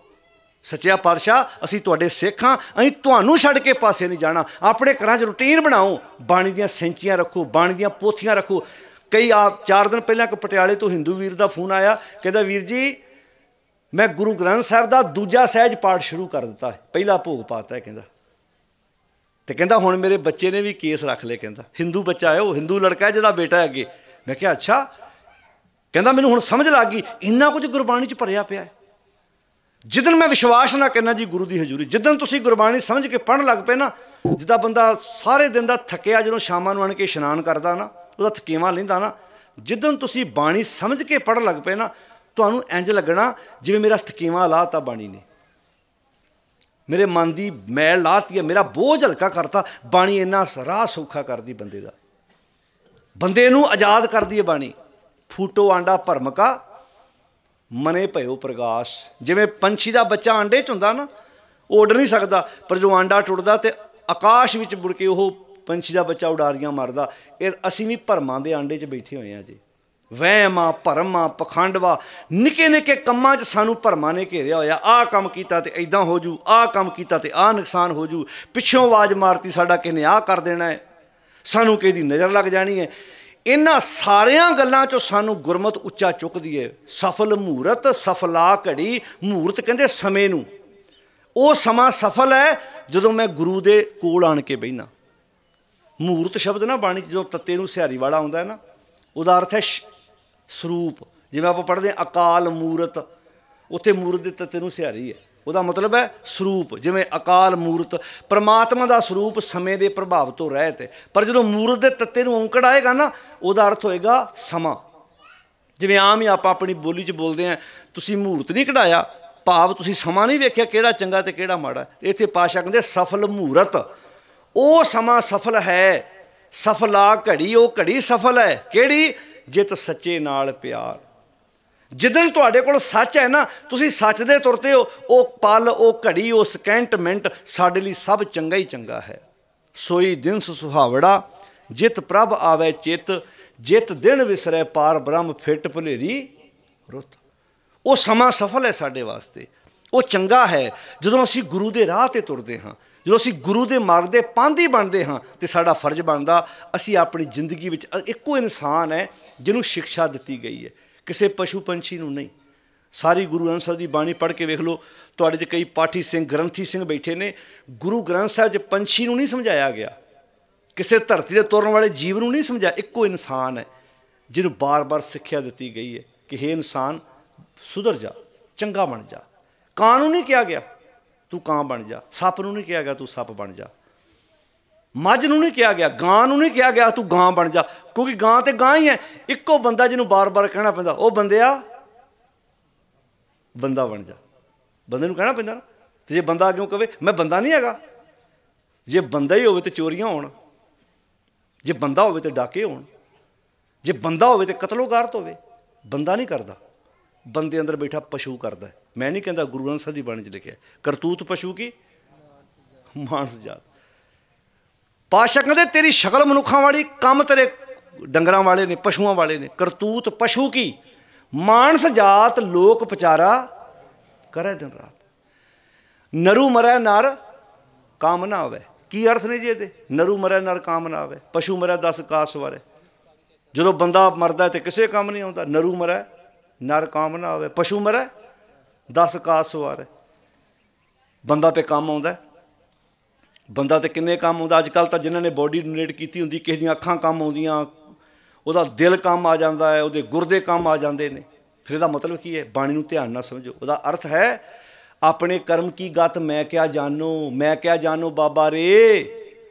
ਸੱਚਿਆ ਪਾਤਸ਼ਾਹ ਅਸੀਂ ਤੁਹਾਡੇ ਸਿੱਖ ਅਸੀਂ ਤੁਹਾਨੂੰ ਛੱਡ ਕੇ ਪਾਸੇ ਨਹੀਂ ਜਾਣਾ ਆਪਣੇ ਘਰਾਂ 'ਚ ਰੁਟੀਨ ਬਣਾਓ ਬਾਣੀ ਦੀਆਂ ਸੈਂਚੀਆਂ ਰੱਖੋ ਬਾਣੀ ਦੀਆਂ ਪੋਥੀਆਂ ਰੱਖੋ ਕਈ ਆ ਚਾਰ ਦਿਨ ਪਹਿਲਾਂ ਇੱਕ ਪਟਿਆਲੇ ਤੋਂ ਹਿੰਦੂ ਵੀਰ ਦਾ ਫੋਨ ਆਇਆ ਕਹਿੰਦਾ ਵੀਰ ਜੀ ਮੈਂ ਗੁਰੂ ਗ੍ਰੰਥ ਸਾਹਿਬ ਦਾ ਦੂਜਾ ਸਹਿਜ ਪਾਠ ਸ਼ੁਰੂ ਕਰ ਦਿੱਤਾ ਪਹਿਲਾ ਭੋਗ ਪਾਤਾ ਹੈ ਕਹਿੰਦਾ ਤੇ ਕਹਿੰਦਾ ਹੁਣ ਮੇਰੇ ਬੱਚੇ ਨੇ ਵੀ ਕੇਸ ਰੱਖ ਲਿਆ ਕਹਿੰਦਾ ਹਿੰਦੂ ਬੱਚਾ ਆਇਓ Hindu ਹਿੰਦੂ ਲੜਕਾ ਜਿਹਦਾ ਬੇਟਾ ਅੱਗੇ ਮੈਂ ਕਿਹਾ ਅੱਛਾ ਕਹਿੰਦਾ ਮੈਨੂੰ ਹੁਣ ਸਮਝ ਲੱਗ ਗਈ ਇੰਨਾ ਕੁਝ ਗੁਰਬਾਣੀ 'ਚ ਭਰਿਆ ਪਿਆ ਹੈ ਜਿੱਦਨ ਮੈਂ ਵਿਸ਼ਵਾਸ ਨਾ ਕਰਨਾ ਜੀ ਗੁਰੂ ਦੀ ਹਜ਼ੂਰੀ ਜਿੱਦਨ ਤੁਸੀਂ ਗੁਰਬਾਣੀ ਸਮਝ ਕੇ ਪੜਨ ਲੱਗ ਪਏ ਨਾ ਜਿੱਦਾਂ ਬੰਦਾ ਸਾਰੇ ਦਿਨ ਦਾ ਥੱਕਿਆ ਜਦੋਂ ਸ਼ਾਮਾਂ ਨੂੰ ਆਣ ਕੇ ਇਸ਼ਨਾਨ ਕਰਦਾ ਨਾ ਉਹਦਾ ਥਕੇਵਾ ਲੈਂਦਾ ਨਾ ਜਿੱਦਨ ਤੁਸੀਂ ਬਾਣੀ ਸਮਝ ਕੇ ਪੜਨ ਲੱਗ ਪਏ ਨਾ ਤੁਹਾਨੂੰ ਇੰਜ ਲੱਗਣਾ ਜਿਵੇਂ ਮੇਰਾ ਥਕੇਵਾ ਲਾਤਾ ਬਾਣੀ ਨੇ ਮੇਰੇ ਮਨ ਦੀ ਮੈਲ ਲਾਤੀ ਹੈ ਮੇਰਾ ਬੋਝ ਹਲਕਾ ਕਰਤਾ ਬਾਣੀ ਇੰਨਾ ਸਰਾ ਸੌਖਾ ਕਰਦੀ ਬੰਦੇ ਦਾ ਬੰਦੇ ਨੂੰ ਆਜ਼ਾਦ ਕਰਦੀ ਹੈ ਬਾਣੀ ਫੂਟੋ ਆਂਡਾ ਭਰਮ ਕਾ ਮਨੇ ਭਇਓ ਪ੍ਰਕਾਸ਼ ਜਿਵੇਂ ਪੰਛੀ ਦਾ ਬੱਚਾ ਆਂਡੇ 'ਚ ਹੁੰਦਾ ਨਾ ਉੱਡ ਨਹੀਂ ਸਕਦਾ ਪਰ ਜੋ ਆਂਡਾ ਟੁੱਟਦਾ ਤੇ ਆਕਾਸ਼ ਵਿੱਚ ਬੁੜ ਕੇ ਉਹ ਪੰਛੀ ਦਾ ਬੱਚਾ ਉਡਾਰੀਆਂ ਮਾਰਦਾ ਇਹ ਅਸੀਂ ਵੀ ਭਰਮਾਂ ਦੇ ਆਂਡੇ 'ਚ ਬੈਠੇ ਹੋਏ ਆ ਜੀ ਵਹਿਮਾਂ ਭਰਮਾਂ ਪਖੰਡਵਾ ਨਿੱਕੇ ਨਿੱਕੇ ਕੰਮਾਂ 'ਚ ਸਾਨੂੰ ਭਰਮਾਂ ਨੇ ਘੇਰਿਆ ਹੋਇਆ ਆਹ ਕੰਮ ਕੀਤਾ ਤੇ ਐਦਾਂ ਹੋ ਜੂ ਆਹ ਕੰਮ ਕੀਤਾ ਤੇ ਆਹ ਨੁਕਸਾਨ ਹੋ ਜੂ ਪਿੱਛੋਂ ਆਵਾਜ਼ ਮਾਰਤੀ ਸਾਡਾ ਕਿਨੇ ਆਹ ਕਰ ਦੇਣਾ ਹੈ ਸਾਨੂੰ ਕਿਹਦੀ ਨਜ਼ਰ ਲੱਗ ਜਾਣੀ ਹੈ ਇਹਨਾਂ ਸਾਰਿਆਂ ਗੱਲਾਂ 'ਚੋਂ ਸਾਨੂੰ ਗੁਰਮਤ ਉੱਚਾ ਚੁੱਕਦੀ ਹੈ ਸਫਲ ਮੂਰਤ ਸਫਲਾ ਘੜੀ ਮੂਰਤ ਕਹਿੰਦੇ ਸਮੇਂ ਨੂੰ ਉਹ ਸਮਾਂ ਸਫਲ ਹੈ ਜਦੋਂ ਮੈਂ ਗੁਰੂ ਦੇ ਕੋਲ ਆਣ ਕੇ ਬੈਠਣਾ ਮੂਰਤ ਸ਼ਬਦ ਨਾ ਬਾਣੀ ਜਦੋਂ ਤੱਤੇ ਨੂੰ ਸਿਹਾਰੀ ਵਾਲਾ ਆਉਂਦਾ ਹੈ ਨਾ ਉਹਦਾ ਅਰਥ ਹੈ ਸਰੂਪ ਜਿਵੇਂ ਆਪਾਂ ਪੜ੍ਹਦੇ ਆ ਅਕਾਲ ਮੂਰਤ ਉੱਥੇ ਮੂਰਤ ਦੇ ਤੱਤੇ ਨੂੰ ਸਿਹਾਰੀ ਹੈ ਉਹਦਾ ਮਤਲਬ ਹੈ ਸਰੂਪ ਜਿਵੇਂ ਅਕਾਲ ਮੂਰਤ ਪ੍ਰਮਾਤਮਾ ਦਾ ਸਰੂਪ ਸਮੇਂ ਦੇ ਪ੍ਰਭਾਵ ਤੋਂ ਰਹਿਤ ਹੈ ਪਰ ਜਦੋਂ ਮੂਰਤ ਦੇ ਤੱਤੇ ਨੂੰ ਔਂਕੜ ਆਏਗਾ ਨਾ ਉਹਦਾ ਅਰਥ ਹੋਏਗਾ ਸਮਾਂ ਜਿਵੇਂ ਆਮ ਹੀ ਆਪਾਂ ਆਪਣੀ ਬੋਲੀ 'ਚ ਬੋਲਦੇ ਆ ਤੁਸੀਂ ਮੂਰਤ ਨਹੀਂ ਕਢਾਇਆ ਭਾਵ ਤੁਸੀਂ ਸਮਾਂ ਨਹੀਂ ਵੇਖਿਆ ਕਿਹੜਾ ਚੰਗਾ ਤੇ ਕਿਹੜਾ ਮਾੜਾ ਇੱਥੇ ਪਾਸ਼ਾ ਕਹਿੰਦੇ ਸਫਲ ਮੂਰਤ ਉਹ ਸਮਾਂ ਸਫਲ ਹੈ ਸਫਲਾ ਘੜੀ ਉਹ ਘੜੀ ਸਫਲ ਹੈ ਕਿਹੜੀ ਜਿਤ ਸੱਚੇ ਨਾਲ ਪਿਆਰ ਜਿੱਦਣ ਤੁਹਾਡੇ ਕੋਲ ਸੱਚ ਹੈ ਨਾ ਤੁਸੀਂ ਸੱਚ ਦੇ ਤੁਰਤੇ ਹੋ ਉਹ ਪਲ ਉਹ ਘੜੀ ਉਹ ਸਕਿੰਟ ਮਿੰਟ ਸਾਡੇ ਲਈ ਸਭ ਚੰਗਾ ਹੀ ਚੰਗਾ ਹੈ ਸੋਈ ਦਿਨ ਸੁਹਾਵੜਾ ਜਿਤ ਪ੍ਰਭ ਆਵੇ ਚਿਤ ਜਿਤ ਦਿਨ ਵਿਸਰੇ ਪਾਰ ਬ੍ਰਹਮ ਫਿਟ ਭਲੇਰੀ ਰੁੱਤ ਉਹ ਸਮਾਂ ਸਫਲ ਹੈ ਸਾਡੇ ਵਾਸਤੇ ਉਹ ਚੰਗਾ ਹੈ ਜਦੋਂ ਅਸੀਂ ਗੁਰੂ ਦੇ ਰਾਹ ਤੇ ਤੁਰਦੇ ਹਾਂ ਜਦੋਂ ਅਸੀਂ ਗੁਰੂ ਦੇ ਮਾਰਗ ਦੇ ਪਾਂਧੀ ਬਣਦੇ ਹਾਂ ਤੇ ਸਾਡਾ ਫਰਜ਼ ਬਣਦਾ ਅਸੀਂ ਆਪਣੀ ਜ਼ਿੰਦਗੀ ਵਿੱਚ ਇੱਕੋ ਇਨਸਾਨ ਹੈ ਜਿਹਨੂੰ ਸਿੱਖਿਆ ਦਿੱਤੀ ਗਈ ਹੈ ਕਿਸੇ ਪਸ਼ੂ ਪੰਛੀ ਨੂੰ ਨਹੀਂ ਸਾਰੀ ਗੁਰੂ ਗ੍ਰੰਥ ਸਾਹਿਬ ਦੀ ਬਾਣੀ ਪੜ੍ਹ ਕੇ ਵੇਖ ਲਓ ਤੁਹਾਡੇ 'ਚ ਕਈ ਪਾਠੀ ਸਿੰਘ ਗ੍ਰੰਥੀ ਸਿੰਘ ਬੈਠੇ ਨੇ ਗੁਰੂ ਗ੍ਰੰਥ ਸਾਹਿਬ 'ਚ ਪੰਛੀ ਨੂੰ ਨਹੀਂ ਸਮਝਾਇਆ ਗਿਆ ਕਿਸੇ ਧਰਤੀ ਦੇ ਤੁਰਨ ਵਾਲੇ ਜੀਵ ਨੂੰ ਨਹੀਂ ਸਮਝਾਇਆ ਇੱਕੋ ਇਨਸਾਨ ਹੈ ਜਿਹਨੂੰ ਬਾਰ-ਬਾਰ ਸਿੱਖਿਆ ਦਿੱਤੀ ਗਈ ਹੈ ਕਿ ਇਹ ਇਨਸਾਨ ਸੁਧਰ ਜਾ ਚੰਗਾ ਬਣ ਜਾ ਕਾਨੂੰਨੀ ਕਿਹਾ ਗਿਆ ਤੂੰ ਕਾਂ ਬਣ ਜਾ ਸੱਪ ਨੂੰ ਨਹੀਂ ਕਿਹਾ ਗਿਆ ਤੂੰ ਸੱਪ ਬਣ ਜਾ ਮੱਝ ਨੂੰ ਨਹੀਂ ਕਿਹਾ ਗਿਆ ਗਾਂ ਨੂੰ ਨਹੀਂ ਕਿਹਾ ਗਿਆ ਤੂੰ ਗਾਂ ਬਣ ਜਾ ਕਿਉਂਕਿ ਗਾਂ ਤੇ ਗਾਂ ਹੀ ਹੈ ਇੱਕੋ ਬੰਦਾ ਜਿਹਨੂੰ ਬਾਰ-ਬਾਰ ਕਹਿਣਾ ਪੈਂਦਾ ਉਹ ਬੰਦਿਆ ਬੰਦਾ ਬਣ ਜਾ ਬੰਦੇ ਨੂੰ ਕਹਿਣਾ ਪੈਂਦਾ ਨਾ ਤੇ ਜੇ ਬੰਦਾ ਕਿਉਂ ਕਵੇ ਮੈਂ ਬੰਦਾ ਨਹੀਂ ਹੈਗਾ ਜੇ ਬੰਦਾ ਹੀ ਹੋਵੇ ਤੇ ਚੋਰੀਆਂ ਹੋਣ ਜੇ ਬੰਦਾ ਹੋਵੇ ਤੇ ਡਾਕੇ ਹੋਣ ਜੇ ਬੰਦਾ ਹੋਵੇ ਤੇ ਕਤਲੋਗਾਰਤ ਹੋਵੇ ਬੰਦਾ ਨਹੀਂ ਕਰਦਾ ਬੰਦੇ ਅੰਦਰ ਬੈਠਾ ਪਸ਼ੂ ਕਰਦਾ ਮੈਂ ਨਹੀਂ ਕਹਿੰਦਾ ਗੁਰੂ ਗ੍ਰੰਥ ਸਾਹਿਬ ਦੀ ਬਾਣੀ 'ਚ ਲਿਖਿਆ ਕਰਤੂਤ ਪਸ਼ੂ ਕੀ ਮਾਨਸ ਜਾਤ ਪਾਸ਼ਾ ਕਹਿੰਦੇ ਤੇਰੀ ਸ਼ਕਲ ਮਨੁੱਖਾਂ ਵਾਲੀ ਕੰਮ ਤੇਰੇ ਡੰਗਰਾਂ ਵਾਲੇ ਨੇ ਪਸ਼ੂਆਂ ਵਾਲੇ ਨੇ ਕਰਤੂਤ ਪਸ਼ੂ ਕੀ ਮਾਨਸ ਜਾਤ ਲੋਕ ਪਚਾਰਾ ਕਰੇ ਦਿਨ ਰਾਤ ਨਰੂ ਮਰੈ ਨਰ ਕਾਮਨਾ ਆਵੇ ਕੀ ਅਰਥ ਨੇ ਜੀ ਇਹਦੇ ਨਰੂ ਮਰੈ ਨਰ ਕਾਮਨਾ ਆਵੇ ਪਸ਼ੂ ਮਰੈ ਦਸ ਕਾਸ ਵਾਰੇ ਜਦੋਂ ਬੰਦਾ ਮਰਦਾ ਤੇ ਕਿਸੇ ਕੰਮ ਨਹੀਂ ਆਉਂਦਾ ਨਰੂ ਮਰੈ ਨਰ ਕਾਮ ਨਾ ਹੋਵੇ ਪਸ਼ੂ ਮਰੇ 10 ਕਾਸ ਸਵਾਰੇ ਬੰਦਾ ਤੇ ਕੰਮ ਆਉਂਦਾ ਬੰਦਾ ਤੇ ਕਿੰਨੇ ਕੰਮ ਆਉਂਦਾ ਅੱਜ ਕੱਲ ਤਾਂ ਜਿਨ੍ਹਾਂ ਨੇ ਬੋਡੀ ਡੋਨੇਟ ਕੀਤੀ ਹੁੰਦੀ ਕਿਸੇ ਦੀਆਂ ਅੱਖਾਂ ਕੰਮ ਆਉਂਦੀਆਂ ਉਹਦਾ ਦਿਲ ਕੰਮ ਆ ਜਾਂਦਾ ਹੈ ਉਹਦੇ ਗੁਰਦੇ ਕੰਮ ਆ ਜਾਂਦੇ ਨੇ ਫਿਰ ਇਹਦਾ ਮਤਲਬ ਕੀ ਹੈ ਬਾਣੀ ਨੂੰ ਧਿਆਨ ਨਾਲ ਸਮਝੋ ਉਹਦਾ ਅਰਥ ਹੈ ਆਪਣੇ ਕਰਮ ਕੀ ਗਤ ਮੈਂ ਕਿਆ ਜਾਣੋ ਮੈਂ ਕਿਆ ਜਾਣੋ ਬਾਬਾ ਰੇ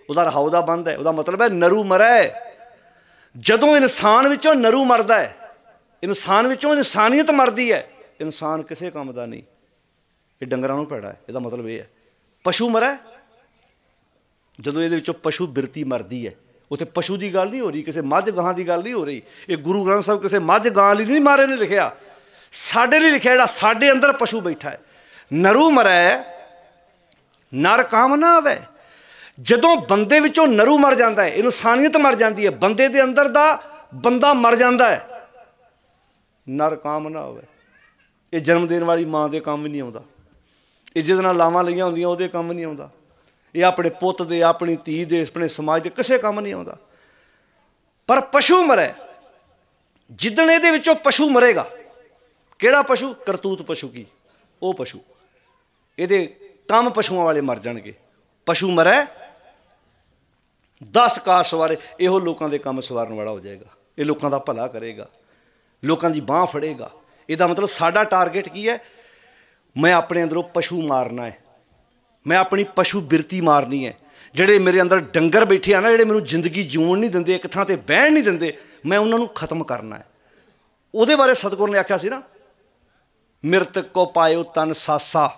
ਉਹਦਾ ਰਹਾਉ ਦਾ ਬੰਦ ਹੈ ਉਹਦਾ ਮਤਲਬ ਹੈ ਨਰੂ ਮਰੈ ਜਦੋਂ ਇਨਸਾਨ ਵਿੱਚੋਂ ਨਰੂ ਮਰਦਾ ਹੈ ਇਨਸਾਨ ਵਿੱਚੋਂ ਇਨਸਾਨੀਅਤ ਮਰਦੀ ਹੈ ਇਨਸਾਨ ਕਿਸੇ ਕੰਮ ਦਾ ਨਹੀਂ ਇਹ ਡੰਗਰਾਂ ਨੂੰ ਪੈੜਾ ਇਹਦਾ ਮਤਲਬ ਇਹ ਹੈ ਪਸ਼ੂ ਮਰੇ ਜਦੋਂ ਇਹਦੇ ਵਿੱਚੋਂ ਪਸ਼ੂ ਬਿਰਤੀ ਮਰਦੀ ਹੈ ਉਥੇ ਪਸ਼ੂ ਦੀ ਗੱਲ ਨਹੀਂ ਹੋ ਰਹੀ ਕਿਸੇ ਮੱਝ ਗਾਂ ਦੀ ਗੱਲ ਨਹੀਂ ਹੋ ਰਹੀ ਇਹ ਗੁਰੂ ਗ੍ਰੰਥ ਸਾਹਿਬ ਕਿਸੇ ਮੱਝ ਗਾਂ ਲਈ ਨਹੀਂ ਮਾਰੇ ਨੇ ਲਿਖਿਆ ਸਾਡੇ ਲਈ ਲਿਖਿਆ ਜਿਹੜਾ ਸਾਡੇ ਅੰਦਰ ਪਸ਼ੂ ਬੈਠਾ ਹੈ ਨਰੂ ਮਰੇ ਨਰ ਕਾਮਨਾ ਆਵੇ ਜਦੋਂ ਬੰਦੇ ਵਿੱਚੋਂ ਨਰੂ ਮਰ ਜਾਂਦਾ ਹੈ ਇਨਸਾਨੀਅਤ ਮਰ ਜਾਂਦੀ ਹੈ ਬੰਦੇ ਦੇ ਅੰਦਰ ਦਾ ਬੰਦਾ ਮਰ ਜਾਂਦਾ ਹੈ ਨਰ ਕਾਮ ਨਾ ਹੋਵੇ ਇਹ ਜਨਮ ਦੇਣ ਵਾਲੀ ਮਾਂ ਦੇ ਕੰਮ ਵੀ ਨਹੀਂ ਆਉਂਦਾ ਇਹ ਜਿਸ ਨਾਲ ਲਾਵਾਂ ਲਈਆਂ ਹੁੰਦੀਆਂ ਉਹਦੇ ਕੰਮ ਨਹੀਂ ਆਉਂਦਾ ਇਹ ਆਪਣੇ ਪੁੱਤ ਦੇ ਆਪਣੀ ਧੀ ਦੇ ਆਪਣੇ ਸਮਾਜ ਦੇ ਕਿਸੇ ਕੰਮ ਨਹੀਂ ਆਉਂਦਾ ਪਰ ਪਸ਼ੂ ਮਰੇ ਜਿੱਦਣ ਇਹਦੇ ਵਿੱਚੋਂ ਪਸ਼ੂ ਮਰੇਗਾ ਕਿਹੜਾ ਪਸ਼ੂ ਕਰਤੂਤ ਪਸ਼ੂ ਕੀ ਉਹ ਪਸ਼ੂ ਇਹਦੇ ਕੰਮ ਪਸ਼ੂਆਂ ਵਾਲੇ ਮਰ ਜਾਣਗੇ ਪਸ਼ੂ ਮਰੇ 10 ਕਾਸ ਵਾਰੇ ਇਹੋ ਲੋਕਾਂ ਦੇ ਕੰਮ ਸਵਾਰਨ ਵਾਲਾ ਹੋ ਜਾਏਗਾ ਇਹ ਲੋਕਾਂ ਦਾ ਭਲਾ ਕਰੇਗਾ ਲੋਕਾਂ ਦੀ ਬਾਹ ਫੜੇਗਾ ਇਹਦਾ ਮਤਲਬ ਸਾਡਾ ਟਾਰਗੇਟ ਕੀ ਹੈ ਮੈਂ ਆਪਣੇ ਅੰਦਰੋਂ ਪਸ਼ੂ ਮਾਰਨਾ ਹੈ ਮੈਂ ਆਪਣੀ ਪਸ਼ੂ ਬਿਰਤੀ ਮਾਰਨੀ ਹੈ ਜਿਹੜੇ ਮੇਰੇ ਅੰਦਰ ਡੰਗਰ ਬੈਠੇ ਆ ਨਾ ਜਿਹੜੇ ਮੈਨੂੰ ਜ਼ਿੰਦਗੀ ਜਿਉਣ ਨਹੀਂ ਦਿੰਦੇ ਇੱਕ ਥਾਂ ਤੇ ਬਹਿਣ ਨਹੀਂ ਦਿੰਦੇ ਮੈਂ ਉਹਨਾਂ ਨੂੰ ਖਤਮ ਕਰਨਾ ਹੈ ਉਹਦੇ ਬਾਰੇ ਸਤਗੁਰ ਨੇ ਆਖਿਆ ਸੀ ਨਾ ਮਿਰਤ ਕੋ ਪਾਇਓ ਤਨ ਸਾਸਾ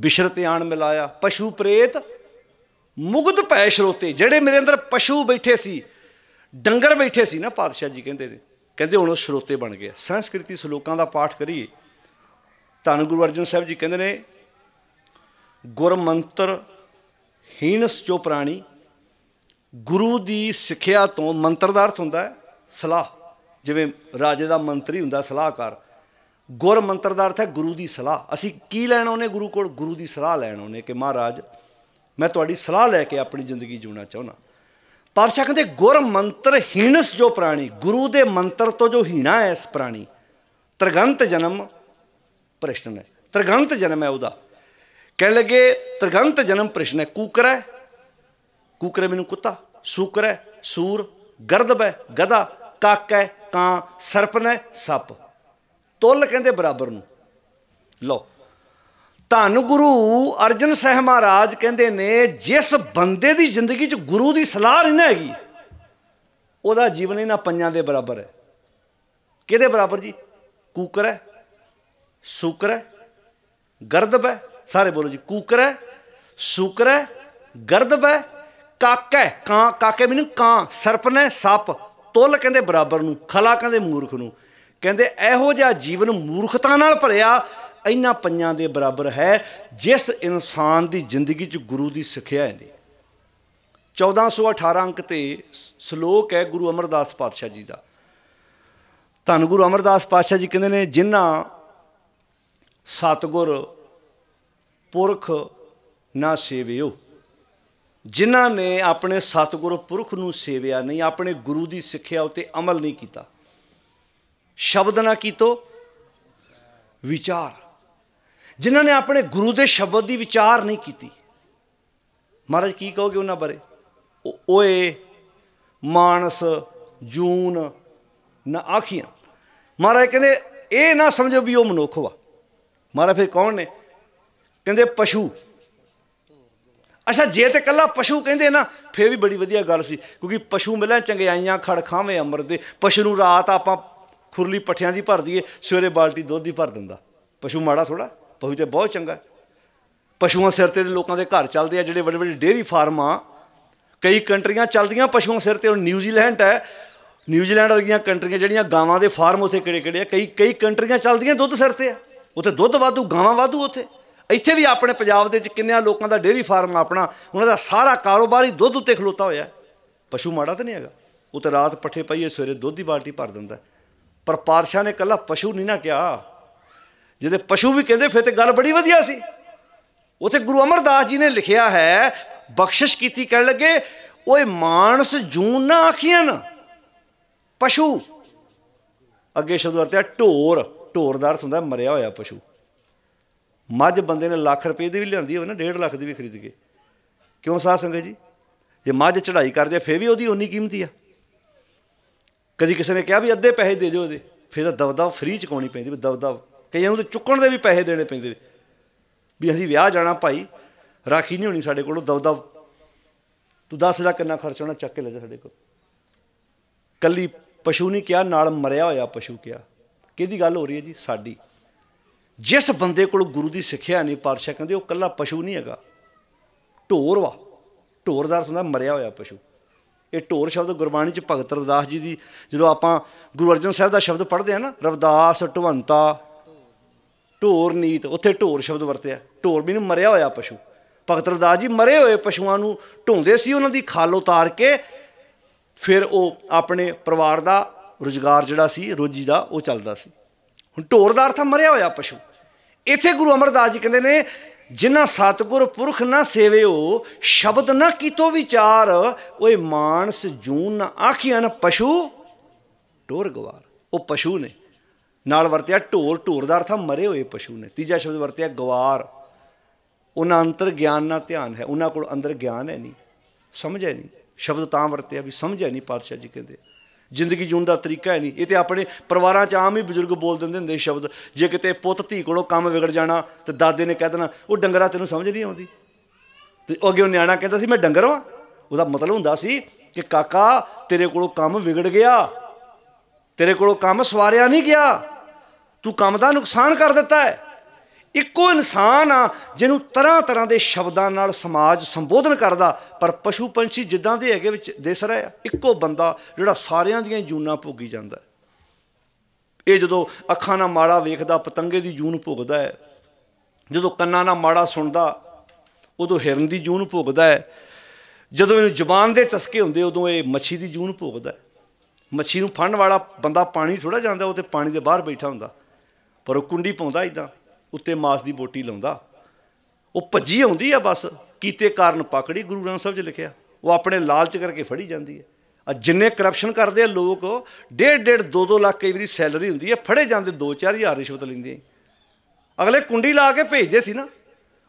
ਬਿਸ਼ਰਤ ਆਣ ਮਿਲਾਇਆ ਪਸ਼ੂ ਪ੍ਰੇਤ ਮੁਗਦ ਪੈਸ਼ਰੋਤੇ ਜਿਹੜੇ ਮੇਰੇ ਅੰਦਰ ਪਸ਼ੂ ਬੈਠੇ ਸੀ ਡੰਗਰ ਬੈਠੇ ਸੀ ਨਾ ਪਾਤਸ਼ਾਹ ਜੀ ਕਹਿੰਦੇ ਨੇ ਕਹਿੰਦੇ ਹੁਣ ਉਹ ਸਰੋਤੇ ਬਣ ਗਏ ਸੰਸਕ੍ਰਿਤੀ ਸ਼ਲੋਕਾਂ ਦਾ ਪਾਠ ਕਰੀਏ ਧੰਨ ਗੁਰੂ ਅਰਜਨ ਸਾਹਿਬ ਜੀ ਕਹਿੰਦੇ ਨੇ ਗੁਰਮੰਤਰ ਹੀਨਸ ਜੋ ਪ੍ਰਾਣੀ ਗੁਰੂ ਦੀ ਸਿੱਖਿਆ ਤੋਂ ਮੰਤਰ ਦਾ ਅਰਥ ਹੁੰਦਾ ਹੈ ਸਲਾਹ ਜਿਵੇਂ ਰਾਜੇ ਦਾ ਮੰਤਰੀ ਹੁੰਦਾ ਸਲਾਹਕਾਰ ਗੁਰ ਮੰਤਰ ਦਾ ਅਰਥ ਹੈ ਗੁਰੂ ਦੀ ਸਲਾਹ ਅਸੀਂ ਕੀ ਲੈਣ ਉਹਨੇ ਗੁਰੂ ਕੋਲ ਗੁਰੂ ਦੀ ਸਲਾਹ ਲੈਣ ਉਹਨੇ ਕਿ ਮਹਾਰਾਜ ਮੈਂ ਤੁਹਾਡੀ ਸਲਾਹ ਲੈ ਕੇ ਆਪਣੀ ਜ਼ਿੰਦਗੀ ਜਿਉਣਾ ਚਾਹੁੰਦਾ ਪਰ ਸ਼ਕਦੇ ਗੁਰ ਮੰਤਰ ਹੀਣਸ ਜੋ ਪ੍ਰਾਣੀ ਗੁਰੂ ਦੇ ਮੰਤਰ ਤੋਂ ਜੋ ਹੀਣਾ ਹੈ ਇਸ ਪ੍ਰਾਣੀ ਤਰਗੰਤ ਜਨਮ ਪ੍ਰਸ਼ਨ ਹੈ ਤਰਗੰਤ ਜਨਮ ਹੈ ਉਹਦਾ ਕਹਿ ਲਗੇ ਤਰਗੰਤ ਜਨਮ ਪ੍ਰਸ਼ਨ ਹੈ ਕੂਕਰ ਹੈ ਕੂਕਰ ਮੈਨੂੰ ਕੁੱਤਾ ਸੂਕਰ ਹੈ ਸੂਰ ਗਰਦਬ ਹੈ ਗਦਾ ਕੱਕ ਹੈ ਕਾਂ ਸਰਪਨ ਹੈ ਸੱਪ ਤੁੱਲ ਕਹਿੰਦੇ ਬਰਾਬਰ ਨੂੰ ਲੋ ਧੰਨ ਗੁਰੂ ਅਰਜਨ ਸਾਹਿਬ ਮਹਾਰਾਜ ਕਹਿੰਦੇ ਨੇ ਜਿਸ ਬੰਦੇ ਦੀ ਜ਼ਿੰਦਗੀ 'ਚ ਗੁਰੂ ਦੀ ਸਲਾਹ ਨਹੀਂ ਹੈਗੀ ਉਹਦਾ ਜੀਵਨ ਇਹਨਾਂ ਪੰਜਾਂ ਦੇ ਬਰਾਬਰ ਹੈ ਕਿਹਦੇ ਬਰਾਬਰ ਜੀ ਕੂਕਰ ਹੈ ਸੂਕਰ ਹੈ ਗਰਦਬ ਹੈ ਸਾਰੇ ਬੋਲੋ ਜੀ ਕੂਕਰ ਹੈ ਸੂਕਰ ਹੈ ਗਰਦਬ ਹੈ ਕਾਕਾ ਕਾਂ ਕਾਕੇ ਵੀ ਨਹੀਂ ਕਾਂ ਸਰਪ ਨੇ ਸੱਪ ਤੁਲ ਕਹਿੰਦੇ ਬਰਾਬਰ ਨੂੰ ਖਲਾ ਕਹਿੰਦੇ ਮੂਰਖ ਨੂੰ ਕਹਿੰਦੇ ਇਹੋ ਜਿਹਾ ਜੀਵਨ ਮੂਰਖਤਾ ਨਾਲ ਭਰਿਆ ਇਨਾ ਪੰਜਾਂ ਦੇ ਬਰਾਬਰ ਹੈ ਜਿਸ ਇਨਸਾਨ ਦੀ ਜ਼ਿੰਦਗੀ 'ਚ ਗੁਰੂ ਦੀ ਸਿੱਖਿਆ ਹੈ 1418 ਅੰਕ ਤੇ ਸ਼ਲੋਕ ਹੈ ਗੁਰੂ ਅਮਰਦਾਸ ਪਾਤਸ਼ਾਹ ਜੀ ਦਾ ਧੰਨ ਗੁਰੂ ਅਮਰਦਾਸ ਪਾਤਸ਼ਾਹ ਜੀ ਕਹਿੰਦੇ ਨੇ ਜਿਨ੍ਹਾਂ ਸਤਗੁਰ ਪੁਰਖ ਨਾ ਸੇਵਿਓ ਜਿਨ੍ਹਾਂ ਨੇ ਆਪਣੇ ਸਤਗੁਰ ਪੁਰਖ ਨੂੰ ਸੇਵਿਆ ਨਹੀਂ ਆਪਣੇ ਗੁਰੂ ਦੀ ਸਿੱਖਿਆ ਉਤੇ ਅਮਲ ਨਹੀਂ ਕੀਤਾ ਸ਼ਬਦ ਨਾ ਕੀਤੋ ਵਿਚਾਰ ਜਿਨ੍ਹਾਂ ਨੇ ਆਪਣੇ ਗੁਰੂ ਦੇ ਸ਼ਬਦ ਦੀ ਵਿਚਾਰ ਨਹੀਂ ਕੀਤੀ ਮਹਾਰਾਜ ਕੀ ਕਹੋਗੇ ਉਹਨਾਂ ਬਾਰੇ ਓਏ ਮਾਨਸ ਜੂਨ ਨਾ ਆਖੀਆਂ ਮਹਾਰਾਜ ਕਹਿੰਦੇ ਇਹ ਨਾ ਸਮਝੋ ਵੀ ਉਹ ਮਨੁੱਖ ਵਾ ਮਹਾਰਾਜ ਫਿਰ ਕੌਣ ਨੇ ਕਹਿੰਦੇ ਪਸ਼ੂ ਅੱਛਾ ਜੇ ਤੇ ਕੱਲਾ ਪਸ਼ੂ ਕਹਿੰਦੇ ਨਾ ਫੇਰ ਵੀ ਬੜੀ ਵਧੀਆ ਗੱਲ ਸੀ ਕਿਉਂਕਿ ਪਸ਼ੂ ਮਿਲਾਂ ਚੰਗਿਆਈਆਂ ਖੜਖਾਵੇਂ ਅਮਰ ਦੇ ਪਸ਼ੂ ਨੂੰ ਰਾਤ ਆਪਾਂ ਖੁਰਲੀ ਪੱਠਿਆਂ ਦੀ ਭਰ ਦਈਏ ਸਵੇਰੇ ਬਾਲਟੀ ਦੁੱਧ ਦੀ ਭਰ ਦਿੰਦਾ ਪਸ਼ੂ ਮਾੜਾ ਥੋੜਾ ਪਸ਼ੂ ਤੇ ਬਹੁਤ ਚੰਗਾ ਪਸ਼ੂਆਂ ਸਿਰ ਤੇ ਲੋਕਾਂ ਦੇ ਘਰ ਚੱਲਦੇ ਆ ਜਿਹੜੇ ਵੱਡੇ ਵੱਡੇ ਡੇਰੀ ਫਾਰਮ ਆ ਕਈ ਕੰਟਰੀਆਂ ਚੱਲਦੀਆਂ ਪਸ਼ੂਆਂ ਸਿਰ ਤੇ ਹੁਣ ਨਿਊਜ਼ੀਲੈਂਡ ਹੈ ਨਿਊਜ਼ੀਲੈਂਡ ਵਰਗੀਆਂ ਕੰਟਰੀਆਂ ਜਿਹੜੀਆਂ ਗਾਵਾਂ ਦੇ ਫਾਰਮ ਉਥੇ ਕਿਹੜੇ ਕਿਹੜੇ ਆ ਕਈ ਕਈ ਕੰਟਰੀਆਂ ਚੱਲਦੀਆਂ ਦੁੱਧ ਸਿਰ ਤੇ ਆ ਉਥੇ ਦੁੱਧ ਵਾਧੂ ਗਾਵਾਂ ਵਾਧੂ ਉਥੇ ਇੱਥੇ ਵੀ ਆਪਣੇ ਪੰਜਾਬ ਦੇ ਵਿੱਚ ਕਿੰਨਿਆਂ ਲੋਕਾਂ ਦਾ ਡੇਰੀ ਫਾਰਮ ਆਪਣਾ ਉਹਨਾਂ ਦਾ ਸਾਰਾ ਕਾਰੋਬਾਰ ਹੀ ਦੁੱਧ ਉੱਤੇ ਖਲੋਤਾ ਹੋਇਆ ਪਸ਼ੂ ਮਾੜਾ ਤਾਂ ਨਹੀਂ ਹੈਗਾ ਉਹ ਤੇ ਰਾਤ ਪੱਠੇ ਪਾਈਏ ਸਵੇਰੇ ਦੁੱਧ ਦੀ ਬਾਲਟੀ ਭਰ ਦਿੰਦਾ ਪਰ ਪਾਰਸ਼ਾ ਨੇ ਕੱਲਾ ਪਸ਼ੂ ਨਹੀਂ ਨਾ ਕਿਹਾ ਜਿਹਦੇ ਪਸ਼ੂ ਵੀ ਕਹਿੰਦੇ ਫਿਰ ਤੇ ਗੱਲ ਬੜੀ ਵਧੀਆ ਸੀ ਉਥੇ ਗੁਰੂ ਅਮਰਦਾਸ ਜੀ ਨੇ ਲਿਖਿਆ ਹੈ ਬਖਸ਼ਿਸ਼ ਕੀਤੀ ਕਹਿਣ ਲੱਗੇ ਓਏ ਮਾਨਸ ਜੂਨ ਨਾ ਆਖੀਆਂ ਨਾ ਪਸ਼ੂ ਅੱਗੇ ਸ਼ਬਦ ਵਰਤਿਆ ਢੋਰ ਢੋਰ ਦਾ ਅਰਥ ਹੁੰਦਾ ਮਰਿਆ ਹੋਇਆ ਪਸ਼ੂ ਮੱਝ ਬੰਦੇ ਨੇ ਲੱਖ ਰੁਪਏ ਦੀ ਵੀ ਲਿਆਂਦੀ ਹੋਵੇ ਨਾ ਡੇਢ ਲੱਖ ਦੀ ਵੀ ਖਰੀਦ ਕੇ ਕਿਉਂ ਸਾਧ ਸੰਗਤ ਜੀ ਜੇ ਮੱਝ ਚੜਾਈ ਕਰ ਜੇ ਫੇਰ ਵੀ ਉਹਦੀ ਓਨੀ ਕੀਮਤੀ ਆ ਕਦੀ ਕਿਸੇ ਨੇ ਕਿਹਾ ਵੀ ਅੱਧੇ ਪੈਸੇ ਦੇ ਦਿਓ ਉਹਦੇ ਫਿਰ ਦਵਦਵ ਫ੍ਰੀ ਚ ਕੋਣੀ ਪੈਂਦੀ ਦਵਦਵ ਕਈਆਂ ਨੂੰ ਤਾਂ ਚੁੱਕਣ ਦੇ ਵੀ ਪੈਸੇ ਦੇਣੇ ਪੈਂਦੇ ਨੇ ਵੀ ਅਸੀਂ ਵਿਆਹ ਜਾਣਾ ਭਾਈ ਰਾਖੀ ਨਹੀਂ ਹੋਣੀ ਸਾਡੇ ਕੋਲੋਂ ਦਵਦਵ ਤੂੰ ਦੱਸ ਲੈ ਕਿੰਨਾ ਖਰਚ ਹੋਣਾ ਚੱਕ ਕੇ ਲੈ ਜਾ ਸਾਡੇ ਕੋਲ ਕੱਲੀ ਪਸ਼ੂ ਨਹੀਂ ਕਿਹਾ ਨਾਲ ਮਰਿਆ ਹੋਇਆ ਪਸ਼ੂ ਕਿਹਾ ਕਿਹਦੀ ਗੱਲ ਹੋ ਰਹੀ ਹੈ ਜੀ ਸਾਡੀ ਜਿਸ ਬੰਦੇ ਕੋਲ ਗੁਰੂ ਦੀ ਸਿੱਖਿਆ ਨਹੀਂ ਪਾਤਸ਼ਾਹ ਕਹਿੰਦੇ ਉਹ ਕੱਲਾ ਪਸ਼ੂ ਨਹੀਂ ਹੈਗਾ ਢੋਰ ਵਾ ਢੋਰਦਾਰ ਹੁੰਦਾ ਮਰਿਆ ਹੋਇਆ ਪਸ਼ੂ ਇਹ ਢੋਰ ਸ਼ਬਦ ਗੁਰਬਾਣੀ ਚ ਭਗਤ ਰਵਦਾਸ ਜੀ ਦੀ ਜਦੋਂ ਆਪਾਂ ਗੁਰੂ ਅਰਜਨ ਸਾਹਿਬ ਦਾ ਸ਼ਬਦ ਪੜ੍ਹਦੇ ਆ ਨਾ ਰਵਦਾਸ ਢਵੰਤਾ ਢੋਰ ਨੀਤ ਉੱਥੇ ਢੋਰ ਸ਼ਬਦ ਵਰਤਿਆ ਢੋਰ ਵੀ ਨੂੰ ਮਰਿਆ ਹੋਇਆ ਪਸ਼ੂ ਭਗਤ ਰਵਦਾਸ ਜੀ ਮਰੇ ਹੋਏ ਪਸ਼ੂਆਂ ਨੂੰ ਢੋਂਦੇ ਸੀ ਉਹਨਾਂ ਦੀ ਖਾਲ ਉਤਾਰ ਕੇ ਫਿਰ ਉਹ ਆਪਣੇ ਪਰਿਵਾਰ ਦਾ ਰੋਜ਼ਗਾਰ ਜਿਹੜਾ ਸੀ ਰੋਜੀ ਦਾ ਉਹ ਚੱਲਦਾ ਸੀ ਹੁਣ ਢੋਰ ਦਾ ਅਰਥ ਮਰਿਆ ਹੋਇਆ ਪਸ਼ੂ ਇੱਥੇ ਗੁਰੂ ਅਮਰਦਾਸ ਜੀ ਕਹਿੰਦੇ ਨੇ ਜਿਨ੍ਹਾਂ ਸਤਗੁਰ ਪੁਰਖ ਨਾ ਸੇਵਿਓ ਸ਼ਬਦ ਨਾ ਕੀਤੋ ਵਿਚਾਰ ਓਏ ਮਾਨਸ ਜੂਨ ਨਾ ਨ ਪਸ਼ੂ ਢੋਰ ਗਵਾਰ ਉਹ ਪਸ਼ੂ ਨੇ ਨਾਲ ਵਰਤਿਆ ਢੋਰ ਢੋਰ ਦਾ ਅਰਥ ਮਰੇ ਹੋਏ ਪਸ਼ੂ ਨੇ ਤੀਜਾ ਸ਼ਬਦ ਵਰਤਿਆ ਗਵਾਰ ਉਹਨਾਂ ਅੰਤਰ ਗਿਆਨ ਨਾਲ ਧਿਆਨ ਹੈ ਉਹਨਾਂ ਕੋਲ ਅੰਦਰ ਗਿਆਨ ਹੈ ਨਹੀਂ ਸਮਝ ਹੈ ਨਹੀਂ ਸ਼ਬਦ ਤਾਂ ਵਰਤਿਆ ਵੀ ਸਮਝ ਹੈ ਨਹੀਂ ਪਾਤਸ਼ਾਹ ਜੀ ਕਹਿੰਦੇ ਜ਼ਿੰਦਗੀ ਜੂਣ ਦਾ ਤਰੀਕਾ ਹੈ ਨਹੀਂ ਇਹ ਤੇ ਆਪਣੇ ਪਰਿਵਾਰਾਂ 'ਚ ਆਮ ਹੀ ਬਜ਼ੁਰਗ ਬੋਲ ਦਿੰਦੇ ਹੁੰਦੇ ਸ਼ਬਦ ਜੇ ਕਿਤੇ ਪੁੱਤ ਧੀ ਕੋਲੋਂ ਕੰਮ ਵਿਗੜ ਜਾਣਾ ਤੇ ਦਾਦੇ ਨੇ ਕਹਿ ਦੇਣਾ ਉਹ ਡੰਗਰਾ ਤੈਨੂੰ ਸਮਝ ਨਹੀਂ ਆਉਂਦੀ ਤੇ ਅੱਗੇ ਉਹ ਨਿਆਣਾ ਕਹਿੰਦਾ ਸੀ ਮੈਂ ਡੰਗਰ ਹਾਂ ਉਹਦਾ ਮਤਲਬ ਹੁੰਦਾ ਸੀ ਕਿ ਕਾਕਾ ਤੇਰੇ ਕੋਲੋਂ ਕੰਮ ਵਿਗੜ ਗਿਆ ਤੇਰੇ ਕੋਲੋਂ ਕੰਮ ਸਵਾਰਿਆ ਨਹੀਂ ਗਿਆ ਤੂੰ ਕੰਮ ਦਾ ਨੁਕਸਾਨ ਕਰ ਦਿੱਤਾ ਹੈ ਇੱਕੋ ਇਨਸਾਨ ਆ ਜਿਹਨੂੰ ਤਰ੍ਹਾਂ ਤਰ੍ਹਾਂ ਦੇ ਸ਼ਬਦਾਂ ਨਾਲ ਸਮਾਜ ਸੰਬੋਧਨ ਕਰਦਾ ਪਰ ਪਸ਼ੂ ਪੰਛੀ ਜਿੱਦਾਂ ਦੇ ਹੈਗੇ ਵਿੱਚ ਦਿਸ ਰਿਹਾ ਇੱਕੋ ਬੰਦਾ ਜਿਹੜਾ ਸਾਰਿਆਂ ਦੀਆਂ ਜੂਨਾਂ ਭੋਗੀ ਜਾਂਦਾ ਇਹ ਜਦੋਂ ਅੱਖਾਂ ਨਾਲ ਮਾੜਾ ਵੇਖਦਾ ਪਤੰਗੇ ਦੀ ਜੂਨ ਭੋਗਦਾ ਹੈ ਜਦੋਂ ਕੰਨਾਂ ਨਾਲ ਮਾੜਾ ਸੁਣਦਾ ਉਦੋਂ ਹਿਰਨ ਦੀ ਜੂਨ ਭੋਗਦਾ ਹੈ ਜਦੋਂ ਇਹਨੂੰ ਜ਼ੁਬਾਨ ਦੇ ਚਸਕੇ ਹੁੰਦੇ ਉਦੋਂ ਇਹ ਮੱਛੀ ਦੀ ਜੂਨ ਭੋਗਦਾ ਹੈ ਮੱਛੀ ਨੂੰ ਫੜਨ ਵਾਲਾ ਬੰਦਾ ਪਾਣੀ ਥੋੜਾ ਜਾਂਦਾ ਉਹ ਤੇ ਪਾਣੀ ਦੇ ਬਾਹਰ ਬੈਠਾ ਹੁੰਦਾ ਪਰ ਉਹ ਕੁੰਡੀ ਪਾਉਂਦਾ ਇਦਾਂ ਉੱਤੇ ਮਾਸ ਦੀ ਬੋਟੀ ਲਾਉਂਦਾ ਉਹ ਭੱਜੀ ਆਉਂਦੀ ਆ ਬਸ ਕੀਤੇ ਕਾਰਨ ਪਕੜੀ ਗੁਰੂ ਗ੍ਰੰਥ ਸਾਹਿਬ 'ਚ ਲਿਖਿਆ ਉਹ ਆਪਣੇ ਲਾਲਚ ਕਰਕੇ ਫੜੀ ਜਾਂਦੀ ਹੈ ਅ ਜਿੰਨੇ ਕਰਪਸ਼ਨ ਕਰਦੇ ਆ ਲੋਕ ਡੇਢ ਡੇਢ 2-2 ਲੱਖ ਕਈ ਵਾਰੀ ਸੈਲਰੀ ਹੁੰਦੀ ਹੈ ਫੜੇ ਜਾਂਦੇ 2 ਹਜ਼ਾਰ ਰਿਸ਼ਵਤ ਲੈਂਦੇ ਅਗਲੇ ਕੁੰਡੀ ਲਾ ਕੇ ਭੇਜਦੇ ਸੀ ਨਾ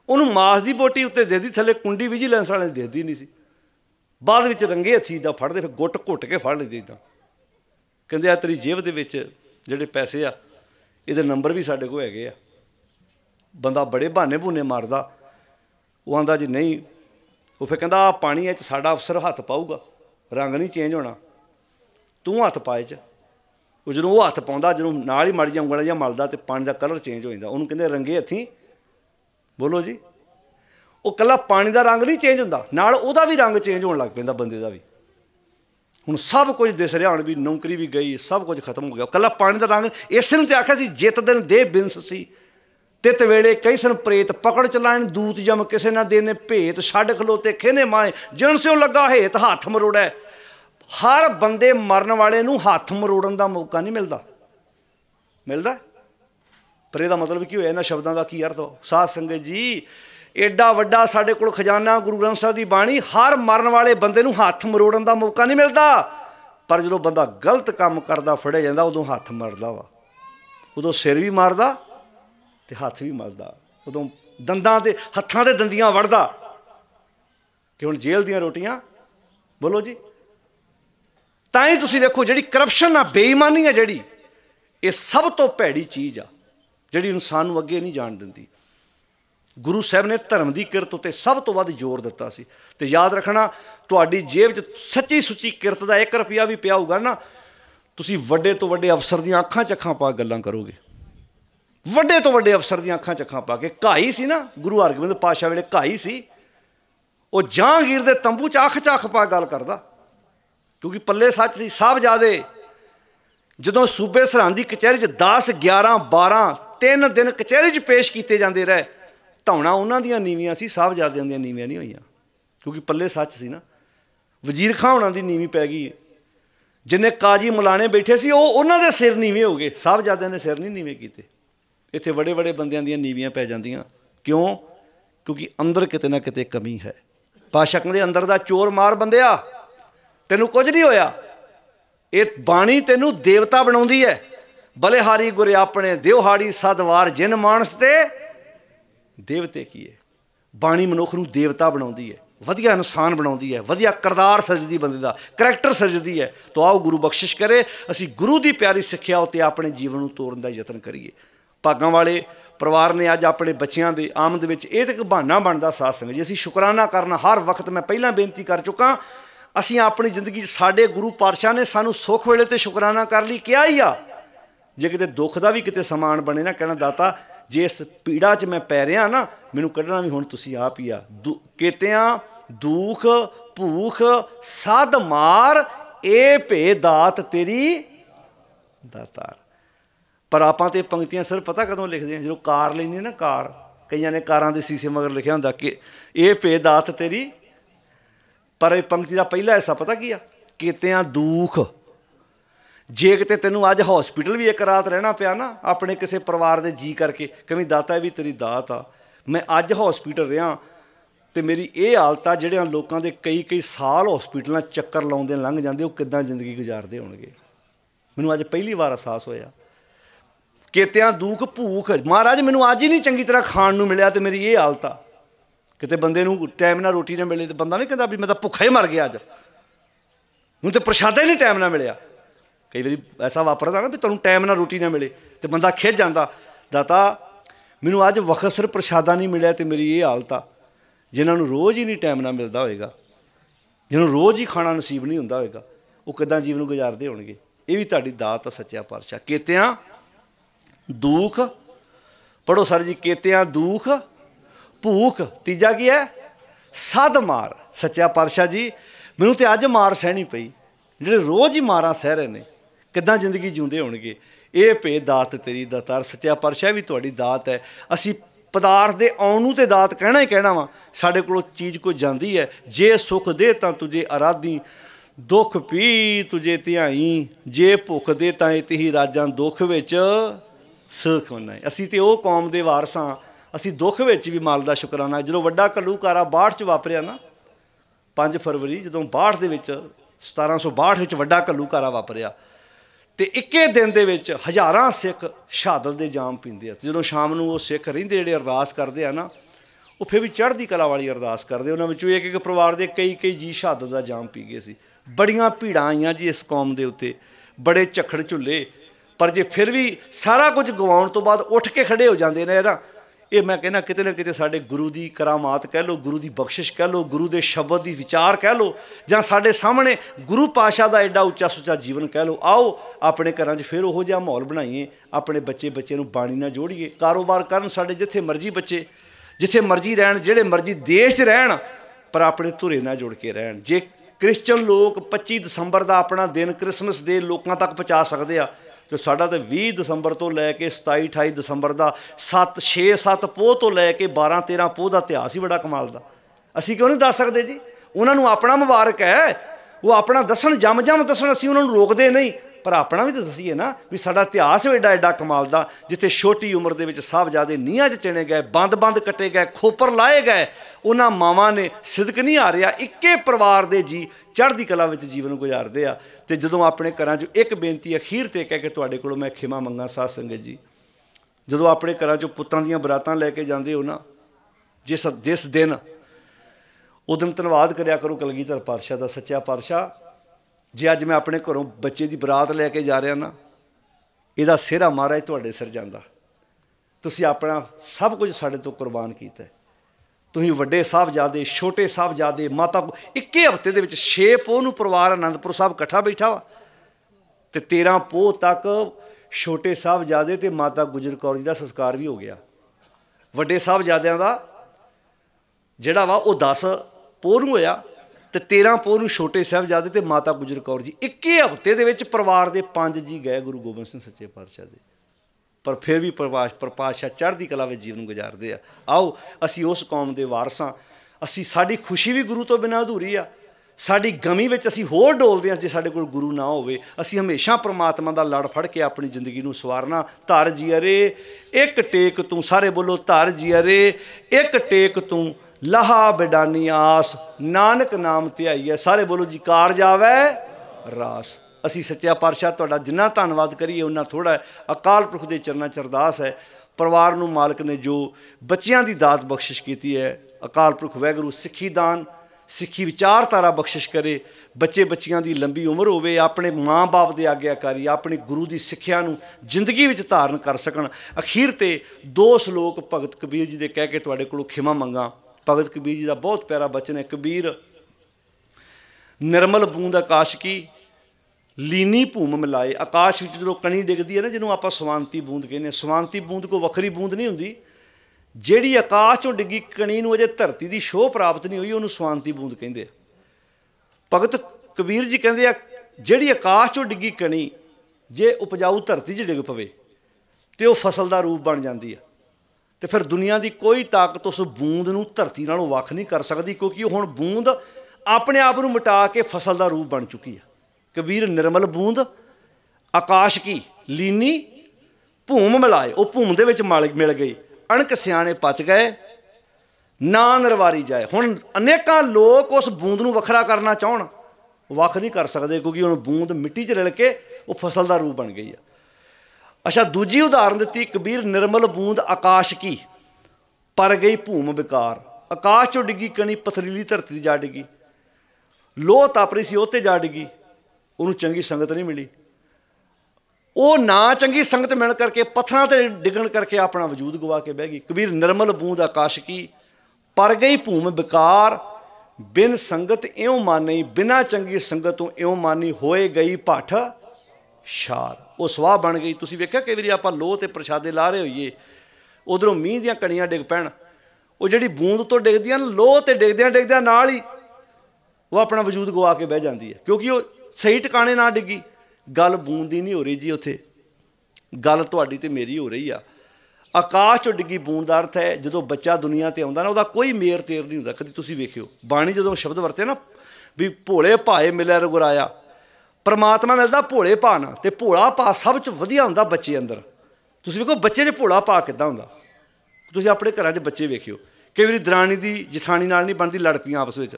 ਉਹਨੂੰ ਮਾਸ ਦੀ ਬੋਟੀ ਉੱਤੇ ਦੇਦੀ ਥੱਲੇ ਕੁੰਡੀ ਵਿਜੀਲੈਂਸ ਵਾਲੇ ਨੇ ਦੇਦੀ ਨਹੀਂ ਸੀ ਬਾਅਦ ਵਿੱਚ ਰੰਗੇ ਹੱਥੀ ਦਾ ਫੜਦੇ ਫਿਰ ਗੁੱਟ ਘੁੱਟ ਕੇ ਫੜ ਲਈ ਇਦਾਂ ਕਹਿੰਦੇ ਆ ਤੇਰੀ ਜੇਬ ਦੇ ਵਿੱਚ ਜਿਹੜੇ ਪੈਸੇ ਆ ਇਹਦੇ ਨੰਬਰ ਵੀ ਸਾਡੇ ਕੋਲ ਹੈਗੇ ਆ ਬੰਦਾ ਬੜੇ ਬਹਾਨੇ ਭੂਨੇ ਮਾਰਦਾ ਉਹ ਆਂਦਾ ਜੀ ਨਹੀਂ ਉਹ ਫੇ ਕਹਿੰਦਾ ਆ ਪਾਣੀ ਐ ਚ ਸਾਡਾ ਅਫਸਰ ਹੱਥ ਪਾਊਗਾ ਰੰਗ ਨਹੀਂ ਚੇਂਜ ਹੋਣਾ ਤੂੰ ਹੱਥ ਪਾਏ ਚ ਉਹ ਜਦੋਂ ਉਹ ਹੱਥ ਪਾਉਂਦਾ ਜਦੋਂ ਨਾਲ ਹੀ ਮੜ ਜਾ ਉਂਗਲਾਂ ਜਾਂ ਮਲਦਾ ਤੇ ਪਾਣੀ ਦਾ ਕਲਰ ਚੇਂਜ ਹੋ ਜਾਂਦਾ ਉਹਨੂੰ ਕਹਿੰਦੇ ਰੰਗੇ ਹੱਥੀ ਬੋਲੋ ਜੀ ਉਹ ਕੱਲਾ ਪਾਣੀ ਦਾ ਰੰਗ ਨਹੀਂ ਚੇਂਜ ਹੁੰਦਾ ਨਾਲ ਉਹਦਾ ਵੀ ਰੰਗ ਚੇਂਜ ਹੋਣ ਲੱਗ ਪੈਂਦਾ ਬੰਦੇ ਦਾ ਵੀ ਹੁਣ ਸਭ ਕੁਝ ਦਿਸ ਰਿਹਾ ਹਣ ਵੀ ਨੌਕਰੀ ਵੀ ਗਈ ਸਭ ਕੁਝ ਖਤਮ ਹੋ ਗਿਆ ਕੱਲਾ ਪਾਣੀ ਦਾ ਰੰਗ ਇਸੇ ਨੂੰ ਤੇ ਆਖਿਆ ਸੀ ਜਿੱਤ ਦਿਨ ਦੇ ਬਿੰਸ ਸੀ ਤਿਤ ਵੇਲੇ ਕਈ ਸਨ ਪ੍ਰੇਤ ਪਕੜ ਚ ਲੈਣ ਦੂਤ ਜਮ ਕਿਸੇ ਨਾ ਦੇਨੇ ਭੇਤ ਛੱਡ ਖਲੋਤੇ ਖੇਨੇ ਮਾਏ ਜਿਣ ਸਿਓ ਲੱਗਾ ਹੇਤ ਹੱਥ ਮਰੋੜੈ ਹਰ ਬੰਦੇ ਮਰਨ ਵਾਲੇ ਨੂੰ ਹੱਥ ਮਰੋੜਨ ਦਾ ਮੌਕਾ ਨਹੀਂ ਮਿਲਦਾ ਮਿਲਦਾ ਪਰ ਇਹਦਾ ਮਤਲਬ ਕੀ ਹੋਇਆ ਇਹਨਾਂ ਸ਼ਬਦਾਂ ਦਾ ਕੀ ਅਰਥ ਹੋ ਸਾਧ ਸੰਗਤ ਜੀ ਐਡਾ ਵੱਡਾ ਸਾਡੇ ਕੋਲ ਖਜ਼ਾਨਾ ਗੁਰੂ ਗ੍ਰੰਥ ਸਾਹਿਬ ਦੀ ਬਾਣੀ ਹਰ ਮਰਨ ਵਾਲੇ ਬੰਦੇ ਨੂੰ ਹੱਥ ਮਰੋੜਨ ਦਾ ਮੌਕਾ ਨਹੀਂ ਮਿਲਦਾ ਪਰ ਜਦੋਂ ਬੰਦਾ ਗਲਤ ਕੰਮ ਕਰਦਾ ਫੜਿਆ ਜਾਂਦਾ ਉਦੋਂ ਹੱਥ ਮਰਦਾ ਵਾ ਉਦੋਂ ਸਿਰ ਵੀ ਮਾਰਦਾ ਤੇ ਹੱਥ ਵੀ ਮਰਦਾ ਉਦੋਂ ਦੰਦਾਂ ਤੇ ਹੱਥਾਂ ਤੇ ਦੰਦੀਆਂ ਵੜਦਾ ਕਿ ਹੁਣ ਜੇਲ੍ਹ ਦੀਆਂ ਰੋਟੀਆਂ ਬੋਲੋ ਜੀ ਤਾਂ ਹੀ ਤੁਸੀਂ ਵੇਖੋ ਜਿਹੜੀ ਕਰਪਸ਼ਨ ਆ ਬੇਈਮਾਨੀ ਆ ਜਿਹੜੀ ਇਹ ਸਭ ਤੋਂ ਭੈੜੀ ਚੀਜ਼ ਆ ਜਿਹੜੀ ਇਨਸਾਨ ਨੂੰ ਅੱਗੇ ਨਹੀਂ ਜਾਣ ਦਿੰਦੀ ਗੁਰੂ ਸਾਹਿਬ ਨੇ ਧਰਮ ਦੀ ਕਿਰਤ ਉਤੇ ਸਭ ਤੋਂ ਵੱਧ ਜ਼ੋਰ ਦਿੱਤਾ ਸੀ ਤੇ ਯਾਦ ਰੱਖਣਾ ਤੁਹਾਡੀ ਜੇਬ 'ਚ ਸੱਚੀ ਸੁੱਚੀ ਕਿਰਤ ਦਾ 1 ਰੁਪਿਆ ਵੀ ਪਿਆ ਹੋਊਗਾ ਨਾ ਤੁਸੀਂ ਵੱਡੇ ਤੋਂ ਵੱਡੇ ਅਫਸਰ ਦੀਆਂ ਅੱਖਾਂ 'ਚ ਅੱਖਾਂ ਪਾ ਗੱਲਾਂ ਕਰੋਗੇ ਵੱਡੇ ਤੋਂ ਵੱਡੇ ਅਫਸਰ ਦੀਆਂ ਅੱਖਾਂ 'ਚ ਅੱਖਾਂ ਪਾ ਕੇ ਘਾਈ ਸੀ ਨਾ ਗੁਰੂ ਹਰਗੋਬਿੰਦ ਪਾਸ਼ਾ ਵੇਲੇ ਘਾਈ ਸੀ ਉਹ ਜਹਾਂਗੀਰ ਦੇ ਤੰਬੂ 'ਚ ਅੱਖ 'ਚ ਅੱਖ ਪਾ ਗੱਲ ਕਰਦਾ ਕਿਉਂਕਿ ਪੱਲੇ ਸੱਚ ਸੀ ਜਾਦੇ ਜਦੋਂ ਸੂਬੇ ਸਰਹੰਦ ਦੀ ਕਚਹਿਰੀ 'ਚ 10 11 12 ਤਿੰਨ ਦਿਨ ਕਚਹਿਰੀ 'ਚ ਪੇਸ਼ ਕੀਤੇ ਜਾਂਦੇ ਰਹੇ ਧੌਣਾ ਉਹਨਾਂ ਦੀਆਂ ਨੀਵੀਆਂ ਸੀ ਸਾਹਿਬਜ਼ਾਦਿਆਂ ਦੀਆਂ ਨੀਵੀਆਂ ਨਹੀਂ ਹੋਈਆਂ ਕਿਉਂਕਿ ਪੱਲੇ ਸੱਚ ਸੀ ਨਾ ਵਜ਼ੀਰ ਖਾਂ ਉਹਨਾਂ ਦੀ ਨੀਵੀਂ ਪੈ ਗਈ ਜਿਨੇ ਕਾਜੀ ਮਲਾਣੇ ਬੈਠੇ ਸੀ ਉਹ ਉਹਨਾਂ ਦੇ ਸਿਰ ਨੀਵੇਂ ਹੋ ਗਏ ਸਾਹਿਬਜ਼ਾਦਿਆਂ ਦੇ ਸਿਰ ਨਹੀਂ ਨੀਵੇਂ ਕੀਤੇ ਇੱਥੇ ਵੱਡੇ ਵੱਡੇ ਬੰਦਿਆਂ ਦੀਆਂ ਨੀਵੀਆਂ ਪੈ ਜਾਂਦੀਆਂ ਕਿਉਂ ਕਿਉਂਕਿ ਅੰਦਰ ਕਿਤੇ ਨਾ ਕਿਤੇ ਕਮੀ ਹੈ ਪਾਸ਼ਾ ਕਹਿੰਦੇ ਅੰਦਰ ਦਾ ਚੋਰ ਮਾਰ ਬੰਦਿਆ ਤੈਨੂੰ ਕੁਝ ਨਹੀਂ ਹੋਇਆ ਇਹ ਬਾਣੀ ਤੈਨੂੰ ਦੇਵਤਾ ਬਣਾਉਂਦੀ ਹੈ ਹਾਰੀ ਗੁਰੇ ਆਪਣੇ ਦਿਵਹਾੜੀ ਸਦਵਾਰ ਜਿਨ ਮਾਨਸ ਤੇ ਦੇਵਤੇ ਕੀ ਹੈ ਬਾਣੀ ਮਨੁੱਖ ਨੂੰ ਦੇਵਤਾ ਬਣਾਉਂਦੀ ਹੈ ਵਧੀਆ ਇਨਸਾਨ ਬਣਾਉਂਦੀ ਹੈ ਵਧੀਆ ਕਰਦਾਰ ਸਜਦੀ ਬੰਦੇ ਦਾ ਕੈਰੈਕਟਰ ਸਜਦੀ ਹੈ ਤੋ ਆਓ ਗੁਰੂ ਬਖਸ਼ਿਸ਼ ਕਰੇ ਅਸੀਂ ਗੁਰੂ ਦੀ ਪਿਆਰੀ ਸਿੱਖਿਆ ਉਤੇ ਆਪਣੇ ਜੀਵਨ ਨੂੰ ਤੋਰਨ ਦਾ ਯਤਨ ਕਰੀਏ ਭਾਗਾਂ ਵਾਲੇ ਪਰਿਵਾਰ ਨੇ ਅੱਜ ਆਪਣੇ ਬੱਚਿਆਂ ਦੇ ਆਮਦ ਵਿੱਚ ਇਹ ਤੱਕ ਬਹਾਨਾ ਬਣਦਾ ਸਾਥ ਸੰਗਤ ਜੀ ਅਸੀਂ ਸ਼ੁਕਰਾਨਾ ਕਰਨਾ ਹਰ ਵਕਤ ਮੈਂ ਪਹਿਲਾਂ ਬੇਨਤੀ ਕਰ ਚੁੱਕਾ ਅਸੀਂ ਆਪਣੀ ਜ਼ਿੰਦਗੀ 'ਚ ਸਾਡੇ ਗੁਰੂ ਪਾਤਸ਼ਾਹ ਨੇ ਸਾਨੂੰ ਸੁੱਖ ਵੇਲੇ ਤੇ ਸ਼ੁਕਰਾਨਾ ਕਰ ਲਈ ਕਿਹਾ ਹੀ ਆ ਜੇ ਕਿਤੇ ਦੁੱਖ ਦਾ ਵੀ ਕਿਤੇ ਸਮਾਨ ਬਣੇ ਨਾ ਕਹਿਣਾ ਦਾਤਾ ਜਿਸ ਪੀੜਾ 'ਚ ਮੈਂ ਪੈ ਰਿਹਾ ਨਾ ਮੈਨੂੰ ਕੱਢਣਾ ਵੀ ਹੁਣ ਤੁਸੀਂ ਆਪ ਹੀ ਆ ਕਿਤਿਆਂ ਦੁੱਖ ਭੂਖ ਸਦ ਮਾਰ ਇਹ ਭੇ ਦਾਤ ਤੇਰੀ ਦਾਤਾਰ ਪਰ ਆਪਾਂ ਤੇ ਪੰਕਤੀਆਂ ਸਿਰ ਪਤਾ ਕਦੋਂ ਲਿਖਦੇ ਆ ਜਦੋਂ ਕਾਰ ਲੈਣੀ ਨਾ ਕਾਰ ਕਈਆਂ ਨੇ ਕਾਰਾਂ ਦੇ ਸੀਸੇ ਮਗਰ ਲਿਖਿਆ ਹੁੰਦਾ ਕਿ ਇਹ ਭੇ ਦਾਤ ਤੇਰੀ ਪਰ ਇਹ ਪੰਕਤੀ ਦਾ ਪਹਿਲਾ ਹਿੱਸਾ ਪਤਾ ਕੀ ਆ ਕਿਤਿਆਂ ਦੁੱਖ ਜੇ ਕਿਤੇ ਤੈਨੂੰ ਅੱਜ ਹਸਪੀਟਲ ਵੀ ਇੱਕ ਰਾਤ ਰਹਿਣਾ ਪਿਆ ਨਾ ਆਪਣੇ ਕਿਸੇ ਪਰਿਵਾਰ ਦੇ ਜੀ ਕਰਕੇ ਕਵੀ ਦਾਤਾ ਵੀ ਤੇਰੀ ਦਾਤ ਆ ਮੈਂ ਅੱਜ ਹਸਪੀਟਲ ਰਿਆਂ ਤੇ ਮੇਰੀ ਇਹ ਹਾਲਤ ਆ ਜਿਹੜਿਆਂ ਲੋਕਾਂ ਦੇ ਕਈ ਕਈ ਸਾਲ ਹਸਪੀਟਲਾਂ ਚੱਕਰ ਲਾਉਂਦੇ ਲੰਘ ਜਾਂਦੇ ਉਹ ਕਿਦਾਂ ਜ਼ਿੰਦਗੀ ਗੁਜ਼ਾਰਦੇ ਹੋਣਗੇ ਮੈਨੂੰ ਅੱਜ ਪਹਿਲੀ ਵਾਰ ਅਹਿਸਾਸ ਹੋਇਆ ਕਿਤਿਆਂ ਦੂਖ ਭੂਖ ਮਹਾਰਾਜ ਮੈਨੂੰ ਅੱਜ ਹੀ ਨਹੀਂ ਚੰਗੀ ਤਰ੍ਹਾਂ ਖਾਣ ਨੂੰ ਮਿਲਿਆ ਤੇ ਮੇਰੀ ਇਹ ਹਾਲਤ ਆ ਕਿਤੇ ਬੰਦੇ ਨੂੰ ਟਾਈਮ ਨਾਲ ਰੋਟੀ ਨਾ ਮਿਲੇ ਤੇ ਬੰਦਾ ਨਹੀਂ ਕਹਿੰਦਾ ਵੀ ਮੈਂ ਤਾਂ ਭੁੱਖਾ ਹੀ ਮਰ ਗਿਆ ਅੱਜ ਮੈਨੂੰ ਤੇ ਪ੍ਰਸ਼ਾਦਾ ਹੀ ਨਹੀਂ ਟਾਈਮ ਨਾਲ ਮਿਲਿਆ ਕਈ ਵਾਰੀ ਐਸਾ ਵਾਪਰਦਾ ਨਾ ਵੀ ਤੁਹਾਨੂੰ ਟਾਈਮ ਨਾਲ ਰੋਟੀ ਨਾ ਮਿਲੇ ਤੇ ਬੰਦਾ ਖਿੱਚ ਜਾਂਦਾ ਦਾਤਾ ਮੈਨੂੰ ਅੱਜ ਵਕਤ ਸਿਰ ਪ੍ਰਸ਼ਾਦਾ ਨਹੀਂ ਮਿਲਿਆ ਤੇ ਮੇਰੀ ਇਹ ਹਾਲਤ ਆ ਜਿਨ੍ਹਾਂ ਨੂੰ ਰੋਜ਼ ਹੀ ਨਹੀਂ ਟਾਈਮ ਨਾਲ ਮਿਲਦਾ ਜਿਨ੍ਹਾਂ ਜਿਹਨੂੰ ਰੋਜ਼ ਹੀ ਖਾਣਾ ਨਸੀਬ ਨਹੀਂ ਹੁੰਦਾ ਹੋਵੇਗਾ ਉਹ ਕਿਦਾਂ ਜੀਵਨ ਗੁਜ਼ਾਰਦੇ ਹੋਣਗੇ ਇਹ ਵੀ ਤੁਹਾਡੀ ਦਾਤ ਆ ਸੱਚਿਆ ਪਰਸ਼ਾ ਕੀਤਿਆਂ ਦੁੱਖ ਪੜੋ ਸਰ ਜੀ ਕੀਤਿਆਂ ਦੁੱਖ ਭੂਖ ਤੀਜਾ ਕੀ ਹੈ ਸਦ ਮਾਰ ਸੱਚਿਆ ਪਰਸ਼ਾ ਜੀ ਮੈਨੂੰ ਤੇ ਅੱਜ ਮਾਰ ਸਹਿਣੀ ਪਈ ਜਿਹੜੇ ਰੋਜ਼ ਹੀ ਮਾਰਾਂ ਸਹਿ ਰਹੇ ਨੇ ਕਿੱਦਾਂ ਜ਼ਿੰਦਗੀ ਜਿਉਂਦੇ ਹੋਣਗੇ ਇਹ ਭੇ ਦਾਤ ਤੇਰੀ ਦਾਤਾਰ ਸੱਚਾ ਪਰਸ਼ਾ ਵੀ ਤੁਹਾਡੀ ਦਾਤ ਹੈ ਅਸੀਂ ਪਦਾਰਥ ਦੇ ਆਉਣ ਨੂੰ ਤੇ ਦਾਤ ਕਹਿਣਾ ਹੀ ਕਹਿਣਾ ਵਾ ਸਾਡੇ ਕੋਲੋਂ ਚੀਜ਼ ਕੋਈ ਜਾਂਦੀ ਹੈ ਜੇ ਸੁਖ ਦੇ ਤਾਂ ਤੁਝੇ ਆਰਾਧੀ ਦੁੱਖ ਪੀ ਤੁਝੇ ਧਿਆਈ ਜੇ ਭੁੱਖ ਦੇ ਤਾਂ ਇਤਹੀ ਰਾਜਾਂ ਦੁੱਖ ਵਿੱਚ ਸੁਖ ਹੋਣਾ ਅਸੀਂ ਤੇ ਉਹ ਕੌਮ ਦੇ ਵਾਰਸਾਂ ਅਸੀਂ ਦੁੱਖ ਵਿੱਚ ਵੀ ਮਾਲ ਦਾ ਸ਼ੁਕਰਾਨਾ ਜਦੋਂ ਵੱਡਾ ਕਲੂਕਾਰਾ 62 ਚ ਵਾਪਰਿਆ ਨਾ 5 ਫਰਵਰੀ ਜਦੋਂ 62 ਦੇ ਵਿੱਚ 1762 ਵਿੱਚ ਵੱਡਾ ਕਲੂਕਾਰਾ ਵਾਪਰਿਆ ਤੇ ਇੱਕੇ ਦਿਨ ਦੇ ਵਿੱਚ ਹਜ਼ਾਰਾਂ ਸਿੱਖ ਸ਼ਹਾਦਤ ਦੇ ਜਾਮ ਪੀਂਦੇ ਆ ਜਦੋਂ ਸ਼ਾਮ ਨੂੰ ਉਹ ਸਿੱਖ ਰਹਿੰਦੇ ਜਿਹੜੇ ਅਰਦਾਸ ਕਰਦੇ ਆ ਨਾ ਉਹ ਫਿਰ ਵੀ ਚੜ੍ਹਦੀ ਕਲਾ ਵਾਲੀ ਅਰਦਾਸ ਕਰਦੇ ਉਹਨਾਂ ਵਿੱਚੋਂ ਇੱਕ ਇੱਕ ਪਰਿਵਾਰ ਦੇ ਕਈ ਕਈ ਜੀ ਸ਼ਹਾਦਤ ਦਾ ਜਾਮ ਪੀ ਗਏ ਸੀ ਬੜੀਆਂ ਭੀੜਾਂ ਆਈਆਂ ਜੀ ਇਸ ਕੌਮ ਦੇ ਉੱਤੇ ਬੜੇ ਝਖੜ ਝੁੱਲੇ ਪਰ ਜੇ ਫਿਰ ਵੀ ਸਾਰਾ ਕੁਝ ਗਵਾਉਣ ਤੋਂ ਬਾਅਦ ਉੱਠ ਕੇ ਖੜੇ ਹੋ ਜਾਂਦੇ ਨੇ ਇਹਦਾ ਇਹ ਮੈਂ ਕਹਿੰਦਾ ਕਿਤੇ ਨਾ ਕਿਤੇ ਸਾਡੇ ਗੁਰੂ ਦੀ ਕਰਾਮਾਤ ਕਹਿ ਲੋ ਗੁਰੂ ਦੀ ਬਖਸ਼ਿਸ਼ ਕਹਿ ਲੋ ਗੁਰੂ ਦੇ ਸ਼ਬਦ ਦੀ ਵਿਚਾਰ ਕਹਿ ਲੋ ਜਾਂ ਸਾਡੇ ਸਾਹਮਣੇ ਗੁਰੂ ਪਾਸ਼ਾ ਦਾ ਐਡਾ ਉੱਚਾ ਸੁੱਚਾ ਜੀਵਨ ਕਹਿ ਲੋ ਆਓ ਆਪਣੇ ਘਰਾਂ 'ਚ ਫਿਰ ਉਹੋ ਜਿਹਾ ਮਾਹੌਲ ਬਣਾਈਏ ਆਪਣੇ ਬੱਚੇ ਬੱਚੇ ਨੂੰ ਬਾਣੀ ਨਾਲ ਜੋੜੀਏ ਕਾਰੋਬਾਰ ਕਰਨ ਸਾਡੇ ਜਿੱਥੇ ਮਰਜ਼ੀ ਬੱਚੇ ਜਿੱਥੇ ਮਰਜ਼ੀ ਰਹਿਣ ਜਿਹੜੇ ਮਰਜ਼ੀ ਦੇਸ਼ ਰਹਿਣ ਪਰ ਆਪਣੇ ਧੁਰੇ ਨਾਲ ਜੁੜ ਕੇ ਰਹਿਣ ਜੇ ਕ੍ਰਿਸਚੀਅਨ ਲੋਕ 25 ਦਸੰਬਰ ਦਾ ਆਪਣਾ ਦਿਨ 크리스마ਸ ਦੇ ਲੋਕਾਂ ਤੱਕ ਪਹੁੰਚਾ ਸਕਦੇ ਆ ਤੇ ਸਾਡਾ ਤੇ 20 ਦਸੰਬਰ ਤੋਂ ਲੈ ਕੇ 27 28 ਦਸੰਬਰ ਦਾ 7 6 7 ਪੋਹ ਤੋਂ ਲੈ ਕੇ 12 13 ਪੋਹ ਦਾ ਇਤਿਹਾਸ ਹੀ ਬੜਾ ਕਮਾਲ ਦਾ ਅਸੀਂ ਕਿਉਂ ਨਹੀਂ ਦੱਸ ਸਕਦੇ ਜੀ ਉਹਨਾਂ ਨੂੰ ਆਪਣਾ ਮੁਬਾਰਕ ਹੈ ਉਹ ਆਪਣਾ ਦੱਸਣ ਜਮ ਜਮ ਦੱਸਣ ਅਸੀਂ ਉਹਨਾਂ ਨੂੰ ਰੋਕਦੇ ਨਹੀਂ ਪਰ ਆਪਣਾ ਵੀ ਤਾਂ ਦਸੀਏ ਨਾ ਵੀ ਸਾਡਾ ਇਤਿਹਾਸ ਵੀ ਐਡਾ ਐਡਾ ਕਮਾਲ ਦਾ ਜਿੱਥੇ ਛੋਟੀ ਉਮਰ ਦੇ ਵਿੱਚ ਸਾਹਿਬਜ਼ਾਦੇ ਨੀਹਾਂ 'ਚ ਚਿਣੇ ਗਏ ਬੰਦ-ਬੰਦ ਕੱਟੇ ਗਏ ਖੋਪਰ ਲਾਏ ਗਏ ਉਹਨਾਂ ਮਾਵਾਂ ਨੇ ਸਿਦਕ ਨਹੀਂ ਆ ਰਿਹਾ ਇੱਕੇ ਪਰਿਵਾਰ ਦੇ ਜੀ ਚੜ੍ਹਦੀ ਕਲਾ ਵਿੱਚ ਜੀਵਨ ਗੁਜ਼ਾਰਦੇ ਆ ਤੇ ਜਦੋਂ ਆਪਣੇ ਘਰਾਂ 'ਚ ਇੱਕ ਬੇਨਤੀ ਅਖੀਰ ਤੇ ਕਹਿ ਕੇ ਤੁਹਾਡੇ ਕੋਲੋਂ ਮੈਂ ਖਿਮਾ ਮੰਗਾ ਸਾਧ ਸੰਗਤ ਜੀ ਜਦੋਂ ਆਪਣੇ ਘਰਾਂ 'ਚੋਂ ਪੁੱਤਾਂ ਦੀਆਂ ਬਰਾਤਾਂ ਲੈ ਕੇ ਜਾਂਦੇ ਹੋ ਨਾ ਜਿਸ ਦਿਸ ਦਿਨ ਉਦੋਂ ਧੰਨਵਾਦ ਕਰਿਆ ਕਰੋ ਕਲਗੀਧਰ ਪਾਤਸ਼ਾਹ ਦਾ ਸੱਚਾ ਪਾਤਸ਼ਾਹ ਜੇ ਅੱਜ ਮੈਂ ਆਪਣੇ ਘਰੋਂ ਬੱਚੇ ਦੀ ਬਰਾਤ ਲੈ ਕੇ ਜਾ ਰਿਹਾ ਨਾ ਇਹਦਾ ਸਿਹਰਾ ਮਹਾਰਾਜ ਤੁਹਾਡੇ ਸਿਰ ਜਾਂਦਾ ਤੁਸੀਂ ਆਪਣਾ ਸਭ ਕੁਝ ਸਾਡੇ ਤੋਂ ਕੁਰਬਾਨ ਕੀਤਾ ਤੁਸੀਂ ਵੱਡੇ ਸਾਹਿਬਜ਼ਾਦੇ ਛੋਟੇ ਸਾਹਿਬਜ਼ਾਦੇ ਮਾਤਾ ਇੱਕੇ ਹਫਤੇ ਦੇ ਵਿੱਚ 6 ਪੋਹ ਨੂੰ ਪਰਿਵਾਰ ਅਨੰਦਪੁਰ ਸਾਹਿਬ ਇਕੱਠਾ ਬੈਠਾ ਵਾ ਤੇ 13 ਪੋਹ ਤੱਕ ਛੋਟੇ ਸਾਹਿਬਜ਼ਾਦੇ ਤੇ ਮਾਤਾ ਗੁਜਰ ਕੌਰ ਜੀ ਦਾ ਸੰਸਕਾਰ ਵੀ ਹੋ ਗਿਆ ਵੱਡੇ ਸਾਹਿਬਜ਼ਾਦਿਆਂ ਦਾ ਜਿਹੜਾ ਵਾ ਉਹ 10 ਪੋਹ ਨੂੰ ਹੋਇਆ ਤੇ 13 ਪੋਹ ਨੂੰ ਛੋਟੇ ਸਾਹਿਬਜ਼ਾਦੇ ਤੇ ਮਾਤਾ ਗੁਜਰ ਕੌਰ ਜੀ ਇੱਕੇ ਹਫ਼ਤੇ ਦੇ ਵਿੱਚ ਪਰਿਵਾਰ ਦੇ ਪੰਜ ਜੀ ਗਏ ਗੁਰੂ ਗੋਬਿੰਦ ਸਿੰਘ ਸੱਚੇ ਪਾਤਸ਼ਾਹ ਦੇ ਪਰ ਫਿਰ ਵੀ ਪ੍ਰਵਾਸ਼ ਪ੍ਰਪਾਸ਼ਾ ਚੜ੍ਹਦੀ ਕਲਾ ਵਿੱਚ ਜੀਵਨ ਗੁਜ਼ਾਰਦੇ ਆ ਆਓ ਅਸੀਂ ਉਸ ਕੌਮ ਦੇ ਵਾਰਸਾਂ ਅਸੀਂ ਸਾਡੀ ਖੁਸ਼ੀ ਵੀ ਗੁਰੂ ਤੋਂ ਬਿਨਾਂ ਅਧੂਰੀ ਆ ਸਾਡੀ ਗਮੀ ਵਿੱਚ ਅਸੀਂ ਹੋਰ ਡੋਲਦੇ ਆ ਜੇ ਸਾਡੇ ਕੋਲ ਗੁਰੂ ਨਾ ਹੋਵੇ ਅਸੀਂ ਹਮੇਸ਼ਾ ਪ੍ਰਮਾਤਮਾ ਦਾ ਲੜ ਫੜ ਕੇ ਆਪਣੀ ਜ਼ਿੰਦਗੀ ਨੂੰ ਸਵਾਰਨਾ ਧਰ ਜੀ ਅਰੇ ਇੱਕ ਟੇਕ ਤੂੰ ਸਾਰੇ ਬੋਲੋ ਧਰ ਜੀ ਅਰੇ ਇੱਕ ਟੇਕ ਤੂੰ ਲਹਾ ਬਿਡਾਨੀ ਆਸ ਨਾਨਕ ਨਾਮ ਧਿਆਈ ਹੈ ਸਾਰੇ ਬੋਲੋ ਜੀ ਕਾਰ ਜਾਵੇ ਰਾਸ ਅਸੀਂ ਸੱਚਿਆ ਪਰਸ਼ਾ ਤੁਹਾਡਾ ਜਿੰਨਾ ਧੰਨਵਾਦ ਕਰੀਏ ਉਹਨਾਂ ਥੋੜਾ ਅਕਾਲ ਪੁਰਖ ਦੇ ਚਰਨਾਂ ਚ ਅਰਦਾਸ ਹੈ ਪਰਿਵਾਰ ਨੂੰ ਮਾਲਕ ਨੇ ਜੋ ਬੱਚਿਆਂ ਦੀ ਦਾਤ ਬਖਸ਼ਿਸ਼ ਕੀਤੀ ਹੈ ਅਕਾਲ ਪੁਰਖ ਵੈਗਰੂ ਸਿੱਖੀ ਦਾਨ ਸਿੱਖੀ ਤਾਰਾ ਬਖਸ਼ਿਸ਼ ਕਰੇ ਬੱਚੇ ਬੱਚੀਆਂ ਦੀ ਲੰਬੀ ਉਮਰ ਹੋਵੇ ਆਪਣੇ ਮਾਂ-ਬਾਪ ਦੇ ਆਗਿਆਕਾਰੀ ਆਪਣੇ ਗੁਰੂ ਦੀ ਸਿੱਖਿਆ ਨੂੰ ਜ਼ਿੰਦਗੀ ਵਿੱਚ ਧਾਰਨ ਕਰ ਸਕਣ ਅਖੀਰ ਤੇ ਦੋ ਸ਼ਲੋਕ ਭਗਤ ਕਬੀਰ ਜੀ ਦੇ ਕਹਿ ਕੇ ਤੁਹਾਡੇ ਕੋਲੋਂ ਖਿਮਾ ਮੰਗਾ ਭਗਤ ਕਬੀਰ ਜੀ ਦਾ ਬਹੁਤ ਪਿਆਰਾ ਬਚਨ ਹੈ ਕਬੀਰ ਨਿਰਮਲ ਬੂੰਦ ਆਕਾਸ਼ ਕੀ ਲੀਨੀ ਭੂਮ ਮਿਲਾਏ ਆਕਾਸ਼ ਵਿੱਚ ਜਦੋਂ ਕਣੀ ਡਿੱਗਦੀ ਹੈ ਨਾ ਜਿਹਨੂੰ ਆਪਾਂ ਸਵਾਂਤੀ ਬੂੰਦ ਕਹਿੰਦੇ ਆ ਸਵਾਂਤੀ ਬੂੰਦ ਕੋ ਵੱਖਰੀ ਬੂੰਦ ਨਹੀਂ ਹੁੰਦੀ ਜਿਹੜੀ ਆਕਾਸ਼ ਤੋਂ ਡਿੱਗੀ ਕਣੀ ਨੂੰ ਅਜੇ ਧਰਤੀ ਦੀ ਸ਼ੋਅ ਪ੍ਰਾਪਤ ਨਹੀਂ ਹੋਈ ਉਹਨੂੰ ਸਵਾਂਤੀ ਬੂੰਦ ਕਹਿੰਦੇ ਆ ਭਗਤ ਕਬੀਰ ਜੀ ਕਹਿੰਦੇ ਆ ਜਿਹੜੀ ਆਕਾਸ਼ ਤੋਂ ਡਿੱਗੀ ਕਣੀ ਜੇ ਉਪਜਾਊ ਧਰਤੀ 'ਚ ਡਿੱਗ ਪਵੇ ਤੇ ਉਹ ਫਸਲ ਦਾ ਰੂਪ ਬਣ ਜਾਂਦੀ ਆ ਤੇ ਫਿਰ ਦੁਨੀਆ ਦੀ ਕੋਈ ਤਾਕਤ ਉਸ ਬੂੰਦ ਨੂੰ ਧਰਤੀ ਨਾਲੋਂ ਵੱਖ ਨਹੀਂ ਕਰ ਸਕਦੀ ਕਿਉਂਕਿ ਹੁਣ ਬੂੰਦ ਆਪਣੇ ਆਪ ਨੂੰ ਮਿਟਾ ਕੇ ਫਸਲ ਦਾ ਰੂਪ ਬਣ ਚੁੱਕੀ ਆ ਕਬੀਰ ਨਿਰਮਲ ਬੂੰਦ ਆਕਾਸ਼ ਕੀ ਲੀਨੀ ਭੂਮ ਮਿਲਾਏ ਉਹ ਭੂਮ ਦੇ ਵਿੱਚ ਮਿਲ ਗਈ ਅਣਕ ਸਿਆਣੇ ਪਚ ਗਏ ਨਾ ਨਰਵਾਰੀ ਜਾਏ ਹੁਣ ਅਨੇਕਾਂ ਲੋਕ ਉਸ ਬੂੰਦ ਨੂੰ ਵੱਖਰਾ ਕਰਨਾ ਚਾਹਣ ਵੱਖ ਨਹੀਂ ਕਰ ਸਕਦੇ ਕਿਉਂਕਿ ਉਹ ਬੂੰਦ ਮਿੱਟੀ 'ਚ ਰਲ ਕੇ ਉਹ ਫਸਲ ਦਾ ਰੂਪ ਬਣ ਗਈ ਆ ਅੱਛਾ ਦੂਜੀ ਉਦਾਹਰਨ ਦਿੱਤੀ ਕਬੀਰ ਨਿਰਮਲ ਬੂੰਦ ਆਕਾਸ਼ ਕੀ ਪਰ ਗਈ ਭੂਮ ਵਿਕਾਰ ਆਕਾਸ਼ ਚੋਂ ਡਿੱਗੀ ਕਣੀ ਪਥਰੀਲੀ ਧਰਤੀ ਜਾ ਡਿੱਗੀ ਲੋਹ ਤਾਪਰੀ ਸੀ ਉੱਤੇ ਜਾ ਡਿੱਗੀ ਉਹਨੂੰ ਚੰਗੀ ਸੰਗਤ ਨਹੀਂ ਮਿਲੀ ਉਹ ਨਾ ਚੰਗੀ ਸੰਗਤ ਮਿਲਣ ਕਰਕੇ ਪੱਥਰਾਂ ਤੇ ਡਿੱਗਣ ਕਰਕੇ ਆਪਣਾ ਵਜੂਦ ਗਵਾ ਕੇ ਬਹਿ ਗਈ ਕਬੀਰ ਨਿਰਮਲ ਬੂੰਦ ਆਕਾਸ਼ ਕੀ ਪਰ ਗਈ ਭੂਮ ਵਿਕਾਰ ਬਿਨ ਸੰਗਤ ਇਉਂ ਮਾਨੀ ਬਿਨਾ ਚੰਗੀ ਸੰਗਤ ਤੋਂ ਇਉਂ ਮਾਨੀ ਹੋਏ ਗਈ ਭਾਠਾ ਸ਼ਾਰ ਉਹ ਸਵਾਹ ਬਣ ਗਈ ਤੁਸੀਂ ਵੇਖਿਆ ਕਈ ਵਾਰੀ ਆਪਾਂ ਲੋਹ ਤੇ ਪ੍ਰਸ਼ਾਦੇ ਲਾ ਰਹੇ ਹੋਈਏ ਉਧਰੋਂ ਮੀਂਹ ਦੀਆਂ ਕਣੀਆਂ ਡਿੱਗ ਪੈਣ ਉਹ ਜਿਹੜੀ ਬੂੰਦ ਤੋਂ ਡਿੱਗਦੀਆਂ ਨੇ ਲੋਹ ਤੇ ਡਿੱਗਦਿਆਂ ਡਿੱਗਦਿਆਂ ਨਾਲ ਹੀ ਉਹ ਆਪਣਾ ਵਜੂਦ ਗਵਾ ਕੇ ਬਹਿ ਜਾਂਦੀ ਹੈ ਕਿਉਂਕਿ ਉਹ ਸਹੀ ਟਿਕਾਣੇ ਨਾ ਡਿੱਗੀ ਗੱਲ ਬੂੰਦ ਦੀ ਨਹੀਂ ਹੋ ਰਹੀ ਜੀ ਉੱਥੇ ਗੱਲ ਤੁਹਾਡੀ ਤੇ ਮੇਰੀ ਹੋ ਰਹੀ ਆ ਆਕਾਸ਼ ਤੋਂ ਡਿੱਗੀ ਬੂੰਦ ਦਾ ਅਰਥ ਹੈ ਜਦੋਂ ਬੱਚਾ ਦੁਨੀਆ ਤੇ ਆਉਂਦਾ ਨਾ ਉਹਦਾ ਕੋਈ ਮੇਰ ਤੇਰ ਨਹੀਂ ਹੁੰਦਾ ਕਦੀ ਤੁਸੀਂ ਵੇਖਿਓ ਬਾਣੀ ਜਦੋਂ ਸ਼ਬਦ ਵਰਤੇ ਨਾ ਵੀ ਭੋਲੇ ਭਾਏ ਮਿਲਿਆ ਰਗੁਰਾਇਆ ਪਰਮਾਤਮਾ ਮਿਲਦਾ ਭੋਲੇ ਪਾਣਾ ਤੇ ਭੋਲਾ ਪਾ ਸਭ ਤੋਂ ਵਧੀਆ ਹੁੰਦਾ ਬੱਚੇ ਅੰਦਰ ਤੁਸੀਂ ਵੇਖੋ ਬੱਚੇ 'ਚ ਭੋਲਾ ਪਾ ਕਿੱਦਾਂ ਹੁੰਦਾ ਤੁਸੀਂ ਆਪਣੇ ਘਰਾਂ 'ਚ ਬੱਚੇ ਵੇਖਿਓ ਕਈ ਵਾਰੀ ਦਰਾਣੀ ਦੀ ਜਿਠਾਣੀ ਨਾਲ ਨਹੀਂ ਬਣਦੀ ਲੜ ਆਪਸ ਵਿੱਚ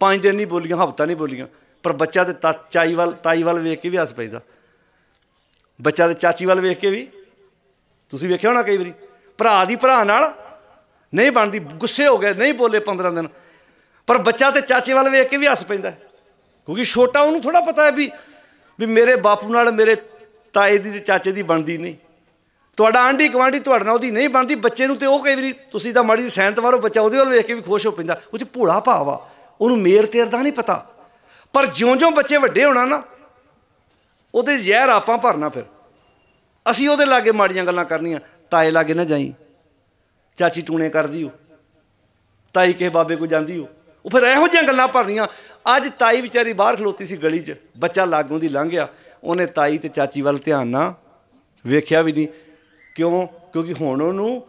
ਪੰਜ ਦਿਨ ਨਹੀਂ ਬੋਲੀਆਂ ਹਫਤਾ ਨਹੀਂ ਬੋਲੀਆਂ ਪਰ ਬੱਚਾ ਤੇ ਚਾਈ ਵੱਲ ਤਾਈ ਵੱਲ ਵੇਖ ਕੇ ਵੀ ਹੱਸ ਪੈਂਦਾ ਬੱਚਾ ਤੇ ਚਾਚੀ ਵੱਲ ਵੇਖ ਕੇ ਵੀ ਤੁਸੀਂ ਵੇਖਿਆ ਹੋਣਾ ਕਈ ਵਾਰੀ ਭਰਾ ਦੀ ਭਰਾ ਨਾਲ ਨਹੀਂ ਬਣਦੀ ਗੁੱਸੇ ਹੋ ਗਏ ਨਹੀਂ ਬੋਲੇ 15 ਦਿਨ ਪਰ ਬੱਚਾ ਤੇ ਚਾਚੇ ਵੱਲ ਵੇਖ ਕੇ ਵੀ ਹੱਸ ਪੈਂਦਾ ਕਿਉਂਕਿ ਛੋਟਾ ਉਹਨੂੰ ਥੋੜਾ ਪਤਾ ਹੈ ਵੀ ਵੀ ਮੇਰੇ ਬਾਪੂ ਨਾਲ ਮੇਰੇ ਤਾਏ ਦੀ ਤੇ ਚਾਚੇ ਦੀ ਬਣਦੀ ਨਹੀਂ ਤੁਹਾਡਾ ਆਂਢੀ ਗਵਾਂਢੀ ਤੁਹਾਡੇ ਨਾਲ ਉਹਦੀ ਨਹੀਂ ਬਣਦੀ ਬੱਚੇ ਨੂੰ ਤੇ ਉਹ ਕਈ ਵਾਰੀ ਤੁਸੀਂ ਤਾਂ ਮਾੜੀ ਸੈਂਤ ਵਾਰੋ ਬੱਚਾ ਉਹਦੇ ਵੱਲ ਵੇਖ ਕੇ ਵੀ ਖੁਸ਼ ਹੋ ਪੈਂਦਾ ਉਹ ਚ ਭੋਲਾ ਭਾਵ ਆ ਉਹਨੂੰ ਮੇਰ ਤੇਰ ਦਾ ਨਹੀਂ ਪਤਾ ਪਰ ਜਿਉਂ-ਜਿਉਂ ਬੱਚੇ ਵੱਡੇ ਹੋਣਾ ਨਾ ਉਹਦੇ ਜ਼ਹਿਰ ਆਪਾਂ ਭਰਨਾ ਫਿਰ ਅਸੀਂ ਉਹਦੇ ਲਾਗੇ ਮਾੜੀਆਂ ਗੱਲਾਂ ਕਰਨੀਆਂ ਤਾਏ ਲਾਗੇ ਨਾ ਜਾਈ ਚਾਚੀ ਟੂਣੇ ਕਰਦੀ ਹੋ ਤਾਈ ਕੇ ਬਾਬੇ ਕੋ ਜਾਂਦੀ ਹੋ ਉਹ ਫਿਰ ਇਹੋ ਜਿਹੀਆਂ ਗੱਲਾਂ ਭਰਨੀਆਂ ਅੱਜ ਤਾਈ ਵਿਚਾਰੀ ਬਾਹਰ ਖਲੋਤੀ ਸੀ ਗਲੀ 'ਚ ਬੱਚਾ ਲਾਗੋਂ ਦੀ ਲੰਘ ਗਿਆ ਉਹਨੇ ਤਾਈ ਤੇ ਚਾਚੀ ਵੱਲ ਧਿਆਨ ਨਾ ਵੇਖਿਆ ਵੀ ਨਹੀਂ ਕਿਉਂ ਕਿਉਂਕਿ ਹੁਣ ਉਹਨੂੰ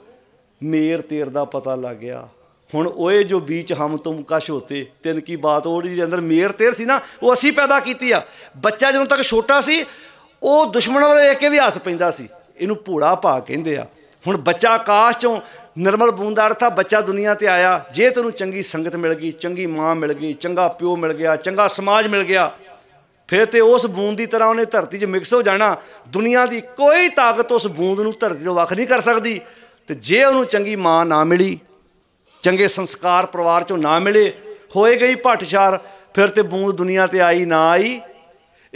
ਮੇਰ ਤੇਰ ਦਾ ਪਤਾ ਲੱਗ ਗਿਆ ਹੁਣ ਓਏ ਜੋ ਵਿੱਚ ਹਮ ਤੁਮ ਕਸ਼ ਹੋਤੇ ਤਿੰਨ ਕੀ ਬਾਤ ਉਹਦੀ ਦੇ ਅੰਦਰ ਮੇਰ ਤੇਰ ਸੀ ਨਾ ਉਹ ਅਸੀਂ ਪੈਦਾ ਕੀਤੀ ਆ ਬੱਚਾ ਜਦੋਂ ਤੱਕ ਛੋਟਾ ਸੀ ਉਹ ਦੁਸ਼ਮਣਾਂ ਨੂੰ ਦੇਖ ਕੇ ਵੀ ਹੱਸ ਪੈਂਦਾ ਸੀ ਇਹਨੂੰ ਭੋੜਾ ਪਾ ਕਹਿੰਦੇ ਆ ਹੁਣ ਬੱਚਾ ਆਕਾਸ਼ ਚੋਂ ਨਰਮਲ ਬੂੰਦ ਅਰਥਾ ਬੱਚਾ ਦੁਨੀਆ ਤੇ ਆਇਆ ਜੇ ਤੈਨੂੰ ਚੰਗੀ ਸੰਗਤ ਮਿਲ ਗਈ ਚੰਗੀ ਮਾਂ ਮਿਲ ਗਈ ਚੰਗਾ ਪਿਓ ਮਿਲ ਗਿਆ ਚੰਗਾ ਸਮਾਜ ਮਿਲ ਗਿਆ ਫਿਰ ਤੇ ਉਸ ਬੂੰਦ ਦੀ ਤਰ੍ਹਾਂ ਉਹਨੇ ਧਰਤੀ 'ਚ ਮਿਕਸ ਹੋ ਜਾਣਾ ਦੁਨੀਆ ਦੀ ਕੋਈ ਤਾਕਤ ਉਸ ਬੂੰਦ ਨੂੰ ਧਰਤੀ ਤੋਂ ਵੱਖ ਨਹੀਂ ਕਰ ਸਕਦੀ ਤੇ ਜੇ ਉਹਨੂੰ ਚੰਗੀ ਮਾਂ ਨਾ ਮਿਲੀ ਚੰਗੇ ਸੰਸਕਾਰ ਪਰਿਵਾਰ 'ਚੋਂ ਨਾ ਮਿਲੇ ਹੋਏ ਗਈ ਭਟਸ਼ਾਰ ਫਿਰ ਤੇ ਬੂੰਦ ਦੁਨੀਆ ਤੇ ਆਈ ਨਾ ਆਈ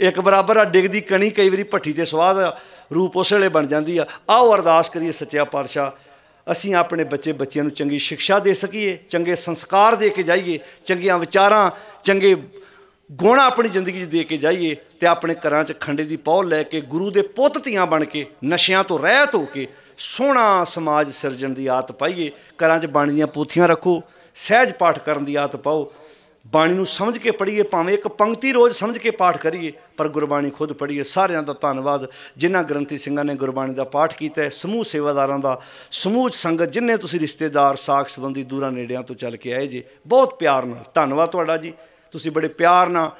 ਇੱਕ ਬਰਾਬਰ ਆ ਡਿੱਗਦੀ ਕਣੀ ਕਈ ਵਾਰੀ ਭੱਠੀ ਤੇ ਸਵਾਦ ਰੂਪ ਉਸ ਵੇਲੇ ਬਣ ਜਾਂਦੀ ਆ ਆਓ ਅਰਦਾਸ ਕਰੀਏ ਸੱਚਿਆ ਪਾਤਸ਼ਾਹ ਅਸੀਂ ਆਪਣੇ ਬੱਚੇ ਬੱਚਿਆਂ ਨੂੰ ਚੰਗੀ ਸਿੱਖਿਆ ਦੇ ਸਕੀਏ ਚੰਗੇ ਸੰਸਕਾਰ ਦੇ ਕੇ ਜਾਈਏ ਚੰਗੀਆਂ ਵਿਚਾਰਾਂ ਚੰਗੇ ਗੁਣ ਆਪਣੀ ਜ਼ਿੰਦਗੀ 'ਚ ਦੇ ਕੇ ਜਾਈਏ ਤੇ ਆਪਣੇ ਘਰਾਂ 'ਚ ਖੰਡੇ ਦੀ ਪੌਲ ਲੈ ਕੇ ਗੁਰੂ ਦੇ ਪੁੱਤ ਧੀਆਂ ਬਣ ਕੇ ਨਸ਼ਿਆਂ ਤੋਂ ਰਹਿਤ ਹੋ ਕੇ ਸੋਹਣਾ ਸਮਾਜ ਸਿਰਜਣ ਦੀ ਆਤ ਪਾਈਏ ਘਰਾਂ 'ਚ ਬਾਣੀਆਂ ਦੀਆਂ ਪੋਥੀਆਂ ਰੱਖੋ ਸਹਿਜ ਪਾਠ ਕਰਨ ਦੀ ਆਤ ਪਾਓ ਬਾਣੀ ਨੂੰ ਸਮਝ ਕੇ ਪੜ੍ਹੀਏ ਭਾਵੇਂ ਇੱਕ ਪੰਕਤੀ ਰੋਜ਼ ਸਮਝ ਕੇ ਪਾਠ ਕਰੀਏ ਪਰ ਗੁਰਬਾਣੀ ਖੁਦ ਪੜ੍ਹੀਏ ਸਾਰਿਆਂ ਦਾ ਧੰਨਵਾਦ ਜਿਨ੍ਹਾਂ ਗ੍ਰੰਥੀ ਸਿੰਘਾਂ ਨੇ ਗੁਰਬਾਣੀ ਦਾ ਪਾਠ ਕੀਤਾ ਸਮੂਹ ਸੇਵਾਦਾਰਾਂ ਦਾ ਸਮੂਹ ਸੰਗਤ ਜਿਨ੍ਹਾਂ ਤੁਸੀਂ ਰਿਸ਼ਤੇਦਾਰ ਸਾਖ ਸੰਬੰਧੀ ਦੂਰਾਂ ਨੇੜਿਆਂ ਤੋਂ ਚੱਲ ਕੇ ਆਏ ਜੀ ਬਹੁਤ ਪਿਆਰ ਨਾਲ ਧੰਨਵਾਦ ਤੁਹਾਡਾ ਜੀ ਤੁਸੀਂ ਬੜੇ ਪਿਆਰ ਨਾਲ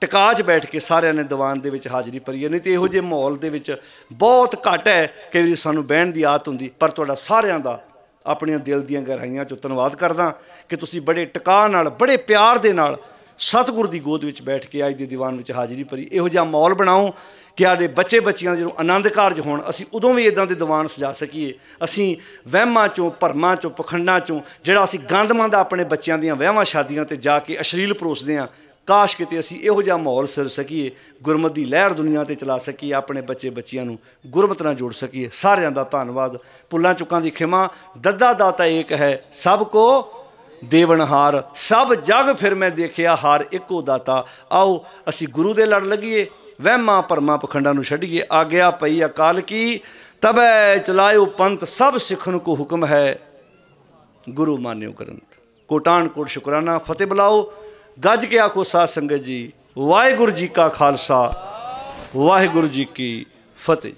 ਟਿਕਾਜ ਬੈਠ ਕੇ ਸਾਰਿਆਂ ਨੇ ਦੀਵਾਨ ਦੇ ਵਿੱਚ ਹਾਜ਼ਰੀ ਭਰੀ ਨਹੀਂ ਤੇ ਇਹੋ ਜਿਹੇ ਮਾਹੌਲ ਦੇ ਵਿੱਚ ਬਹੁਤ ਘਟ ਹੈ ਕਿ ਸਾਨੂੰ ਬਹਿਣ ਦੀ ਆਦਤ ਹੁੰਦੀ ਪਰ ਤੁਹਾਡਾ ਸਾਰਿਆਂ ਦਾ ਆਪਣੀਆਂ ਦਿਲ ਦੀਆਂ ਗਹਿਰਾਈਆਂ ਚੋਂ ਧੰਨਵਾਦ ਕਰਦਾ ਕਿ ਤੁਸੀਂ ਬੜੇ ਟਿਕਾ ਨਾਲ ਬੜੇ ਪਿਆਰ ਦੇ ਨਾਲ ਸਤਗੁਰ ਦੀ ਗੋਦ ਵਿੱਚ ਬੈਠ ਕੇ ਅੱਜ ਦੇ ਦੀਵਾਨ ਵਿੱਚ ਹਾਜ਼ਰੀ ਭਰੀ ਇਹੋ ਜਿਹਾ ਮਾਹੌਲ ਬਣਾਓ ਕਿ ਆਦੇ ਬੱਚੇ ਬੱਚੀਆਂ ਜਿਹਨੂੰ ਜਦੋਂ ਆਨੰਦ ਕਾਰਜ ਹੋਣ ਅਸੀਂ ਉਦੋਂ ਵੀ ਇਦਾਂ ਦੇ ਦੀਵਾਨ ਸਜਾ ਸਕੀਏ ਅਸੀਂ ਵਹਿਮਾਂ ਚੋਂ ਭਰਮਾਂ ਚੋਂ ਪਖੰਡਾਂ ਚੋਂ ਜਿਹੜਾ ਅਸੀਂ ਗੰਦਮਾਂ ਦਾ ਆਪਣੇ ਬੱਚਿਆਂ ਦੀਆਂ ਵਿਆਹਾਂ ਸ਼ਾਦੀਆਂ ਤੇ ਜਾ ਕੇ ਅਸ਼ਲੀਲ ਪਰੋਸਦੇ ਆਂ ਕਾਸ਼ ਕਿਤੇ ਅਸੀਂ ਇਹੋ ਜਿਹਾ ਮਾਹੌਲ ਸਿਰ ਸਕੀਏ ਗੁਰਮਤ ਦੀ ਲਹਿਰ ਦੁਨੀਆ ਤੇ ਚਲਾ ਸਕੀਏ ਆਪਣੇ ਬੱਚੇ ਬੱਚੀਆਂ ਨੂੰ ਗੁਰਮਤ ਨਾਲ ਜੋੜ ਸਕੀਏ ਸਾਰਿਆਂ ਦਾ ਧੰਨਵਾਦ ਪੁੱਲਾਂ ਚੁੱਕਾਂ ਦੀ ਖਿਮਾ ਦੱਦਾ ਦਾਤਾ ਏਕ ਹੈ ਸਭ ਕੋ ਦੇਵਨਹਾਰ ਸਭ ਜਗ ਫਿਰ ਮੈਂ ਦੇਖਿਆ ਹਾਰ ਇੱਕੋ ਦਾਤਾ ਆਓ ਅਸੀਂ ਗੁਰੂ ਦੇ ਲੜ ਲਗੀਏ ਵਹਿਮਾਂ ਪਰਮਾਂ ਪਖੰਡਾਂ ਨੂੰ ਛੱਡੀਏ ਆਗਿਆ ਪਈ ਅਕਾਲ ਕੀ ਤਬੈ ਚਲਾਇਓ ਪੰਥ ਸਭ ਸਿੱਖਨ ਕੋ ਹੁਕਮ ਹੈ ਗੁਰੂ ਮਾਨਿਓ ਕਰੰਤ ਕੋਟਾਨ ਕੋਟ ਸ਼ੁਕਰਾਨਾ ਫਤਿਹ ਬਲਾਓ ਗੱਜ ਕੇ ਆਖੋ ਸਾਧ ਸੰਗਤ ਜੀ ਵਾਹਿਗੁਰੂ ਜੀ ਕਾ ਖਾਲਸਾ ਵਾਹਿਗੁਰੂ ਜੀ ਕੀ ਫਤਿਹ